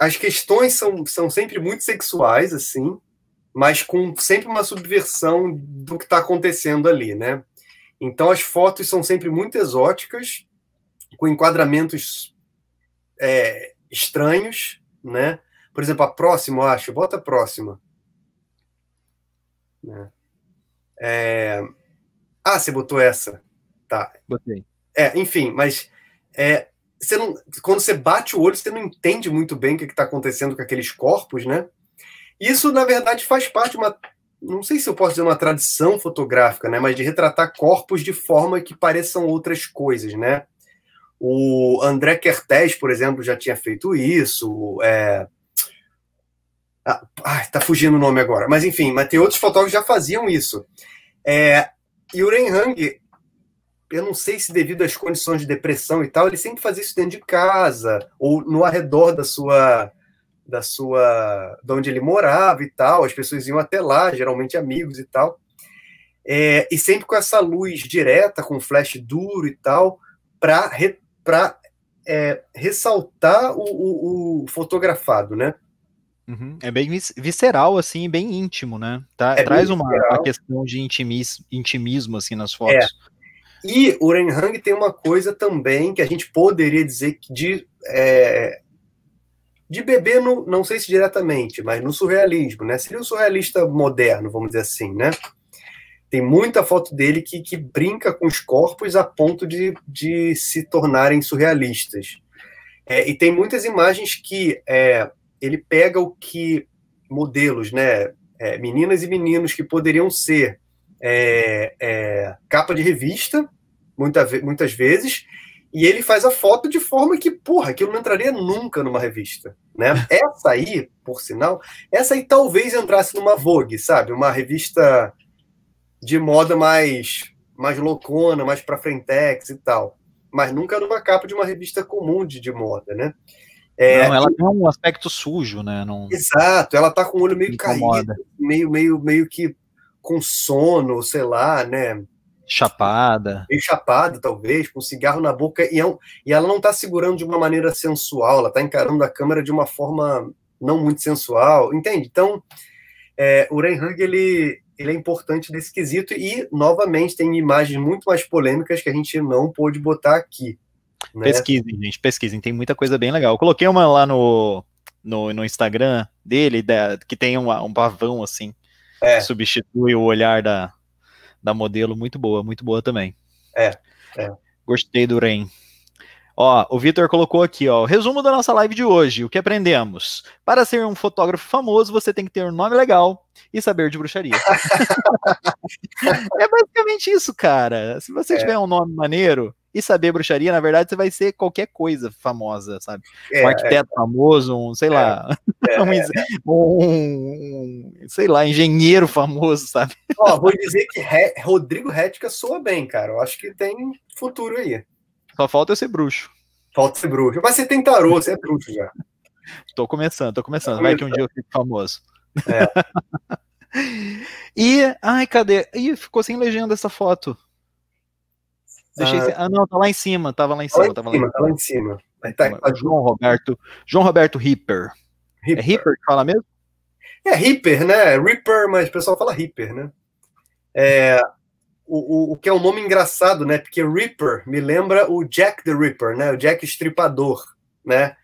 B: as questões são, são sempre muito sexuais, assim, mas com sempre uma subversão do que está acontecendo ali, né? Então as fotos são sempre muito exóticas, com enquadramentos é, estranhos, né? Por exemplo, a próxima, eu acho, bota a próxima. Né? É... Ah, você botou essa. Tá. Botei. É, enfim, mas é, você não, quando você bate o olho, você não entende muito bem o que está acontecendo com aqueles corpos, né? Isso, na verdade, faz parte de uma. Não sei se eu posso dizer uma tradição fotográfica, né? Mas de retratar corpos de forma que pareçam outras coisas, né? O André Kertész, por exemplo, já tinha feito isso. É... Ah, tá fugindo o nome agora. Mas enfim, mas tem outros fotógrafos que já faziam isso. É... E o Hang, eu não sei se devido às condições de depressão e tal, ele sempre fazia isso dentro de casa ou no arredor da sua da sua, de onde ele morava e tal, as pessoas iam até lá, geralmente amigos e tal, é, e sempre com essa luz direta, com flash duro e tal, para re, é, ressaltar o, o, o, fotografado, né?
A: Uhum. É bem visceral, assim, bem íntimo, né? Tá, é traz uma, uma, questão de intimis, intimismo, assim, nas fotos. É.
B: E o Ren Hang tem uma coisa também que a gente poderia dizer que de, é, de beber no, não sei se diretamente, mas no surrealismo, né? Seria um surrealista moderno, vamos dizer assim, né? Tem muita foto dele que, que brinca com os corpos a ponto de, de se tornarem surrealistas. É, e tem muitas imagens que é, ele pega o que modelos, né? É, meninas e meninos que poderiam ser é, é, capa de revista, muita, muitas vezes, e ele faz a foto de forma que, porra, aquilo não entraria nunca numa revista, né? Essa aí, por sinal, essa aí talvez entrasse numa Vogue, sabe? Uma revista de moda mais mais loucona, mais para frentex e tal. Mas nunca numa capa de uma revista comum de, de moda, né? É, não, ela tem
A: um aspecto sujo, né? Não...
B: Exato, ela tá com o olho meio caído, meio, meio, meio que com sono, sei lá, né?
A: Chapada.
B: Meio chapada, talvez, com um cigarro na boca, e, é um, e ela não está segurando de uma maneira sensual, ela está encarando a câmera de uma forma não muito sensual, entende? Então, é, o Reinhard, ele, ele é importante nesse quesito, e, novamente, tem imagens muito mais polêmicas que a gente não pôde botar aqui. Né? Pesquisem,
A: gente, pesquisem, tem muita coisa bem legal. Eu coloquei uma lá no, no, no Instagram dele, da, que tem uma, um pavão, assim, é. que substitui o olhar da, da modelo, muito boa, muito boa também.
C: É. é.
A: Gostei do Ren Ó, o Vitor colocou aqui, ó, resumo da nossa live de hoje, o que aprendemos. Para ser um fotógrafo famoso, você tem que ter um nome legal e saber de bruxaria. é basicamente isso, cara. Se você é. tiver um nome maneiro e saber bruxaria, na verdade, você vai ser qualquer coisa famosa, sabe? É, um arquiteto é. famoso, um, sei é, lá, é, é. um, um, sei lá, engenheiro famoso, sabe? Ó, vou dizer
B: que Rodrigo Hética soa bem, cara. Eu acho que tem futuro aí.
A: Só falta eu ser bruxo. Falta ser bruxo. Mas você tem tarô, você é bruxo já. tô começando, tô começando. Tá Vai que um dia eu fico famoso. É. e, ai, cadê? Ih, ficou sem legenda essa foto. Deixei. Ah, ah não, tá lá em cima, tava lá em tá cima, tá lá em cima. Tá lá em cima. Tá lá em cima. Tá, João Roberto, João Roberto Ripper. É Ripper. É Ripper
B: que fala mesmo? É Reaper, né? Reaper, mas o pessoal fala Reaper, né? É, o, o, o, que é um nome engraçado, né? Porque Reaper me lembra o Jack the Ripper, né? O Jack Estripador, né?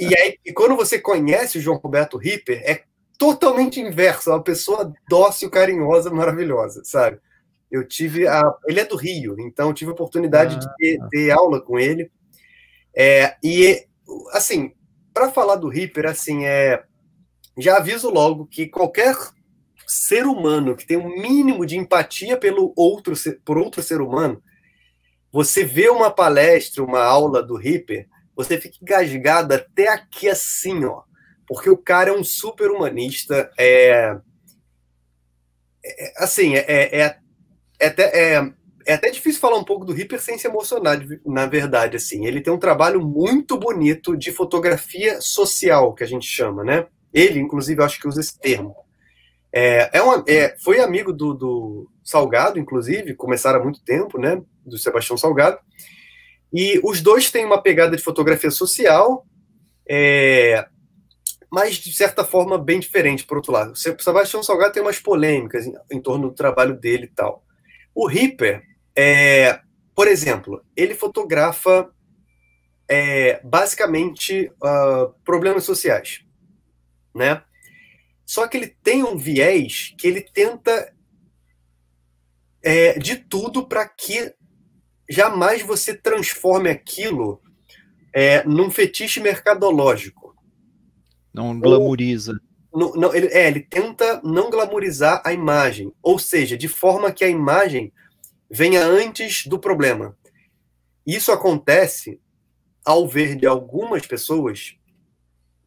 B: E aí, e quando você conhece o João Roberto Reaper, é totalmente inverso, é uma pessoa dócil, carinhosa, maravilhosa, sabe? Eu tive a. Ele é do Rio, então eu tive a oportunidade ah. de ter, ah. ter, aula com ele. É, e, assim, para falar do Reaper, assim, é já aviso logo que qualquer ser humano que tem um mínimo de empatia pelo outro, por outro ser humano, você vê uma palestra, uma aula do Ripper, você fica engasgado até aqui assim, ó. Porque o cara é um super humanista, é, é. é assim, é, é, é, é até, é, é, até difícil falar um pouco do Ripper sem se emocionar, na verdade, assim. Ele tem um trabalho muito bonito de fotografia social, que a gente chama, né? ele, inclusive, acho que usa esse termo. É, é, uma, é foi amigo do, do, Salgado, inclusive, começaram há muito tempo, né? Do Sebastião Salgado. E os dois têm uma pegada de fotografia social, é, mas de certa forma bem diferente, por outro lado. O Sebastião Salgado tem umas polêmicas em, em torno do trabalho dele e tal. O Ripper, é, por exemplo, ele fotografa é, basicamente uh, problemas sociais né? Só que ele tem um viés que ele tenta é, de tudo para que jamais você transforme aquilo é, num fetiche mercadológico.
A: Não glamoriza.
B: Não, não, ele, é, ele tenta não glamorizar a imagem, ou seja, de forma que a imagem venha antes do problema. Isso acontece ao ver de algumas pessoas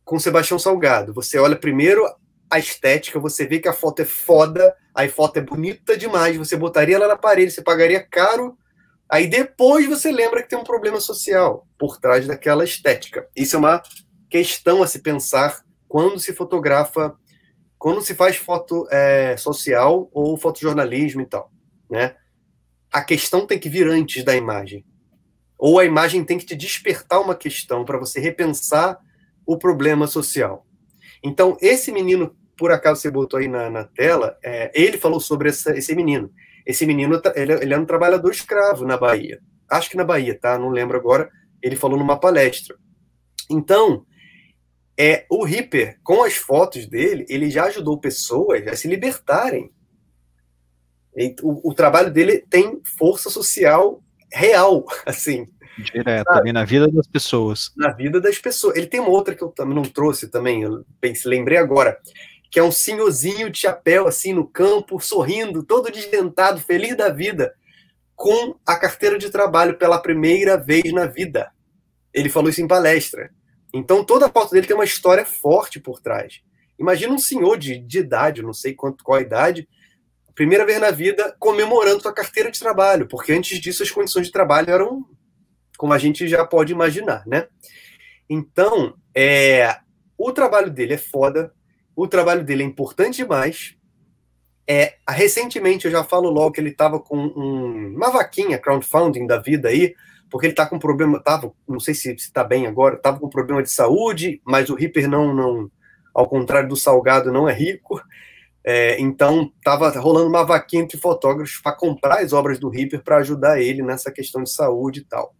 B: com Sebastião Salgado. Você olha primeiro a estética, você vê que a foto é foda, a foto é bonita demais, você botaria ela na parede, você pagaria caro. Aí depois você lembra que tem um problema social por trás daquela estética. Isso é uma questão a se pensar quando se fotografa, quando se faz foto é, social ou fotojornalismo e tal, né? A questão tem que vir antes da imagem. Ou a imagem tem que te despertar uma questão para você repensar o problema social. Então, esse menino, por acaso você botou aí na, na tela, é, ele falou sobre essa, esse menino. Esse menino, ele, ele é um trabalhador escravo na Bahia. Acho que na Bahia, tá? Não lembro agora. Ele falou numa palestra. Então, é, o Ripper, com as fotos dele, ele já ajudou pessoas a se libertarem. O, o, trabalho dele tem força social real, assim.
A: Direto, ali na vida das pessoas.
B: Na vida das pessoas. Ele tem uma outra que eu também não trouxe também, eu pensei, lembrei agora, que é um senhorzinho de chapéu, assim, no campo, sorrindo, todo desdentado, feliz da vida, com a carteira de trabalho pela primeira vez na vida. Ele falou isso em palestra. Então, toda a foto dele tem uma história forte por trás. Imagina um senhor de, de idade, não sei quanto, qual a idade, primeira vez na vida, comemorando sua carteira de trabalho, porque antes disso as condições de trabalho eram como a gente já pode imaginar, né? Então, é, o trabalho dele é foda, o trabalho dele é importante demais. É, recentemente, eu já falo logo que ele estava com um, uma vaquinha crowdfunding da vida aí, porque ele está com problema, tava, não sei se está bem agora, estava com problema de saúde, mas o Ripper não, não, ao contrário do Salgado, não é rico. É, então, estava rolando uma vaquinha entre fotógrafos para comprar as obras do Ripper para ajudar ele nessa questão de saúde e tal.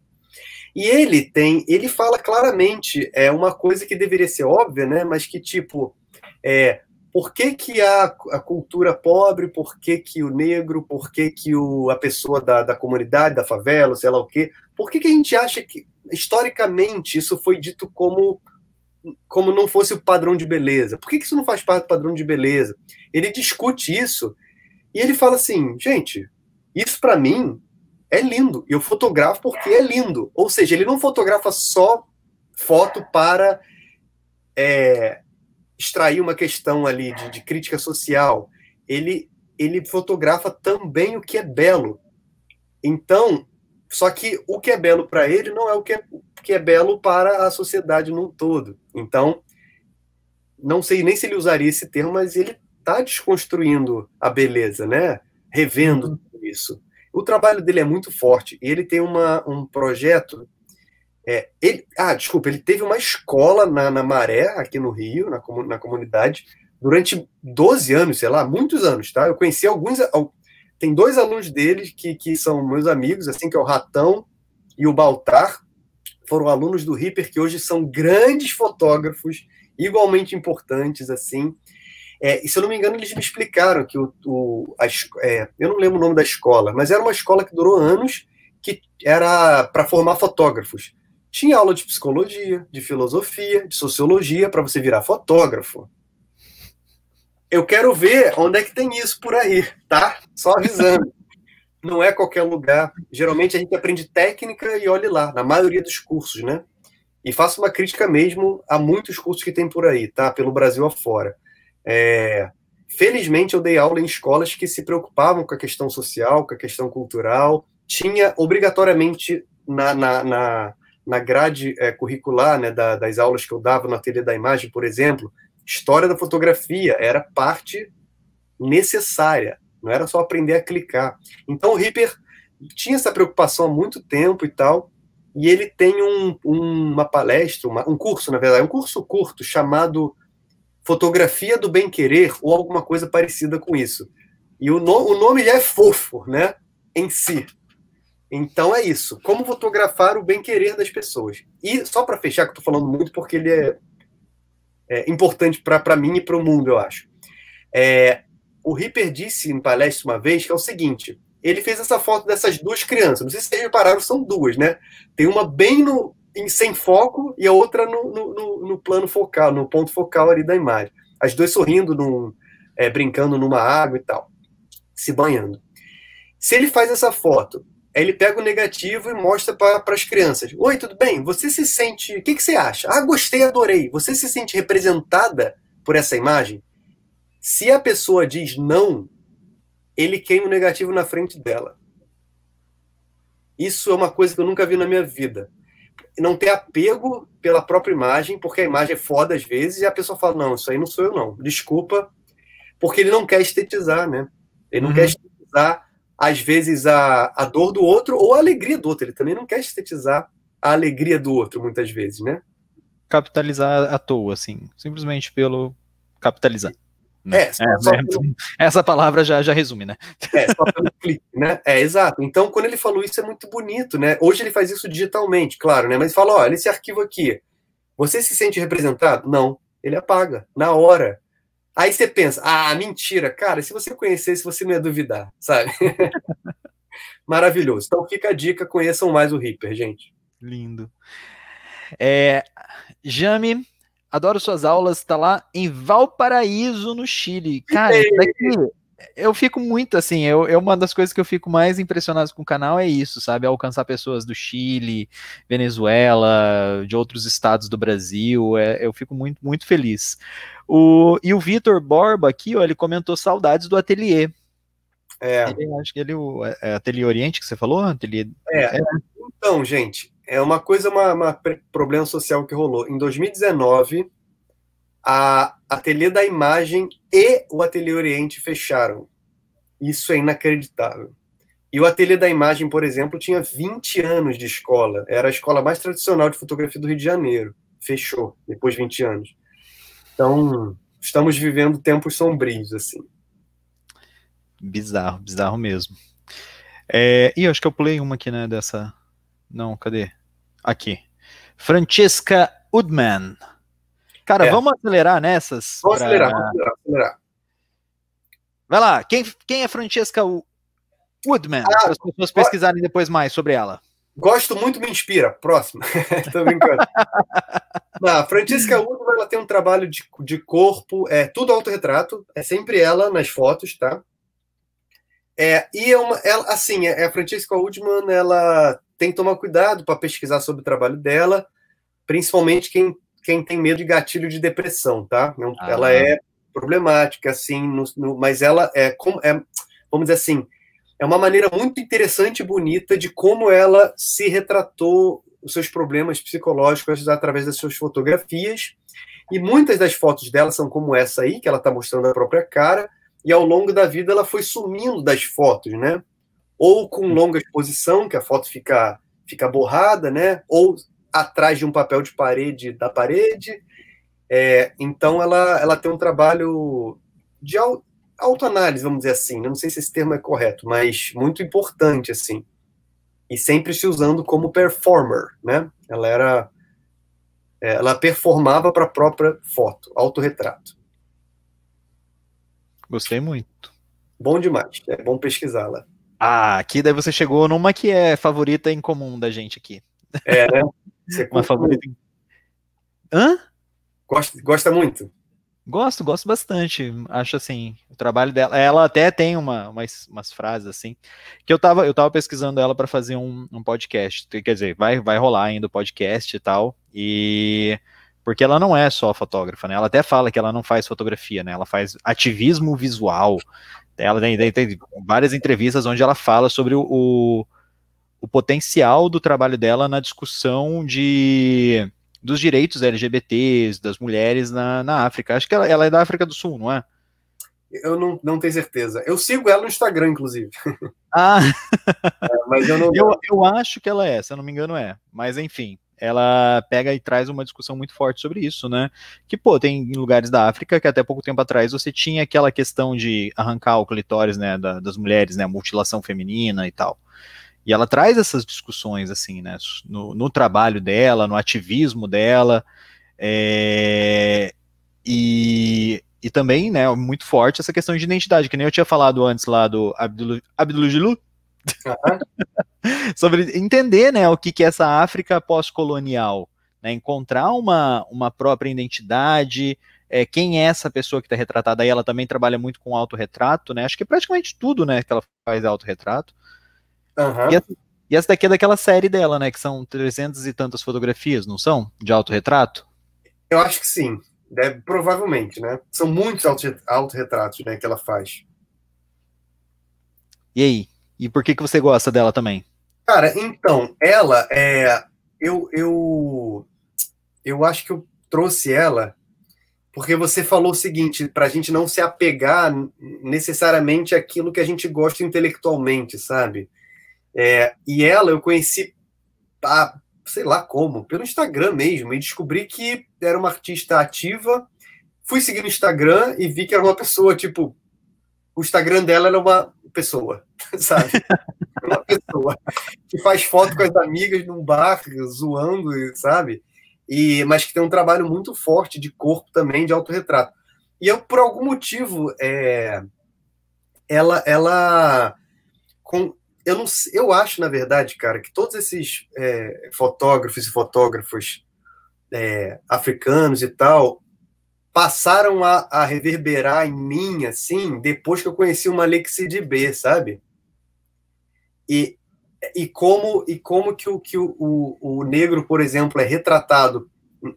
B: E ele tem, ele fala claramente, é uma coisa que deveria ser óbvia, né? Mas que tipo, é, por que, que a, a cultura pobre, por que, que o negro, por que, que o, a pessoa da, da comunidade, da favela, sei lá o quê, por que, que a gente acha que, historicamente, isso foi dito como como não fosse o padrão de beleza? Por que, que isso não faz parte do padrão de beleza? Ele discute isso e ele fala assim, gente, isso para mim é lindo. E eu fotografo porque é lindo. Ou seja, ele não fotografa só foto para é, extrair uma questão ali de, de, crítica social. Ele, ele fotografa também o que é belo. Então, só que o que é belo para ele não é o que é, que é belo para a sociedade num todo. Então, não sei nem se ele usaria esse termo, mas ele está desconstruindo a beleza, né? Revendo uhum. tudo isso. O trabalho dele é muito forte. Ele tem uma, um projeto. É, ele, ah, desculpa, ele teve uma escola na, na Maré, aqui no Rio, na, na comunidade, durante 12 anos, sei lá, muitos anos, tá? Eu conheci alguns. Tem dois alunos dele que, que são meus amigos, assim, que é o Ratão e o Baltar. Foram alunos do Ripper que hoje são grandes fotógrafos, igualmente importantes, assim. É, e se eu não me engano, eles me explicaram que o, o a, é, eu não lembro o nome da escola, mas era uma escola que durou anos, que era para formar fotógrafos. Tinha aula de psicologia, de filosofia, de sociologia para você virar fotógrafo. Eu quero ver onde é que tem isso por aí, tá? Só avisando. não é qualquer lugar. Geralmente a gente aprende técnica e olhe lá, na maioria dos cursos, né? E faço uma crítica mesmo a muitos cursos que tem por aí, tá? Pelo Brasil afora. É, felizmente, eu dei aula em escolas que se preocupavam com a questão social, com a questão cultural. Tinha, obrigatoriamente, na, na, na, na grade é, curricular né, da, das aulas que eu dava no Ateliê da Imagem, por exemplo, história da fotografia era parte necessária, não era só aprender a clicar. Então, o Ripper tinha essa preocupação há muito tempo e tal, e ele tem um, uma palestra, uma, um curso, na verdade, um curso curto chamado fotografia do bem-querer ou alguma coisa parecida com isso. E o, no, o nome já é fofo, né? Em si. Então é isso. Como fotografar o bem-querer das pessoas. E só para fechar, que eu estou falando muito porque ele é, é importante para mim e para o mundo, eu acho. É, o Ripper disse em palestra uma vez que é o seguinte: ele fez essa foto dessas duas crianças. Não sei se vocês repararam, são duas, né? Tem uma bem no, em, sem foco e a outra no, no, no, plano focal, no ponto focal ali da imagem. As duas sorrindo, num, é, brincando numa água e tal, se banhando. Se ele faz essa foto, ele pega o negativo e mostra para as crianças. Oi, tudo bem? Você se sente. O que, que você acha? Ah, gostei, adorei. Você se sente representada por essa imagem? Se a pessoa diz não, ele queima o negativo na frente dela. Isso é uma coisa que eu nunca vi na minha vida não ter apego pela própria imagem, porque a imagem é foda às vezes, e a pessoa fala, não, isso aí não sou eu não, desculpa, porque ele não quer estetizar, né? Ele não uhum. quer estetizar, às vezes, a, a dor do outro ou a alegria do outro, ele também não quer estetizar a
A: alegria do outro, muitas vezes, né? Capitalizar à toa, assim, simplesmente pelo capitalizar. Né? É, pelo... É, então, essa palavra já, já resume, né? É, só pelo
B: clique, né? É, exato. Então, quando ele falou isso, é muito bonito, né? Hoje ele faz isso digitalmente, claro, né? Mas fala, olha, esse arquivo aqui, você se sente representado? Não. Ele apaga, na hora. Aí você pensa, ah, mentira, cara, se você conhecesse, você não ia duvidar, sabe? Maravilhoso. Então fica a dica, conheçam mais o Reaper, gente.
A: Lindo. É, Jame, adoro suas aulas, tá lá em Valparaíso, no Chile. Cara, daqui, eu fico muito assim, eu, eu, uma das coisas que eu fico mais impressionado com o canal é isso, sabe? Alcançar pessoas do Chile, Venezuela, de outros estados do Brasil, é, eu fico muito, muito feliz. O, e o Vitor Borba aqui, ó, ele comentou saudades do ateliê. É. Ele, acho que ele, o é, é, Ateliê Oriente que você falou? Ateliê, é. é. Então, gente, é uma coisa,
B: um uma, problema social que rolou. Em 2019, a Ateliê da Imagem e o Ateliê Oriente fecharam. Isso é inacreditável. E o Ateliê da Imagem, por exemplo, tinha 20 anos de escola. Era a escola mais tradicional de fotografia do Rio de Janeiro. Fechou depois de 20 anos. Então, estamos vivendo tempos sombrios, assim.
A: Bizarro, bizarro mesmo. É, e acho que eu pulei uma aqui, né, dessa... Não, cadê? Aqui. Francesca Udman. Cara, é. vamos acelerar nessas? Vamos pra... acelerar, vamos acelerar, acelerar. Vai lá, quem, quem é Francesca Woodman? Ah, para as pessoas pesquisarem depois mais sobre ela.
B: Gosto muito, me inspira. Próximo. Tô brincando. Não, Francisca Woodman ela tem um trabalho de, de corpo, é tudo autorretrato, é sempre ela nas fotos, tá? É, e é uma, ela, assim, é, a Francisca Woodman, ela tem que tomar cuidado para pesquisar sobre o trabalho dela, principalmente quem, quem tem medo de gatilho de depressão, tá? Não, ah, ela é problemática, assim, no, no, mas ela é, com, é, vamos dizer assim, é uma maneira muito interessante e bonita de como ela se retratou os seus problemas psicológicos através das suas fotografias. E muitas das fotos dela são como essa aí, que ela está mostrando a própria cara, e ao longo da vida ela foi sumindo das fotos, né? ou com longa exposição, que a foto fica, fica borrada, né? ou atrás de um papel de parede da parede. É, então, ela, ela tem um trabalho de autoanálise, vamos dizer assim. Né? não sei se esse termo é correto, mas muito importante, assim. E sempre se usando como performer, né? Ela era... É, ela performava para a própria foto, autorretrato.
A: Gostei muito.
B: Bom demais. É bom pesquisá-la.
A: Ah, aqui daí você chegou numa que é favorita em comum da gente aqui. É, né? Você Uma favorita. Hã? Gosta, gosta muito? Gosto, gosto bastante. Acho assim, o trabalho dela. Ela até tem uma, umas, umas frases assim. Que eu tava, eu tava pesquisando ela para fazer um, um podcast. Quer dizer, vai, vai rolar ainda o podcast e tal. E porque ela não é só fotógrafa, né? Ela até fala que ela não faz fotografia, né? Ela faz ativismo visual, ela tem, tem, tem, várias entrevistas onde ela fala sobre o, o, o, potencial do trabalho dela na discussão de dos direitos LGBTs, das mulheres na, na África. Acho que ela, ela é da África do Sul, não é?
B: Eu não, não tenho certeza. Eu sigo ela no Instagram, inclusive.
A: Ah! É, mas eu, não... eu, eu acho que ela é, se eu não me engano, é. Mas enfim ela pega e traz uma discussão muito forte sobre isso, né? Que, pô, tem lugares da África que até pouco tempo atrás você tinha aquela questão de arrancar o clitóris, né, da, das mulheres, né, mutilação feminina e tal. E ela traz essas discussões, assim, né, no, no trabalho dela, no ativismo dela, é, e, e também, né, muito forte essa questão de identidade, que nem eu tinha falado antes lá do Abdul, Abdul Uhum. Sobre entender né, o que, que é essa África pós-colonial, né, encontrar uma, uma própria identidade, é, quem é essa pessoa que está retratada aí, ela também trabalha muito com autorretrato, né? Acho que é praticamente tudo né, que ela faz é autorretrato. Uhum. E, essa, e essa daqui é daquela série dela, né? Que são 300 e tantas fotografias, não são? De autorretrato?
B: Eu acho que sim. Deve, é, provavelmente, né? São muitos autorretratos né, que ela faz.
A: E aí? E por que, que você gosta dela também?
B: Cara, então, ela é. Eu, eu, eu acho que eu trouxe ela porque você falou o seguinte, para a gente não se apegar necessariamente àquilo que a gente gosta intelectualmente, sabe? É, e ela eu conheci, sei lá como, pelo Instagram mesmo, e descobri que era uma artista ativa. Fui seguir no Instagram e vi que era uma pessoa, tipo, o Instagram dela era uma pessoa, sabe? Uma pessoa que faz foto com as amigas num bar, zoando, sabe? E, mas que tem um trabalho muito forte de corpo também, de autorretrato. E eu, por algum motivo, é, ela. ela com, eu, não, eu acho, na verdade, cara, que todos esses é, fotógrafos e fotógrafos é, africanos e tal, passaram a, a, reverberar em mim, assim, depois que eu conheci uma Lexi de B, sabe? E, e como e como que, o, que o, o, o negro, por exemplo, é retratado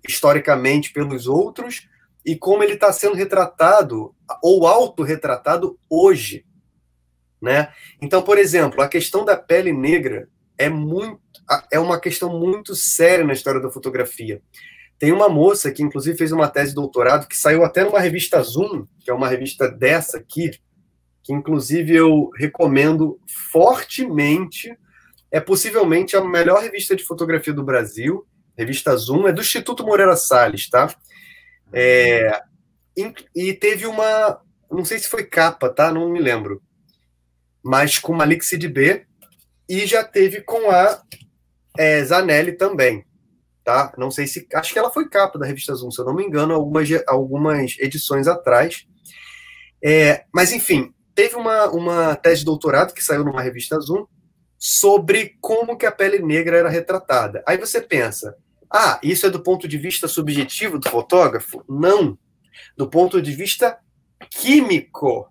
B: historicamente pelos outros e como ele está sendo retratado ou autorretratado hoje, né? Então, por exemplo, a questão da pele negra é muito é uma questão muito séria na história da fotografia. Tem uma moça que, inclusive, fez uma tese de doutorado que saiu até numa revista Zoom, que é uma revista dessa aqui, que, inclusive, eu recomendo fortemente. É possivelmente a melhor revista de fotografia do Brasil, revista Zoom, é do Instituto Moreira Salles, tá? É, e teve uma, não sei se foi capa, tá? Não me lembro. Mas com Malik B e já teve com a é, Zanelli também tá? Não sei se. Acho que ela foi capa da revista Zoom, se eu não me engano, algumas, algumas edições atrás. É, mas, enfim, teve uma, uma tese de doutorado que saiu numa revista Zoom sobre como que a pele negra era retratada. Aí você pensa, ah, isso é do ponto de vista subjetivo do fotógrafo? Não. Do ponto de vista químico.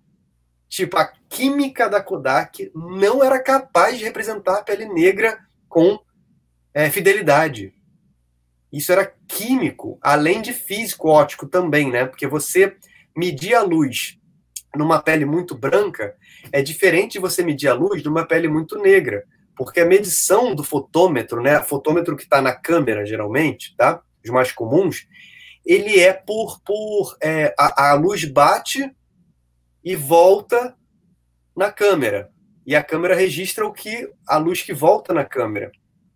B: Tipo, a química da Kodak não era capaz de representar a pele negra com é, fidelidade. Isso era químico, além de físico ótico também, né? Porque você medir a luz numa pele muito branca é diferente de você medir a luz numa pele muito negra, porque a medição do fotômetro, né, fotômetro que está na câmera geralmente, tá? Os mais comuns, ele é por por é, a, a luz bate e volta na câmera e a câmera registra o que a luz que volta na câmera,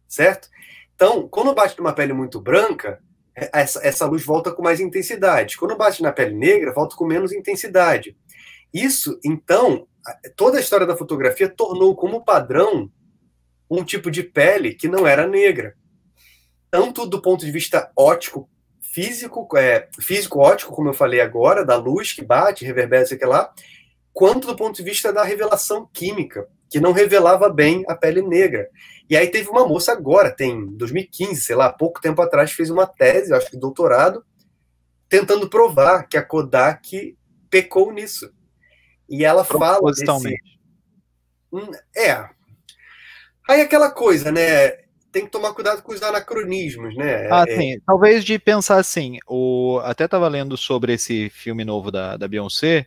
B: certo? Então, quando bate numa pele muito branca, é, essa, essa luz volta com mais intensidade. Quando bate na pele negra, volta com menos intensidade. Isso, então, toda a história da fotografia tornou como padrão um tipo de pele que não era negra. Tanto do ponto de vista ótico, físico, é, físico ótico, como eu falei agora, da luz que bate, reverbera, sei lá, quanto do ponto de vista da revelação química que não revelava bem a pele negra. E aí teve uma moça agora, tem 2015, sei lá, pouco tempo atrás, fez uma tese, acho que doutorado, tentando provar que a Kodak pecou nisso. E ela fala desse... Hum, é. Aí aquela coisa, né? Tem que tomar cuidado com os anacronismos, né? Ah, é... sim.
A: Talvez de pensar assim, o... até estava lendo sobre esse filme novo da, da Beyoncé,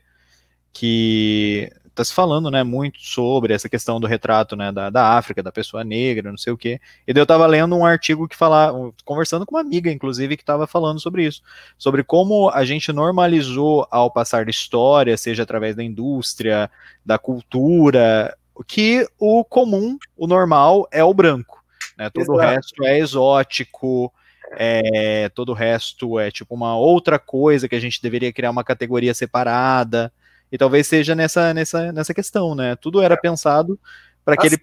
A: que está se falando, né, muito sobre essa questão do retrato, né, da, da África, da pessoa negra, não sei o quê. E daí eu estava lendo um artigo que falava, conversando com uma amiga, inclusive, que estava falando sobre isso, sobre como a gente normalizou ao passar da história, seja através da indústria, da cultura, que o comum, o normal é o branco, né? Todo Exato. o resto é exótico, é, todo o resto é tipo uma outra coisa que a gente deveria criar uma categoria separada. E talvez seja nessa, nessa, nessa questão, né? Tudo era é. pensado para aquele,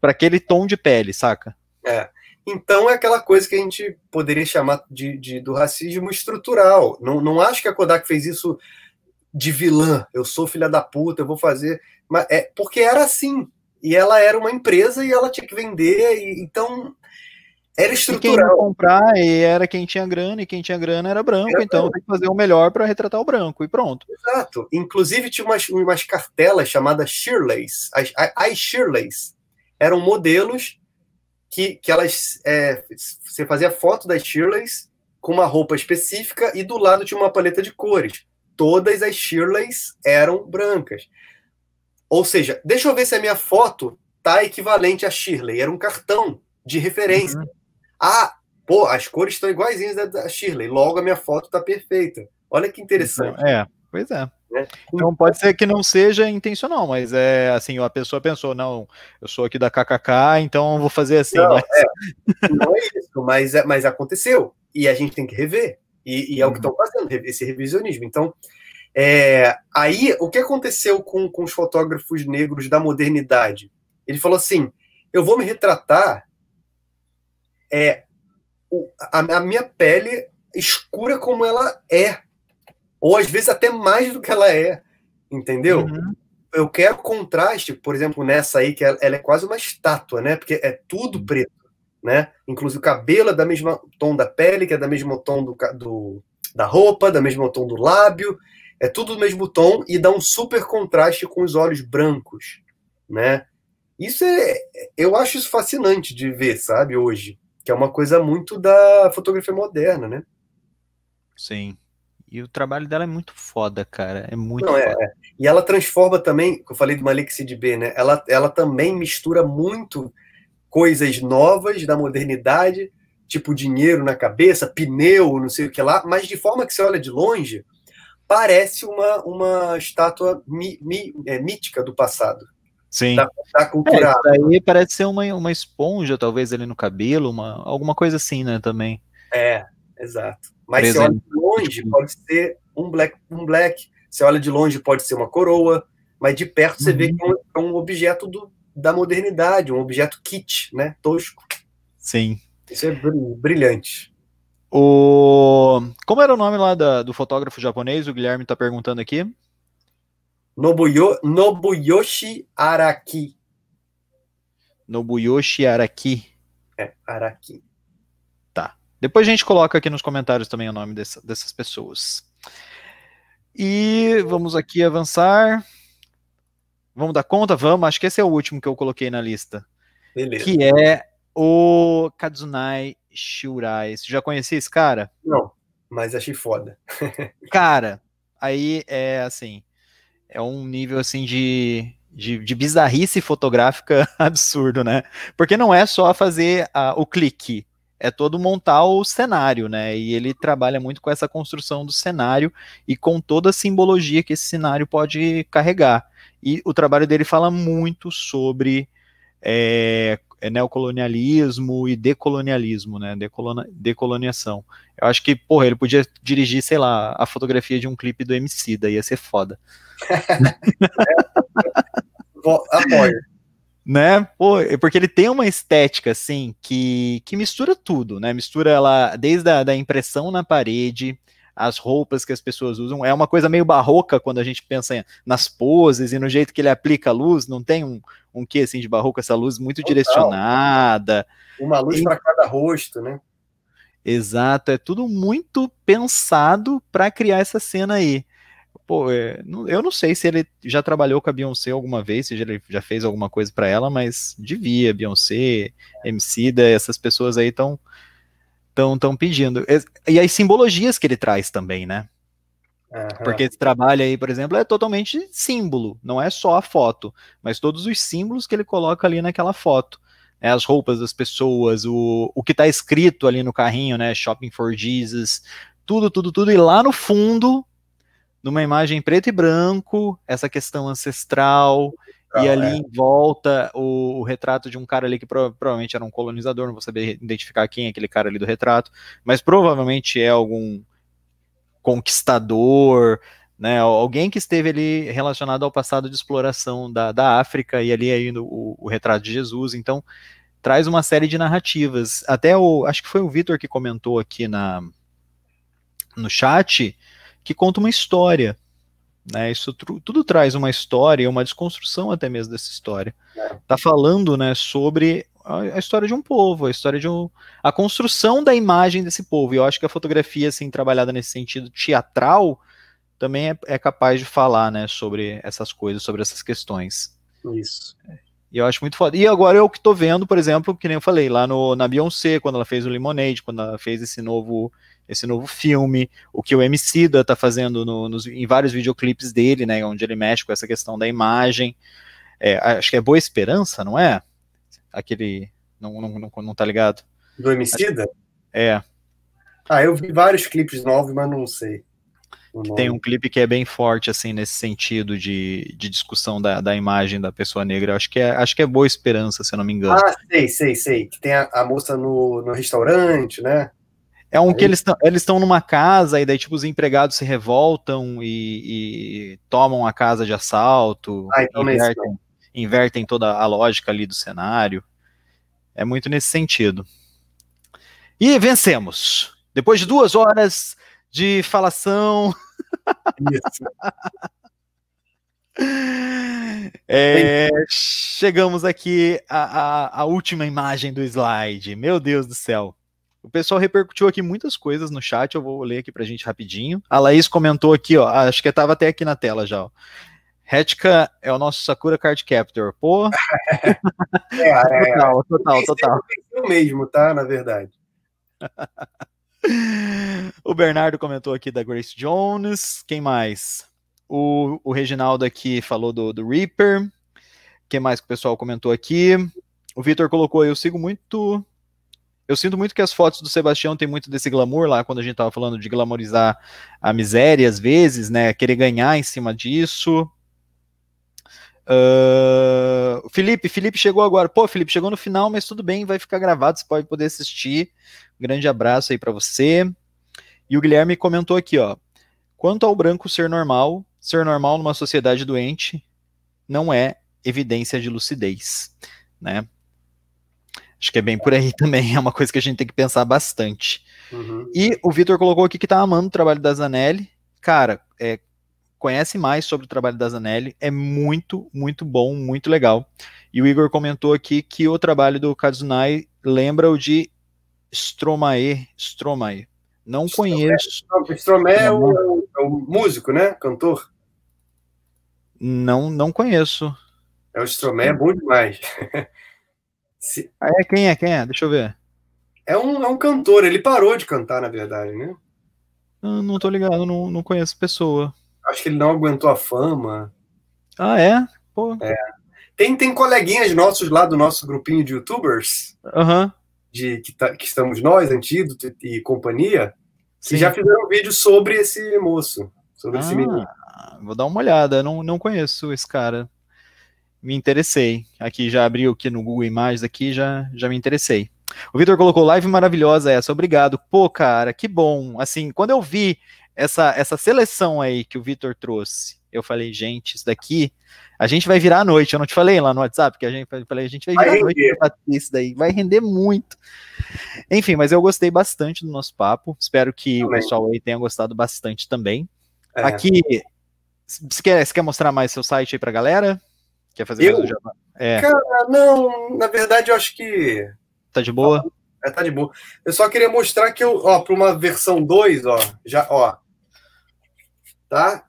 A: para aquele tom de pele, saca?
B: É. Então é aquela coisa que a gente poderia chamar de, de, do racismo estrutural. Não, não acho que a Kodak fez isso de vilã. Eu sou filha da puta, eu vou fazer. Mas é porque era assim. E ela era uma empresa e ela tinha que vender. E, então era estrutural. E quem ia
A: comprar era quem tinha grana, e quem tinha grana era branco, era então tem que fazer o melhor para retratar o branco, e pronto.
B: Exato. Inclusive tinha umas, umas cartelas chamadas Shirleys. As, as Shirleys eram modelos que, que elas. É, você fazia foto das Shirleys com uma roupa específica e do lado tinha uma paleta de cores. Todas as Shirleys eram brancas. Ou seja, deixa eu ver se a minha foto tá equivalente a Shirley. Era um cartão de referência. Uhum. Ah, pô, as cores estão iguaizinhas da, da Shirley, logo a minha foto está perfeita. Olha que interessante. É,
A: pois é. é. Então pode ser que não seja intencional, mas é assim, a pessoa pensou, não, eu sou aqui da KKK, então vou fazer assim. Não, mas... é, não é isso, mas, é, mas
B: aconteceu, e a gente tem que rever, e, e é o que estão fazendo, esse revisionismo. Então, é, aí, o que aconteceu com, com os fotógrafos negros da modernidade? Ele falou assim, eu vou me retratar é o, a, a minha pele escura como ela é, ou às vezes até mais do que ela é, entendeu? Uhum. Eu quero contraste, por exemplo, nessa aí que ela, é, ela, é quase uma estátua, né? Porque é tudo uhum. preto, né? Inclusive o cabelo é da mesma tom da pele, que é da mesmo tom do, do da roupa, da mesmo tom do lábio, é tudo do mesmo tom e dá um super contraste com os olhos brancos, né? Isso é, eu acho isso fascinante de ver, sabe, hoje que é uma coisa muito da fotografia moderna, né?
A: Sim. E o trabalho dela é muito foda,
B: cara. É muito Não, é, é. E ela transforma também, eu falei do Malik Sid B, né? Ela, ela também mistura muito coisas novas da modernidade, tipo dinheiro na cabeça, pneu, não sei o que lá, mas de forma que você olha de longe, parece uma, uma estátua mi, mi, é, mítica do passado.
A: Sim. Da, da cultura. É, né? parece ser uma, uma esponja, talvez, ali no cabelo, uma, alguma coisa assim, né, também.
B: É, exato. Mas se olha de longe, pode ser um black, um black. Você olha de longe, pode ser uma coroa, mas de perto você vê que é um, uhum. é objeto do, da modernidade, um objeto kit, né? Tosco. Sim. Isso é brilhante.
A: O... Como era o nome lá da, do fotógrafo japonês? O Guilherme está perguntando aqui. Nobuyo, Nobuyoshi Araki. Nobuyoshi Araki.
B: É, Araki.
A: Tá. Depois a gente coloca aqui nos comentários também o nome dessa, dessas pessoas. E vamos aqui avançar. Vamos dar conta? Vamos. Acho que esse é o último que eu coloquei na lista. Beleza. Que é o Kazunai Shurai. Você já conhecia esse cara? Não,
B: mas achei foda.
A: cara, aí é assim é um nível assim de, de, de bizarrice fotográfica absurdo, né? Porque não é só fazer a, o clique, é todo montar o cenário, né? E ele trabalha muito com essa construção do cenário e com toda a simbologia que esse cenário pode carregar. E o trabalho dele fala muito sobre é, é, neocolonialismo e decolonialismo, né? Decolona, decoloniação. Eu acho que, porra, ele podia dirigir, sei lá, a fotografia de um clipe do MC, daí ia ser foda. Apoio. Né? Pô, é porque ele tem uma estética, assim, que, que mistura tudo, né? Mistura ela desde a da impressão na parede, as roupas que as pessoas usam. É uma coisa meio barroca quando a gente pensa nas poses e no jeito que ele aplica a luz, não tem um, um quê assim de barroco, essa luz muito Total. direcionada.
B: Uma luz para cada rosto, né?
A: Exato, é tudo muito pensado para criar essa cena aí. Pô, é, eu não sei se ele já trabalhou com a Beyoncé alguma vez, se ele já fez alguma coisa para ela, mas devia, Beyoncé, MC, essas pessoas aí estão estão pedindo. E, as simbologias que ele traz também, né? Porque esse trabalho aí, por exemplo, é totalmente símbolo, não é só a foto, mas todos os símbolos que ele coloca ali naquela foto. Né? As roupas das pessoas, o, o que está escrito ali no carrinho, né? Shopping for Jesus, tudo, tudo, tudo. E lá no fundo, numa imagem preto e branco, essa questão ancestral, e então, ali é. em volta o, o, retrato de um cara ali que pro, provavelmente era um colonizador, não vou saber identificar quem é aquele cara ali do retrato, mas provavelmente é algum conquistador, né, alguém que esteve ali relacionado ao passado de exploração da, da África, e ali ainda o, o retrato de Jesus, então traz uma série de narrativas, até o, acho que foi o Vitor que comentou aqui na no chat, que conta uma história, né? Isso tudo traz uma história, uma desconstrução até mesmo dessa história. Está falando né, sobre a história de um povo, a história de um, a construção da imagem desse povo. E eu acho que a fotografia, assim, trabalhada nesse sentido teatral, também é, é capaz de falar, né, sobre essas coisas, sobre essas questões. Isso. E eu acho muito foda. E agora eu que estou vendo, por exemplo, que nem eu falei, lá no, na Beyoncé, quando ela fez o Lemonade, quando ela fez esse novo esse novo filme, o que o MC da tá fazendo no, nos, em vários videoclipes dele, né, onde ele mexe com essa questão da imagem. É, acho que é Boa Esperança, não é? Aquele. Não, não, não, não tá ligado? Do Emicida? É.
B: Ah, eu vi vários clipes novos, mas não sei. Tem um
A: clipe que é bem forte, assim, nesse sentido de, de discussão da, da imagem da pessoa negra. Acho que, é, acho que é Boa Esperança, se eu não me engano. Ah,
B: sei, sei, sei. Que tem a, a moça no, no restaurante, né?
A: É um Aí. que eles estão eles numa casa e daí, tipo, os empregados se revoltam e, e tomam a casa de assalto. Ah, então invertem, invertem toda a lógica ali do cenário. É muito nesse sentido. E vencemos. Depois de duas horas de falação. Isso. É, chegamos aqui à, à, à, última imagem do slide. Meu Deus do céu. O pessoal repercutiu aqui muitas coisas no chat, eu vou ler aqui pra gente rapidinho. A Laís comentou aqui, ó, acho que tava até aqui na tela já, ó. Hetka é o nosso Sakura Card Captor, pô. é, é, é. total, total, total. É eu mesmo, tá, na verdade. o Bernardo comentou aqui da Grace Jones, quem mais? O, o Reginaldo aqui falou do, do Reaper, quem mais que o pessoal comentou aqui? O Vitor colocou, eu sigo muito eu sinto muito que as fotos do Sebastião tem muito desse glamour lá, quando a gente tava falando de glamorizar a miséria às vezes, né? Querer ganhar em cima disso. Uh, Felipe, Felipe chegou agora. Pô, Felipe, chegou no final, mas tudo bem, vai ficar gravado, você pode poder assistir. Um grande abraço aí para você. E o Guilherme comentou aqui, ó. Quanto ao branco ser normal, ser normal numa sociedade doente não é evidência de lucidez, né? Acho que é bem por aí também, é uma coisa que a gente tem que pensar bastante. Uhum. E o Vitor colocou aqui que tá amando o trabalho da Zanelli. Cara, é, conhece mais sobre o trabalho da Zanelli, é muito, muito bom, muito legal. E o Igor comentou aqui que o trabalho do Kazunai lembra o de Stromae, Stromae. Não Stromae, conheço.
B: É Stromae é o, é o, músico, né? Cantor.
A: Não, não conheço.
B: É o Stromae é bom demais.
A: Se... Ah, é quem é? Quem é? Deixa eu ver.
B: É um, é um cantor, ele parou de cantar, na verdade, né?
A: não tô ligado, não, não conheço pessoa.
B: Acho que ele não aguentou a fama.
A: Ah, é? Pô.
B: É. Tem, tem coleguinhas nossos lá do nosso grupinho de youtubers, uhum. de, que, tá, que estamos nós, Antídoto e companhia, Sim. que já fizeram um vídeo sobre esse moço, sobre ah, esse menino.
A: Vou dar uma olhada, não, não conheço esse cara me interessei. Aqui já abriu aqui no Google Imagens aqui, já, já me interessei. O Vitor colocou live maravilhosa essa, obrigado. Pô, cara, que bom. Assim, quando eu vi essa, essa seleção aí que o Vitor trouxe, eu falei, gente, isso daqui a gente vai virar a noite. Eu não te falei lá no WhatsApp que a gente falei, a gente vai virar a noite isso daí, vai render muito. Enfim, mas eu gostei bastante do nosso papo. Espero que também. o pessoal aí tenha gostado bastante também. É. Aqui, você quer, você quer mostrar mais seu site aí pra galera? Quer fazer eu? mais um jabá? É. Cara,
B: não, na verdade eu acho que. Tá de boa? É, tá de boa. Eu só queria mostrar que eu, ó, para uma versão 2, ó, já, ó. Tá?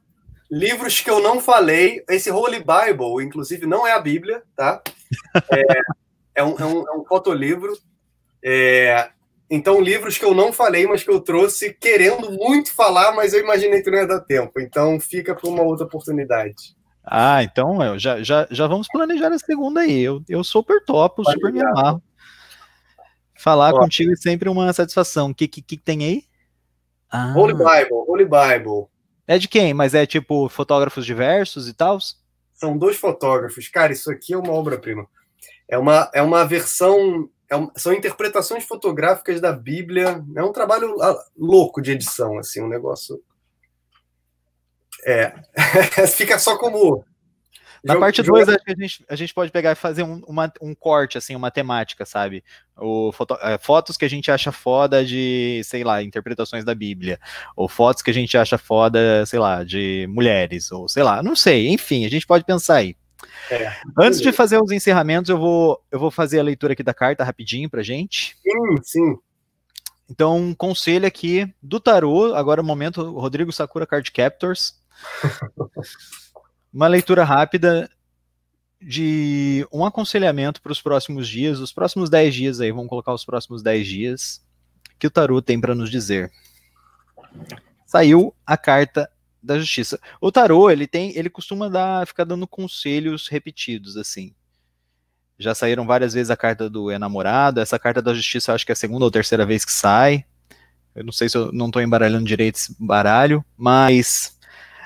B: Livros que eu não falei. Esse Holy Bible, inclusive, não é a Bíblia, tá? É, é, um, é, um, é um fotolivro. É, então, livros que eu não falei, mas que eu trouxe querendo muito falar, mas eu imaginei que não ia dar tempo. Então, fica para uma outra oportunidade.
A: Ah, então é, já, já, já vamos planejar a segunda aí. Eu, eu super topo, super ligar. me amarro. Falar Ó. contigo é sempre uma satisfação. O que, que, que, tem aí? Ah. Holy Bible, Holy Bible. É de quem? Mas é tipo fotógrafos diversos e tal? São dois fotógrafos. Cara, isso aqui é uma obra-prima.
B: É uma, é uma versão. É um, são interpretações fotográficas da Bíblia. É um trabalho ah, louco de edição, assim, um negócio é. Fica só como.
A: Na jogo, parte 2, jogo... a gente, a gente pode pegar e fazer um, uma, um corte, assim, uma temática, sabe? o foto, é, fotos que a gente acha foda de, sei lá, interpretações da Bíblia. Ou fotos que a gente acha foda, sei lá, de mulheres. Ou sei lá, não sei. Enfim, a gente pode pensar aí.
C: É. Antes de
A: fazer os encerramentos, eu vou, eu vou fazer a leitura aqui da carta rapidinho pra gente. Sim, sim. Então, um conselho aqui do tarô, agora é o momento, Rodrigo Sakura Card Captors. Uma leitura rápida de um aconselhamento para os próximos dias, os próximos 10 dias aí, vamos colocar os próximos 10 dias, que o Tarot tem para nos dizer. Saiu a carta da justiça. O tarô, ele tem, ele costuma dar, ficar dando conselhos repetidos assim. Já saíram várias vezes a carta do enamorado, essa carta da justiça acho que é a segunda ou terceira vez que sai. Eu não sei se eu não estou embaralhando direito esse baralho, mas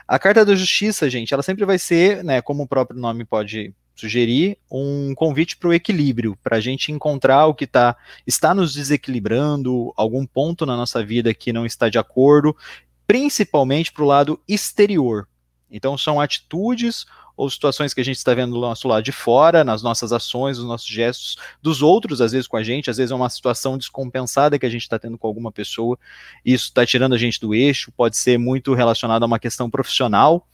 A: a Carta da Justiça, gente, ela sempre vai ser, né, como o próprio nome pode sugerir, um convite para o equilíbrio, para a gente encontrar o que tá, está nos desequilibrando, algum ponto na nossa vida que não está de acordo, principalmente para o lado exterior. Então, são atitudes ou situações que a gente está vendo do nosso lado de fora, nas nossas ações, nos nossos gestos, dos outros, às vezes com a gente, às vezes é uma situação descompensada que a gente está tendo com alguma pessoa, e isso está tirando a gente do eixo, pode ser muito relacionado a uma questão profissional,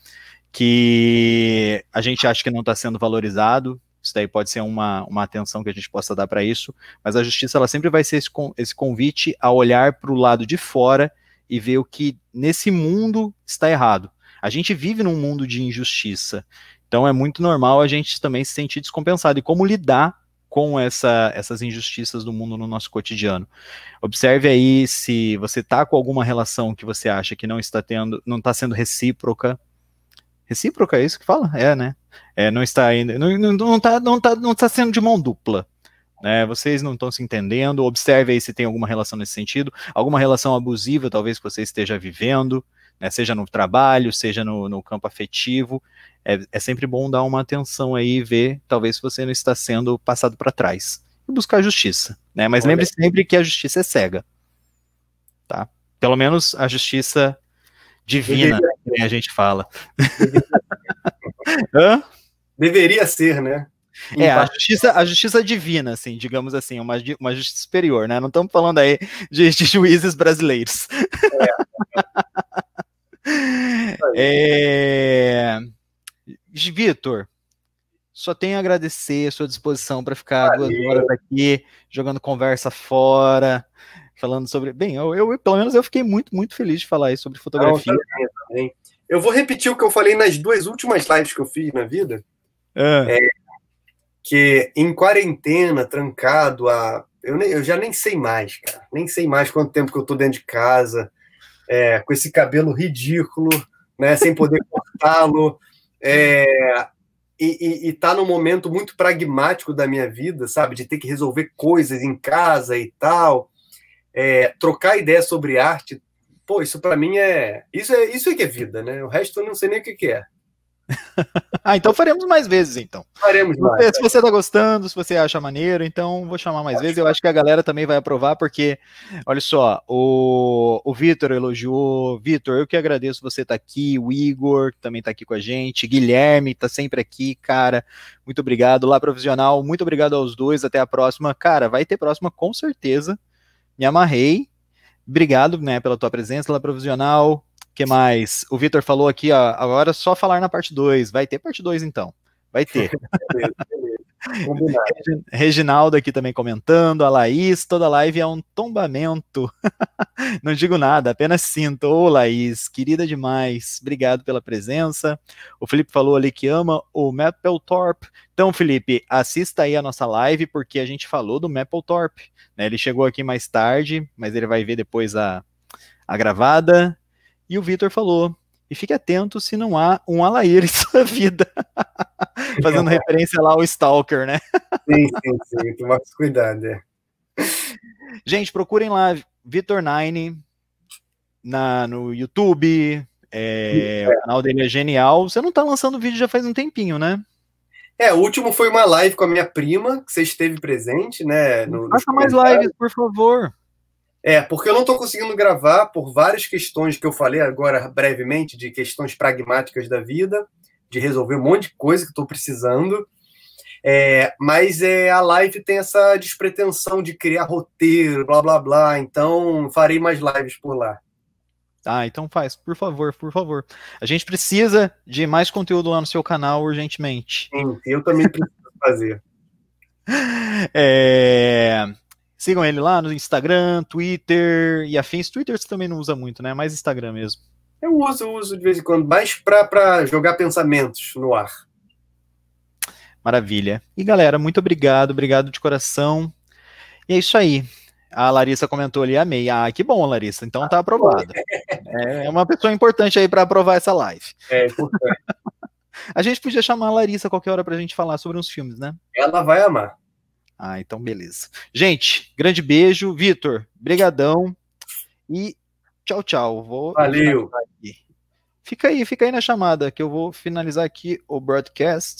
A: que a gente acha que não está sendo valorizado, isso daí pode ser uma, uma atenção que a gente possa dar para isso, mas a justiça ela sempre vai ser esse, esse convite a olhar para o lado de fora e ver o que nesse mundo está errado. A gente vive num mundo de injustiça. Então é muito normal a gente também se sentir descompensado. E como lidar com essa, essas injustiças do mundo no nosso cotidiano. Observe aí se você está com alguma relação que você acha que não está tendo, não está sendo recíproca. Recíproca é isso que fala? É, né? É, não está ainda, não está não tá, não tá, não tá sendo de mão dupla. Né? Vocês não estão se entendendo. Observe aí se tem alguma relação nesse sentido, alguma relação abusiva talvez que você esteja vivendo né, seja no trabalho, seja no, no campo afetivo. É, é, sempre bom dar uma atenção aí e ver, talvez, se você não está sendo passado para trás. E buscar justiça, né? Mas Olha. lembre sempre que a justiça é cega, tá? Pelo menos a justiça divina, que a gente fala. Hã?
B: Deveria ser, né?
A: É, a justiça, a justiça divina, assim, digamos assim, uma, uma justiça superior, né? Não estamos falando aí de, de juízes brasileiros. É. É... Vitor, só tenho a agradecer a sua disposição para ficar Valeu. duas horas aqui jogando conversa fora, falando sobre. Bem, eu, eu, pelo menos eu fiquei muito, muito feliz de falar aí sobre fotografia. Não,
B: também. Eu vou repetir o que eu falei nas duas últimas lives que eu fiz na vida. Ah. É, que em quarentena, trancado a. Eu, eu já nem sei mais, cara. Nem sei mais quanto tempo que eu tô dentro de casa é, com esse cabelo ridículo, né, sem poder cortá-lo, é, e, está num momento muito pragmático da minha vida, sabe, de ter que resolver coisas em casa e tal, é, trocar ideias sobre arte, pô, isso para mim é isso é isso é que é vida, né? O resto eu não sei nem o que, que é.
A: ah, então faremos mais vezes, então. Faremos mais. Se né? você tá gostando, se você acha maneiro, então vou chamar mais acho vezes. Eu acho que a galera também vai aprovar, porque, olha só, o, o Vitor elogiou. Vitor, eu que agradeço você estar tá aqui, o Igor, que também tá aqui com a gente, Guilherme, tá sempre aqui, cara. Muito obrigado. Lá, profissional, muito obrigado aos dois. Até a próxima. Cara, vai ter próxima com certeza. Me amarrei. Obrigado, né, pela tua presença lá, profissional que mais? O Vitor falou aqui, ó, agora é só falar na parte 2. Vai ter parte 2 então. Vai ter. Reginaldo aqui também comentando, a Laís, toda live é um tombamento. Não digo nada, apenas sinto. Ô, Laís, querida demais, obrigado pela presença. O Felipe falou ali que ama o Mapplethorpe. Então, Felipe, assista aí a nossa live, porque a gente falou do Mapplethorpe. Né? Ele chegou aqui mais tarde, mas ele vai ver depois a, a gravada. E o Vitor falou: e fique atento se não há um Alair em sua vida. Fazendo referência lá ao Stalker, né? sim, sim, sim, tomar cuidado. É. Gente, procurem lá Vitor9 no YouTube. É, é. O canal dele é genial. Você não tá lançando vídeo já faz um tempinho, né? É, o último foi uma live com a minha prima, que
B: você esteve presente, né? No, Faça mais lives, por favor. É, porque eu não estou conseguindo gravar por várias questões que eu falei agora brevemente, de questões pragmáticas da vida, de resolver um monte de coisa que estou precisando. É, mas é, a live tem essa despretensão de criar roteiro, blá blá blá. Então farei mais lives por lá.
A: Ah, então faz, por favor, por favor. A gente precisa de mais conteúdo lá no seu canal urgentemente.
B: Sim, eu também preciso fazer.
A: É... Sigam ele lá no Instagram, Twitter e afins. Twitter você também não usa muito, né? É mais Instagram mesmo.
B: Eu uso, eu uso de vez em quando, mais para jogar pensamentos no ar.
A: Maravilha. E galera, muito obrigado, obrigado de coração. E é isso aí. A Larissa comentou ali, amei. Ah, que bom, Larissa. Então tá aprovado. É, é, uma pessoa importante aí para aprovar essa live.
B: É importante.
A: a gente podia chamar a Larissa qualquer hora pra gente falar sobre uns filmes, né? Ela vai amar. Ah, então beleza. Gente, grande beijo. Vitor, brigadão. E tchau, tchau. Vou Valeu. Fica aí, fica aí na chamada, que eu vou finalizar aqui o broadcast.